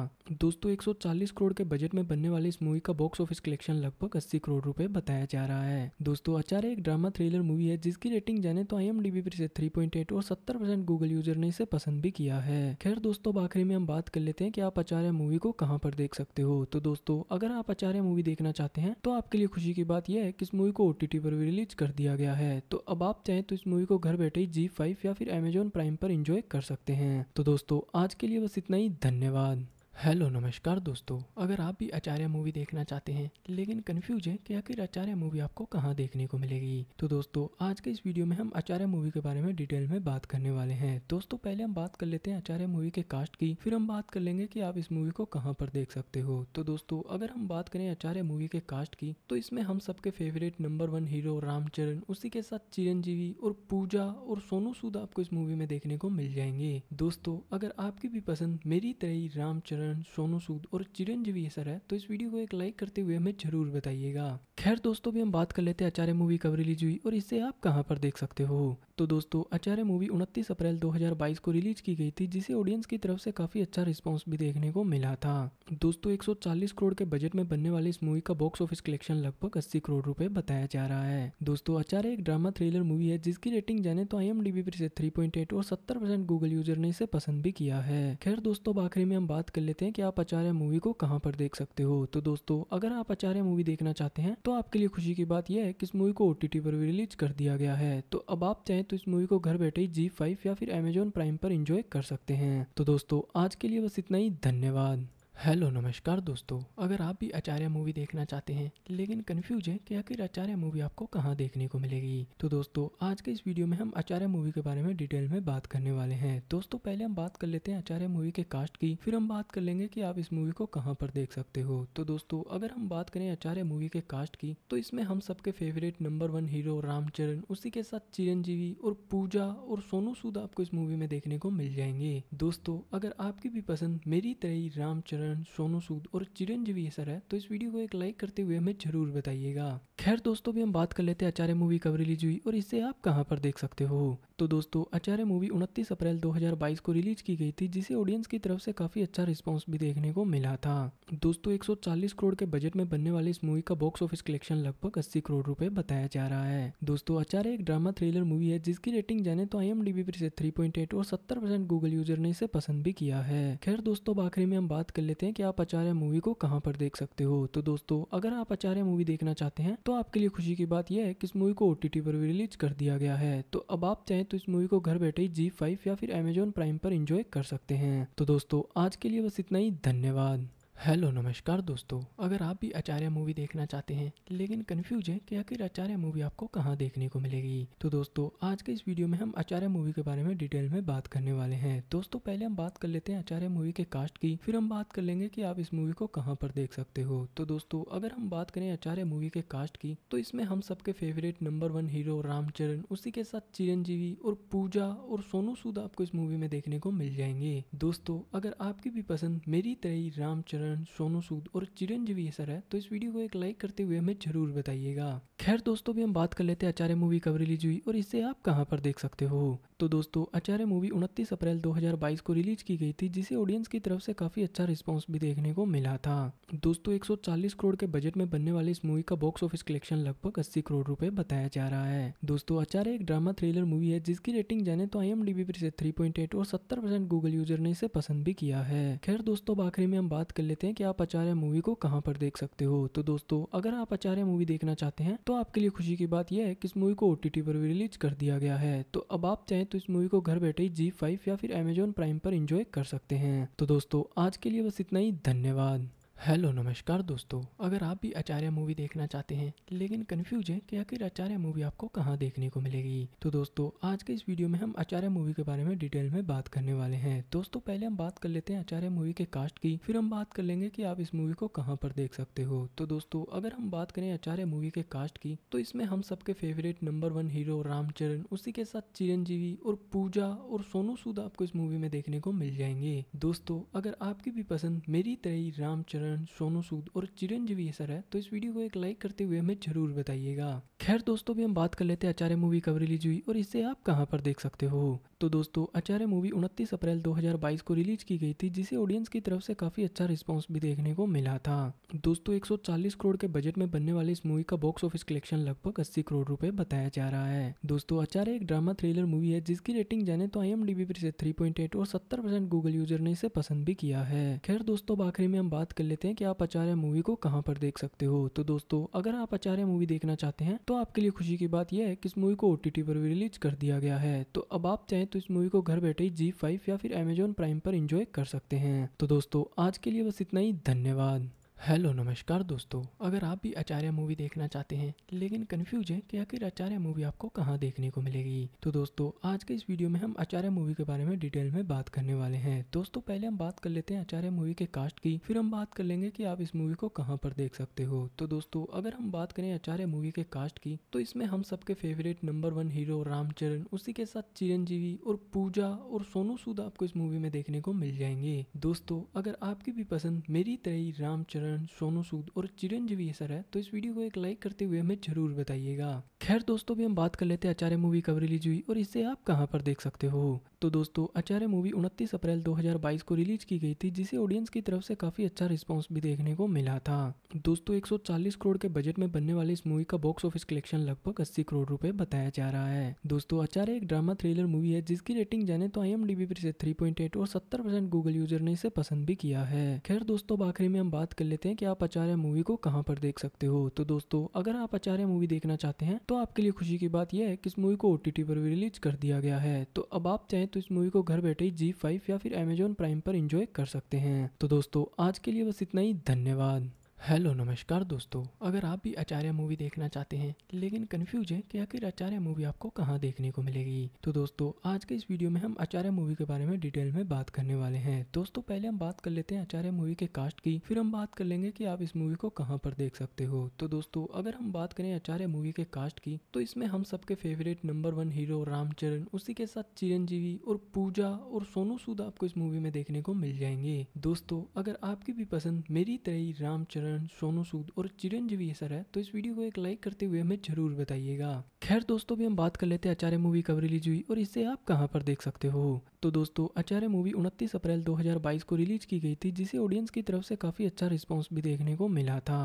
दोस्तों 140 करोड़ के बजट में बनने वाली इस मूवी का बॉक्स ऑफिस कलेक्शन लगभग 80 करोड़ रुपए बताया जा रहा है दोस्तों आचार्य एक ड्रामा थ्रिलर मूवी है जिसकी रेटिंग जाने तो आई एम पर इसे थ्री और सत्तर गूगल यूजर ने इसे पसंद भी किया है खैर दोस्तों आखिरी में हम बात कर लेते हैं कि आप आचार्य मूवी को कहाँ पर देख सकते हो तो दोस्तों अगर आप आचार्य मूवी देखना चाहते हैं तो आपके लिए खुशी की बात यह है कि इस मूवी को ओटीटी पर भी रिलीज कर दिया गया है तो अब आप चाहें तो तो इस मूवी को घर बैठे जी फाइव या फिर अमेजोन प्राइम पर इंजॉय कर सकते हैं तो दोस्तों आज के लिए बस इतना ही धन्यवाद हेलो नमस्कार दोस्तों अगर आप भी आचार्य मूवी देखना चाहते हैं लेकिन कंफ्यूज है कि आखिर आचार्य मूवी आपको कहाँ देखने को मिलेगी तो दोस्तों आज के इस वीडियो में हम आचार्य मूवी के बारे में डिटेल में बात करने वाले हैं दोस्तों पहले हम बात कर लेते हैं आचार्य मूवी के कास्ट की फिर हम बात कर लेंगे की आप इस मूवी को कहाँ पर देख सकते हो तो दोस्तों अगर हम बात करें आचार्य मूवी के कास्ट की तो इसमें हम सबके favourite number one hero Ram Charan उसी के साथ चिरंजीवी और पूजा और सोनू सूद आपको इस मूवी में देखने को मिल जाएंगे दोस्तों अगर आपकी भी पसंद मेरी तरह रामचरण करण सोनू सूद और चिरंजीवी सर है तो इस वीडियो को एक लाइक करते हुए हमें जरूर बताइएगा खैर दोस्तों भी हम बात कर लेते हैं आचार्य मूवी कब रिलीज हुई और इसे आप कहाँ पर देख सकते हो तो दोस्तों आचार्य मूवी 29 अप्रैल 2022 को रिलीज की गई थी जिसे ऑडियंस की तरफ से काफी अच्छा रिस्पॉन्स भी देखने को मिला था दोस्तों 140 करोड़ के बजट में बनने वाली इस मूवी का बॉक्स ऑफिस कलेक्शन लगभग अस्सी करोड़ रूपए बताया जा रहा है दोस्तों आचार्य एक ड्रामा थ्रिलर मूवी है जिसकी रेटिंग जाने तो आई एम पर इसे थ्री और सत्तर गूगल यूजर ने इसे पसंद भी किया है खैर दोस्तों आखिरी में हम बात कर लेते लेते हैं कि आप आचार्य मूवी को कहाँ पर देख सकते हो तो दोस्तों अगर आप आचार्य मूवी देखना चाहते हैं तो आपके लिए खुशी की बात यह है कि इस मूवी को ओ पर भी रिलीज कर दिया गया है तो अब आप चाहें तो इस मूवी को घर बैठे जी फाइव या फिर अमेजोन प्राइम पर इंजॉय कर सकते हैं तो दोस्तों आज के लिए बस इतना ही धन्यवाद हेलो नमस्कार दोस्तों अगर आप भी आचार्य मूवी देखना चाहते हैं लेकिन कंफ्यूज है कि आखिर आचार्य मूवी आपको कहाँ देखने को मिलेगी तो दोस्तों आज के इस वीडियो में हम आचार्य मूवी के बारे में डिटेल में बात करने वाले हैं दोस्तों पहले हम बात कर लेते हैं आचार्य मूवी के कास्ट की फिर हम बात कर लेंगे की आप इस मूवी को कहाँ पर देख सकते हो तो दोस्तों अगर हम बात करें आचार्य मूवी के कास्ट की तो इसमें हम सबके favourite number one hero Ram Charan उसी के साथ चिरंजीवी और पूजा और सोनू सूद आपको इस मूवी में देखने को मिल जाएंगे दोस्तों अगर आपकी भी पसंद मेरी तरह रामचरण किरण सोनू सूद और चिरंजीवी सर है तो इस वीडियो को एक लाइक करते हुए हमें जरूर बताइएगा खैर दोस्तों भी हम बात कर लेते हैं आचार्य मूवी कब रिलीज हुई और इसे आप कहाँ पर देख सकते हो तो दोस्तों आचार्य मूवी 29 अप्रैल 2022 को रिलीज की गई थी जिसे ऑडियंस की तरफ से काफी अच्छा रिस्पॉन्स भी देखने को मिला था दोस्तों 140 करोड़ के बजट में बनने वाली इस मूवी का बॉक्स ऑफिस कलेक्शन लगभग 80 करोड़ रुपए बताया जा रहा है दोस्तों आचार्य एक ड्रामा थ्रिलर मूवी है जिसकी रेटिंग जाने तो आई पर इसे थ्री और सत्तर गूगल यूजर ने इसे पसंद भी किया है खैर दोस्तों अब आखिरी में हम बात कर लेते हैं की आप आचार्य मूवी को कहाँ पर देख सकते हो तो दोस्तों अगर आप आचार्य मूवी देखना चाहते हैं तो आपके लिए खुशी की बात यह है कि इस मूवी को ओटीटी पर भी रिलीज कर दिया गया है तो अब आप चाहे तो इस मूवी को घर बैठे ही जी फाइव या फिर अमेजोन प्राइम पर इंजॉय कर सकते हैं तो दोस्तों आज के लिए बस इतना ही धन्यवाद हेलो नमस्कार दोस्तों अगर आप भी आचार्य मूवी देखना चाहते हैं लेकिन कंफ्यूज हैं कि आखिर आचार्य मूवी आपको कहाँ देखने को मिलेगी तो दोस्तों आज के इस वीडियो में हम आचार्य मूवी के बारे में डिटेल में बात करने वाले हैं दोस्तों पहले हम बात कर लेते हैं आचार्य मूवी के कास्ट की फिर हम बात कर लेंगे की आप इस मूवी को कहाँ पर देख सकते हो तो दोस्तों अगर हम बात करें आचार्य मूवी के कास्ट की तो इसमें हम सबके favourite number one hero Ram Charan उसी के साथ चिरंजीवी और पूजा और सोनू सूद आपको इस मूवी में देखने को मिल जाएंगे दोस्तों अगर आपकी भी पसंद मेरी तरह रामचरण करण सोनू सूद और चिरंजीवी सर है तो इस वीडियो को एक लाइक करते हुए हमें जरूर बताइएगा खैर दोस्तों भी हम बात कर लेते हैं आचार्य मूवी कब रिलीज हुई और इसे आप कहाँ पर देख सकते हो तो दोस्तों आचार्य मूवी 29 अप्रैल 2022 को रिलीज की गई थी जिसे ऑडियंस की तरफ से काफी अच्छा रिस्पॉन्स भी देखने को मिला था दोस्तों 140 करोड़ के बजट में बनने वाली इस मूवी का बॉक्स ऑफिस कलेक्शन लगभग 80 करोड़ रुपए बताया जा रहा है दोस्तों आचार्य एक ड्रामा थ्रिलर मूवी है जिसकी रेटिंग जाने तो आई पर इसे थ्री और सत्तर गूगल यूजर ने इसे पसंद भी किया है खैर दोस्तों आखिरी में हम बात कर लेते लेते हैं कि आप आचार्य मूवी को कहाँ पर देख सकते हो तो दोस्तों अगर आप आचार्य मूवी देखना चाहते हैं तो आपके लिए खुशी की बात यह है कि इस मूवी को ओ पर भी रिलीज कर दिया गया है तो अब आप चाहें तो इस मूवी को घर बैठे जी फाइव या फिर अमेजोन प्राइम पर इंजॉय कर सकते हैं तो दोस्तों आज के लिए बस इतना ही धन्यवाद हेलो नमस्कार दोस्तों अगर आप भी आचार्य मूवी देखना चाहते हैं लेकिन कंफ्यूज है कि आखिर आचार्य मूवी आपको कहाँ देखने को मिलेगी तो दोस्तों आज के इस वीडियो में हम आचार्य मूवी के बारे में डिटेल में बात करने वाले हैं दोस्तों पहले हम बात कर लेते हैं आचार्य मूवी के कास्ट की फिर हम बात कर लेंगे की आप इस मूवी को कहाँ पर देख सकते हो तो दोस्तों अगर हम बात करें आचार्य मूवी के कास्ट की तो इसमें हम सबके favourite number one hero Ram Charan उसी के साथ चिरंजीवी और पूजा और सोनू सूद आपको इस मूवी में देखने को मिल जाएंगे दोस्तों अगर आपकी भी पसंद मेरी तरह रामचरण करण सोनू सूद और चिरंजीवी सर है तो इस वीडियो को एक लाइक करते हुए हमें जरूर बताइएगा खैर दोस्तों भी हम बात कर लेते हैं आचार्य मूवी कब रिलीज हुई और इसे आप कहाँ पर देख सकते हो तो दोस्तों आचार्य मूवी 29 अप्रैल 2022 को रिलीज की गई थी जिसे ऑडियंस की तरफ से काफी अच्छा रिस्पॉन्स भी देखने को मिला था दोस्तों 140 करोड़ के बजट में बनने वाली इस मूवी का बॉक्स ऑफिस कलेक्शन लगभग 80 करोड़ रुपए बताया जा रहा है दोस्तों आचार्य एक ड्रामा थ्रिलर मूवी है जिसकी रेटिंग जाने तो आई एम पर थ्री और सत्तर गूगल यूजर ने इसे पसंद भी किया है खैर दोस्तों आखिरी में हम बात कर लेते हैं की आप आचार्य मूवी को कहाँ पर देख सकते हो तो दोस्तों अगर आप आचार्य मूवी देखना चाहते हैं तो आपके लिए खुशी की बात यह है कि इस मूवी को ओटीटी पर भी रिलीज कर दिया गया है तो अब आप चाहें तो इस मूवी को घर बैठे ही जी फाइव या फिर अमेजोन प्राइम पर इंजॉय कर सकते हैं तो दोस्तों आज के लिए बस इतना ही धन्यवाद हेलो नमस्कार दोस्तों अगर आप भी आचार्य मूवी देखना चाहते हैं लेकिन कंफ्यूज हैं कि आखिर आचार्य मूवी आपको कहाँ देखने को मिलेगी तो दोस्तों आज के इस वीडियो में हम आचार्य मूवी के बारे में डिटेल में बात करने वाले हैं दोस्तों पहले हम बात कर लेते हैं आचार्य मूवी के कास्ट की फिर हम बात कर लेंगे की आप इस मूवी को कहाँ पर देख सकते हो तो दोस्तों अगर हम बात करें आचार्य मूवी के कास्ट की तो इसमें हम सबके favourite number one hero Ram Charan उसी के साथ चिरंजीवी और पूजा और सोनू सूद आपको इस मूवी में देखने को मिल जाएंगे दोस्तों अगर आपकी भी पसंद मेरी तरह रामचरण नारायण सोनू सूद और चिरंजीवी सर है तो इस वीडियो को एक लाइक करते हुए हमें जरूर बताइएगा खैर दोस्तों भी हम बात कर लेते हैं आचार्य मूवी कब रिलीज हुई और इसे आप कहाँ पर देख सकते हो तो दोस्तों आचार्य मूवी 29 अप्रैल 2022 को रिलीज की गई थी जिसे ऑडियंस की तरफ से काफी अच्छा रिस्पॉन्स भी देखने को मिला था दोस्तों 140 करोड़ के बजट में बनने वाली इस मूवी का बॉक्स ऑफिस कलेक्शन लगभग अस्सी करोड़ रूपए बताया जा रहा है दोस्तों आचार्य एक ड्रामा थ्रिलर मूवी है जिसकी रेटिंग जाने तो आई एम पर इसे थ्री और सत्तर गूगल यूजर ने इसे पसंद भी किया है खैर दोस्तों आखिरी में हम बात कर लेते लेते हैं कि आप आचार्य मूवी को कहाँ पर देख सकते हो तो दोस्तों अगर आप आचार्य मूवी देखना चाहते हैं तो आपके लिए खुशी की बात यह है कि इस मूवी को ओ पर भी रिलीज कर दिया गया है तो अब आप चाहें तो इस मूवी को घर बैठे ही जी फाइव या फिर अमेजोन प्राइम पर इंजॉय कर सकते हैं तो दोस्तों आज के लिए बस इतना ही धन्यवाद हेलो नमस्कार दोस्तों अगर आप भी आचार्य मूवी देखना चाहते हैं लेकिन कन्फ्यूज है कि आखिर आचार्य मूवी आपको कहाँ देखने को मिलेगी तो दोस्तों आज के इस वीडियो में हम आचार्य मूवी के बारे में डिटेल में बात करने वाले हैं दोस्तों पहले हम बात कर लेते हैं आचार्य मूवी के कास्ट की फिर हम बात कर लेंगे की आप इस मूवी को कहाँ पर देख सकते हो तो दोस्तों अगर हम बात करें आचार्य मूवी के कास्ट की तो इसमें हम सबके favourite number one hero Ram Charan उसी के साथ चिरंजीवी और पूजा और सोनू सूद आपको इस मूवी में देखने को मिल जाएंगे दोस्तों अगर आपकी भी पसंद मेरी तरह रामचरण नारायण सोनू सूद और चिरंजीवी सर है तो इस वीडियो को एक लाइक करते हुए हमें जरूर बताइएगा खैर दोस्तों भी हम बात कर लेते हैं आचार्य मूवी कब रिलीज हुई और इसे आप कहाँ पर देख सकते हो तो दोस्तों आचार्य मूवी 29 अप्रैल 2022 को रिलीज की गई थी जिसे ऑडियंस की तरफ से काफी अच्छा रिस्पांस भी देखने को मिला था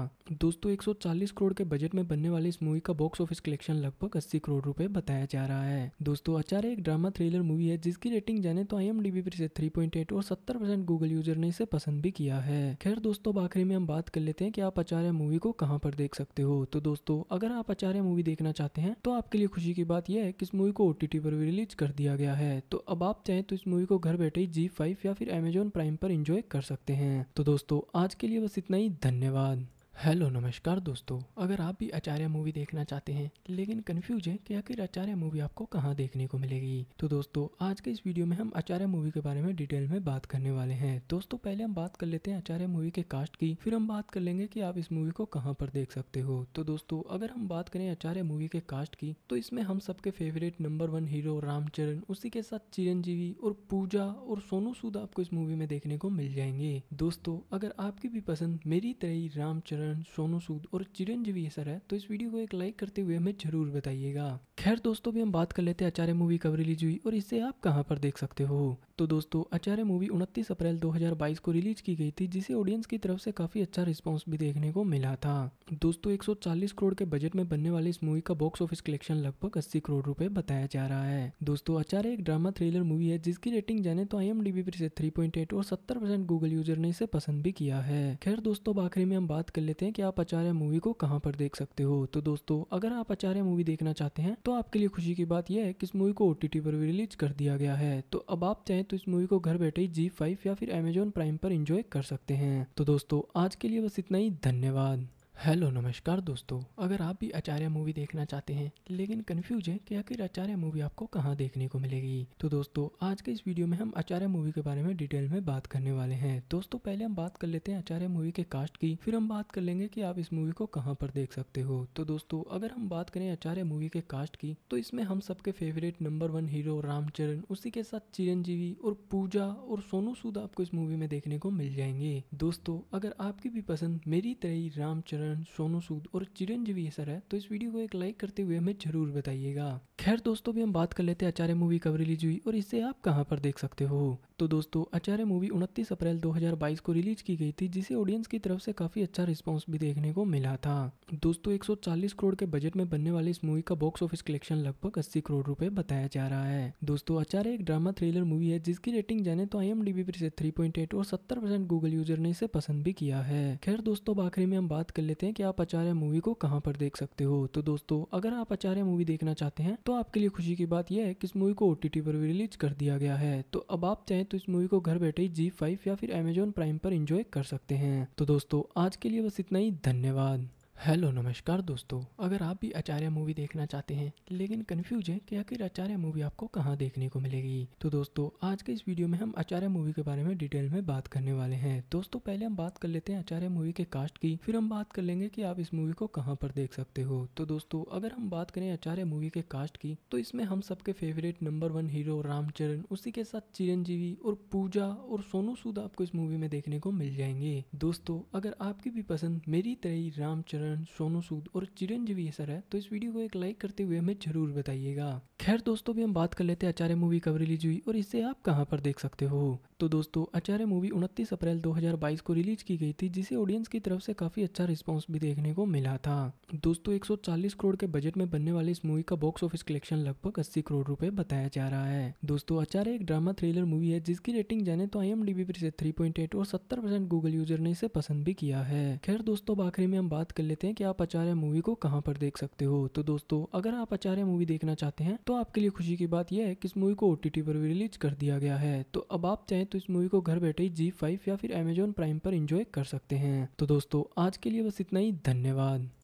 दोस्तों 140 करोड़ के बजट में बनने वाली इस मूवी का बॉक्स ऑफिस कलेक्शन लगभग 80 करोड़ रुपए बताया जा रहा है दोस्तों आचार्य एक ड्रामा थ्रिलर मूवी है जिसकी रेटिंग जाने तो आई एम पर थ्री और सत्तर गूगल यूजर ने इसे पसंद भी किया है खैर दोस्तों आखिरी में हम बात कर लेते हैं की आप आचार्य मूवी को कहाँ पर देख सकते हो तो दोस्तों अगर आप आचार्य मूवी देखना चाहते हैं तो आपके लिए खुशी की बात यह है कि इस मूवी को ओटीटी पर भी रिलीज कर दिया गया है तो अब आप चाहे तो इस मूवी को घर बैठे ही जी फाइव या फिर अमेजोन प्राइम पर इंजॉय कर सकते हैं तो दोस्तों आज के लिए बस इतना ही धन्यवाद हेलो नमस्कार दोस्तों अगर आप भी आचार्य मूवी देखना चाहते हैं लेकिन कन्फ्यूज हैं कि आखिर आचार्य मूवी आपको कहाँ देखने को मिलेगी तो दोस्तों आज के इस वीडियो में हम आचार्य मूवी के बारे में डिटेल में बात करने वाले हैं दोस्तों पहले हम बात कर लेते हैं आचार्य मूवी के कास्ट की फिर हम बात कर लेंगे की आप इस मूवी को कहाँ पर देख सकते हो तो दोस्तों अगर हम बात करें आचार्य मूवी के कास्ट की तो इसमें हम सबके favourite number one hero Ram Charan उसी के साथ चिरंजीवी और पूजा और सोनू सूद आपको इस मूवी में देखने को मिल जाएंगे दोस्तों अगर आपकी भी पसंद मेरी तरह रामचरण कारण सोनू सूद और चिरंजीवी सर है तो इस वीडियो को एक लाइक करते हुए हमें जरूर बताइएगा खैर दोस्तों भी हम बात कर लेते हैं आचार्य मूवी कब रिलीज हुई और इसे आप कहाँ पर देख सकते हो तो दोस्तों आचार्य मूवी 29 अप्रैल 2022 को रिलीज की गई थी जिसे ऑडियंस की तरफ से काफी अच्छा रिस्पांस भी देखने को मिला था दोस्तों 140 करोड़ के बजट में बनने वाली इस मूवी का बॉक्स ऑफिस कलेक्शन लगभग अस्सी करोड़ रूपए बताया जा रहा है दोस्तों आचार्य एक ड्रामा थ्रिलर मूवी है जिसकी रेटिंग जाने तो आई एम पर इसे थ्री और सत्तर गूगल यूजर ने इसे पसंद भी किया है खैर दोस्तों आखिरी में हम बात कर लेते लेते हैं कि आप आचार्य मूवी को कहाँ पर देख सकते हो तो दोस्तों अगर आप आचार्य मूवी देखना चाहते हैं तो आपके लिए खुशी की बात यह है कि इस मूवी को ओ पर भी रिलीज कर दिया गया है तो अब आप चाहें तो इस मूवी को घर बैठे ही जी फाइव या फिर अमेजोन प्राइम पर इंजॉय कर सकते हैं तो दोस्तों आज के लिए बस इतना ही धन्यवाद हेलो नमस्कार दोस्तों अगर आप भी आचार्य मूवी देखना चाहते हैं लेकिन कंफ्यूज हैं कि आखिर आचार्य मूवी आपको कहाँ देखने को मिलेगी तो दोस्तों आज के इस वीडियो में हम आचार्य मूवी के बारे में डिटेल में बात करने वाले हैं दोस्तों पहले हम बात कर लेते हैं आचार्य मूवी के कास्ट की फिर हम बात कर लेंगे की आप इस मूवी को कहाँ पर देख सकते हो तो दोस्तों अगर हम बात करें आचार्य मूवी के कास्ट की तो इसमें हम सबके favourite number one hero Ram Charan उसी के साथ चिरंजीवी और पूजा और सोनू सूद आपको इस मूवी में देखने को मिल जाएंगे दोस्तों अगर आपकी भी पसंद मेरी तरह रामचरण करण सोनू सूद और चिरंजीवी सर है तो इस वीडियो को एक लाइक करते हुए हमें जरूर बताइएगा खैर दोस्तों भी हम बात कर लेते हैं आचार्य मूवी कब रिलीज हुई और इसे आप कहाँ पर देख सकते हो तो दोस्तों आचार्य मूवी 29 अप्रैल 2022 को रिलीज की गई थी जिसे ऑडियंस की तरफ से काफी अच्छा रिस्पांस भी देखने को मिला था दोस्तों 140 करोड़ के बजट में बनने वाली इस मूवी का बॉक्स ऑफिस कलेक्शन लगभग 80 करोड़ रुपए बताया जा रहा है दोस्तों आचार्य एक ड्रामा थ्रिलर मूवी है जिसकी रेटिंग जाने तो आई एम पर इसे थ्री और सत्तर गूगल यूजर ने इसे पसंद भी किया है खैर दोस्तों आखिरी में हम बात कर लेते हैं की आप आचार्य मूवी को कहाँ पर देख सकते हो तो दोस्तों अगर आप आचार्य मूवी देखना चाहते हैं तो आपके लिए खुशी की बात यह है की इस मूवी को ओटीटी पर भी रिलीज कर दिया गया है तो अब आप चाहे तो इस मूवी को घर बैठे जी फाइव या फिर अमेजोन प्राइम पर इंजॉय कर सकते हैं तो दोस्तों आज के लिए बस इतना ही धन्यवाद हेलो नमस्कार दोस्तों अगर आप भी आचार्य मूवी देखना चाहते हैं लेकिन कंफ्यूज है कि आखिर आचार्य मूवी आपको कहाँ देखने को मिलेगी तो दोस्तों आज के इस वीडियो में हम आचार्य मूवी के बारे में डिटेल में बात करने वाले हैं दोस्तों पहले हम बात कर लेते हैं आचार्य मूवी के कास्ट की फिर हम बात कर लेंगे की आप इस मूवी को कहाँ पर देख सकते हो तो दोस्तों अगर हम बात करें आचार्य मूवी के कास्ट की तो इसमें हम सबके favourite number one hero Ram Charan उसी के साथ चिरंजीवी और पूजा और सोनू सूद आपको इस मूवी में देखने को मिल जाएंगे दोस्तों अगर आपकी भी पसंद मेरी तरह रामचरण करण सोनू सूद और चिरंजीवी सर है तो इस वीडियो को एक लाइक करते हुए हमें जरूर बताइएगा खैर दोस्तों भी हम बात कर लेते हैं आचार्य मूवी कब रिलीज हुई और इसे आप कहाँ पर देख सकते हो तो दोस्तों आचार्य मूवी 29 अप्रैल 2022 को रिलीज की गई थी जिसे ऑडियंस की तरफ से काफी अच्छा रिस्पॉन्स भी देखने को मिला था दोस्तों 140 करोड़ के बजट में बनने वाली इस मूवी का बॉक्स ऑफिस कलेक्शन लगभग अस्सी करोड़ रूपए बताया जा रहा है दोस्तों आचार्य एक ड्रामा थ्रिलर मूवी है जिसकी रेटिंग जाने तो आई एम पर इसे थ्री और सत्तर गूगल यूजर ने इसे पसंद भी किया है खैर दोस्तों आखिरी में हम बात कर लेते लेते हैं कि आप आचार्य मूवी को कहाँ पर देख सकते हो तो दोस्तों अगर आप आचार्य मूवी देखना चाहते हैं तो आपके लिए खुशी की बात यह है कि इस मूवी को ओ पर भी रिलीज कर दिया गया है तो अब आप चाहें तो इस मूवी को घर बैठे जी फाइव या फिर अमेजोन प्राइम पर इंजॉय कर सकते हैं तो दोस्तों आज के लिए बस इतना ही धन्यवाद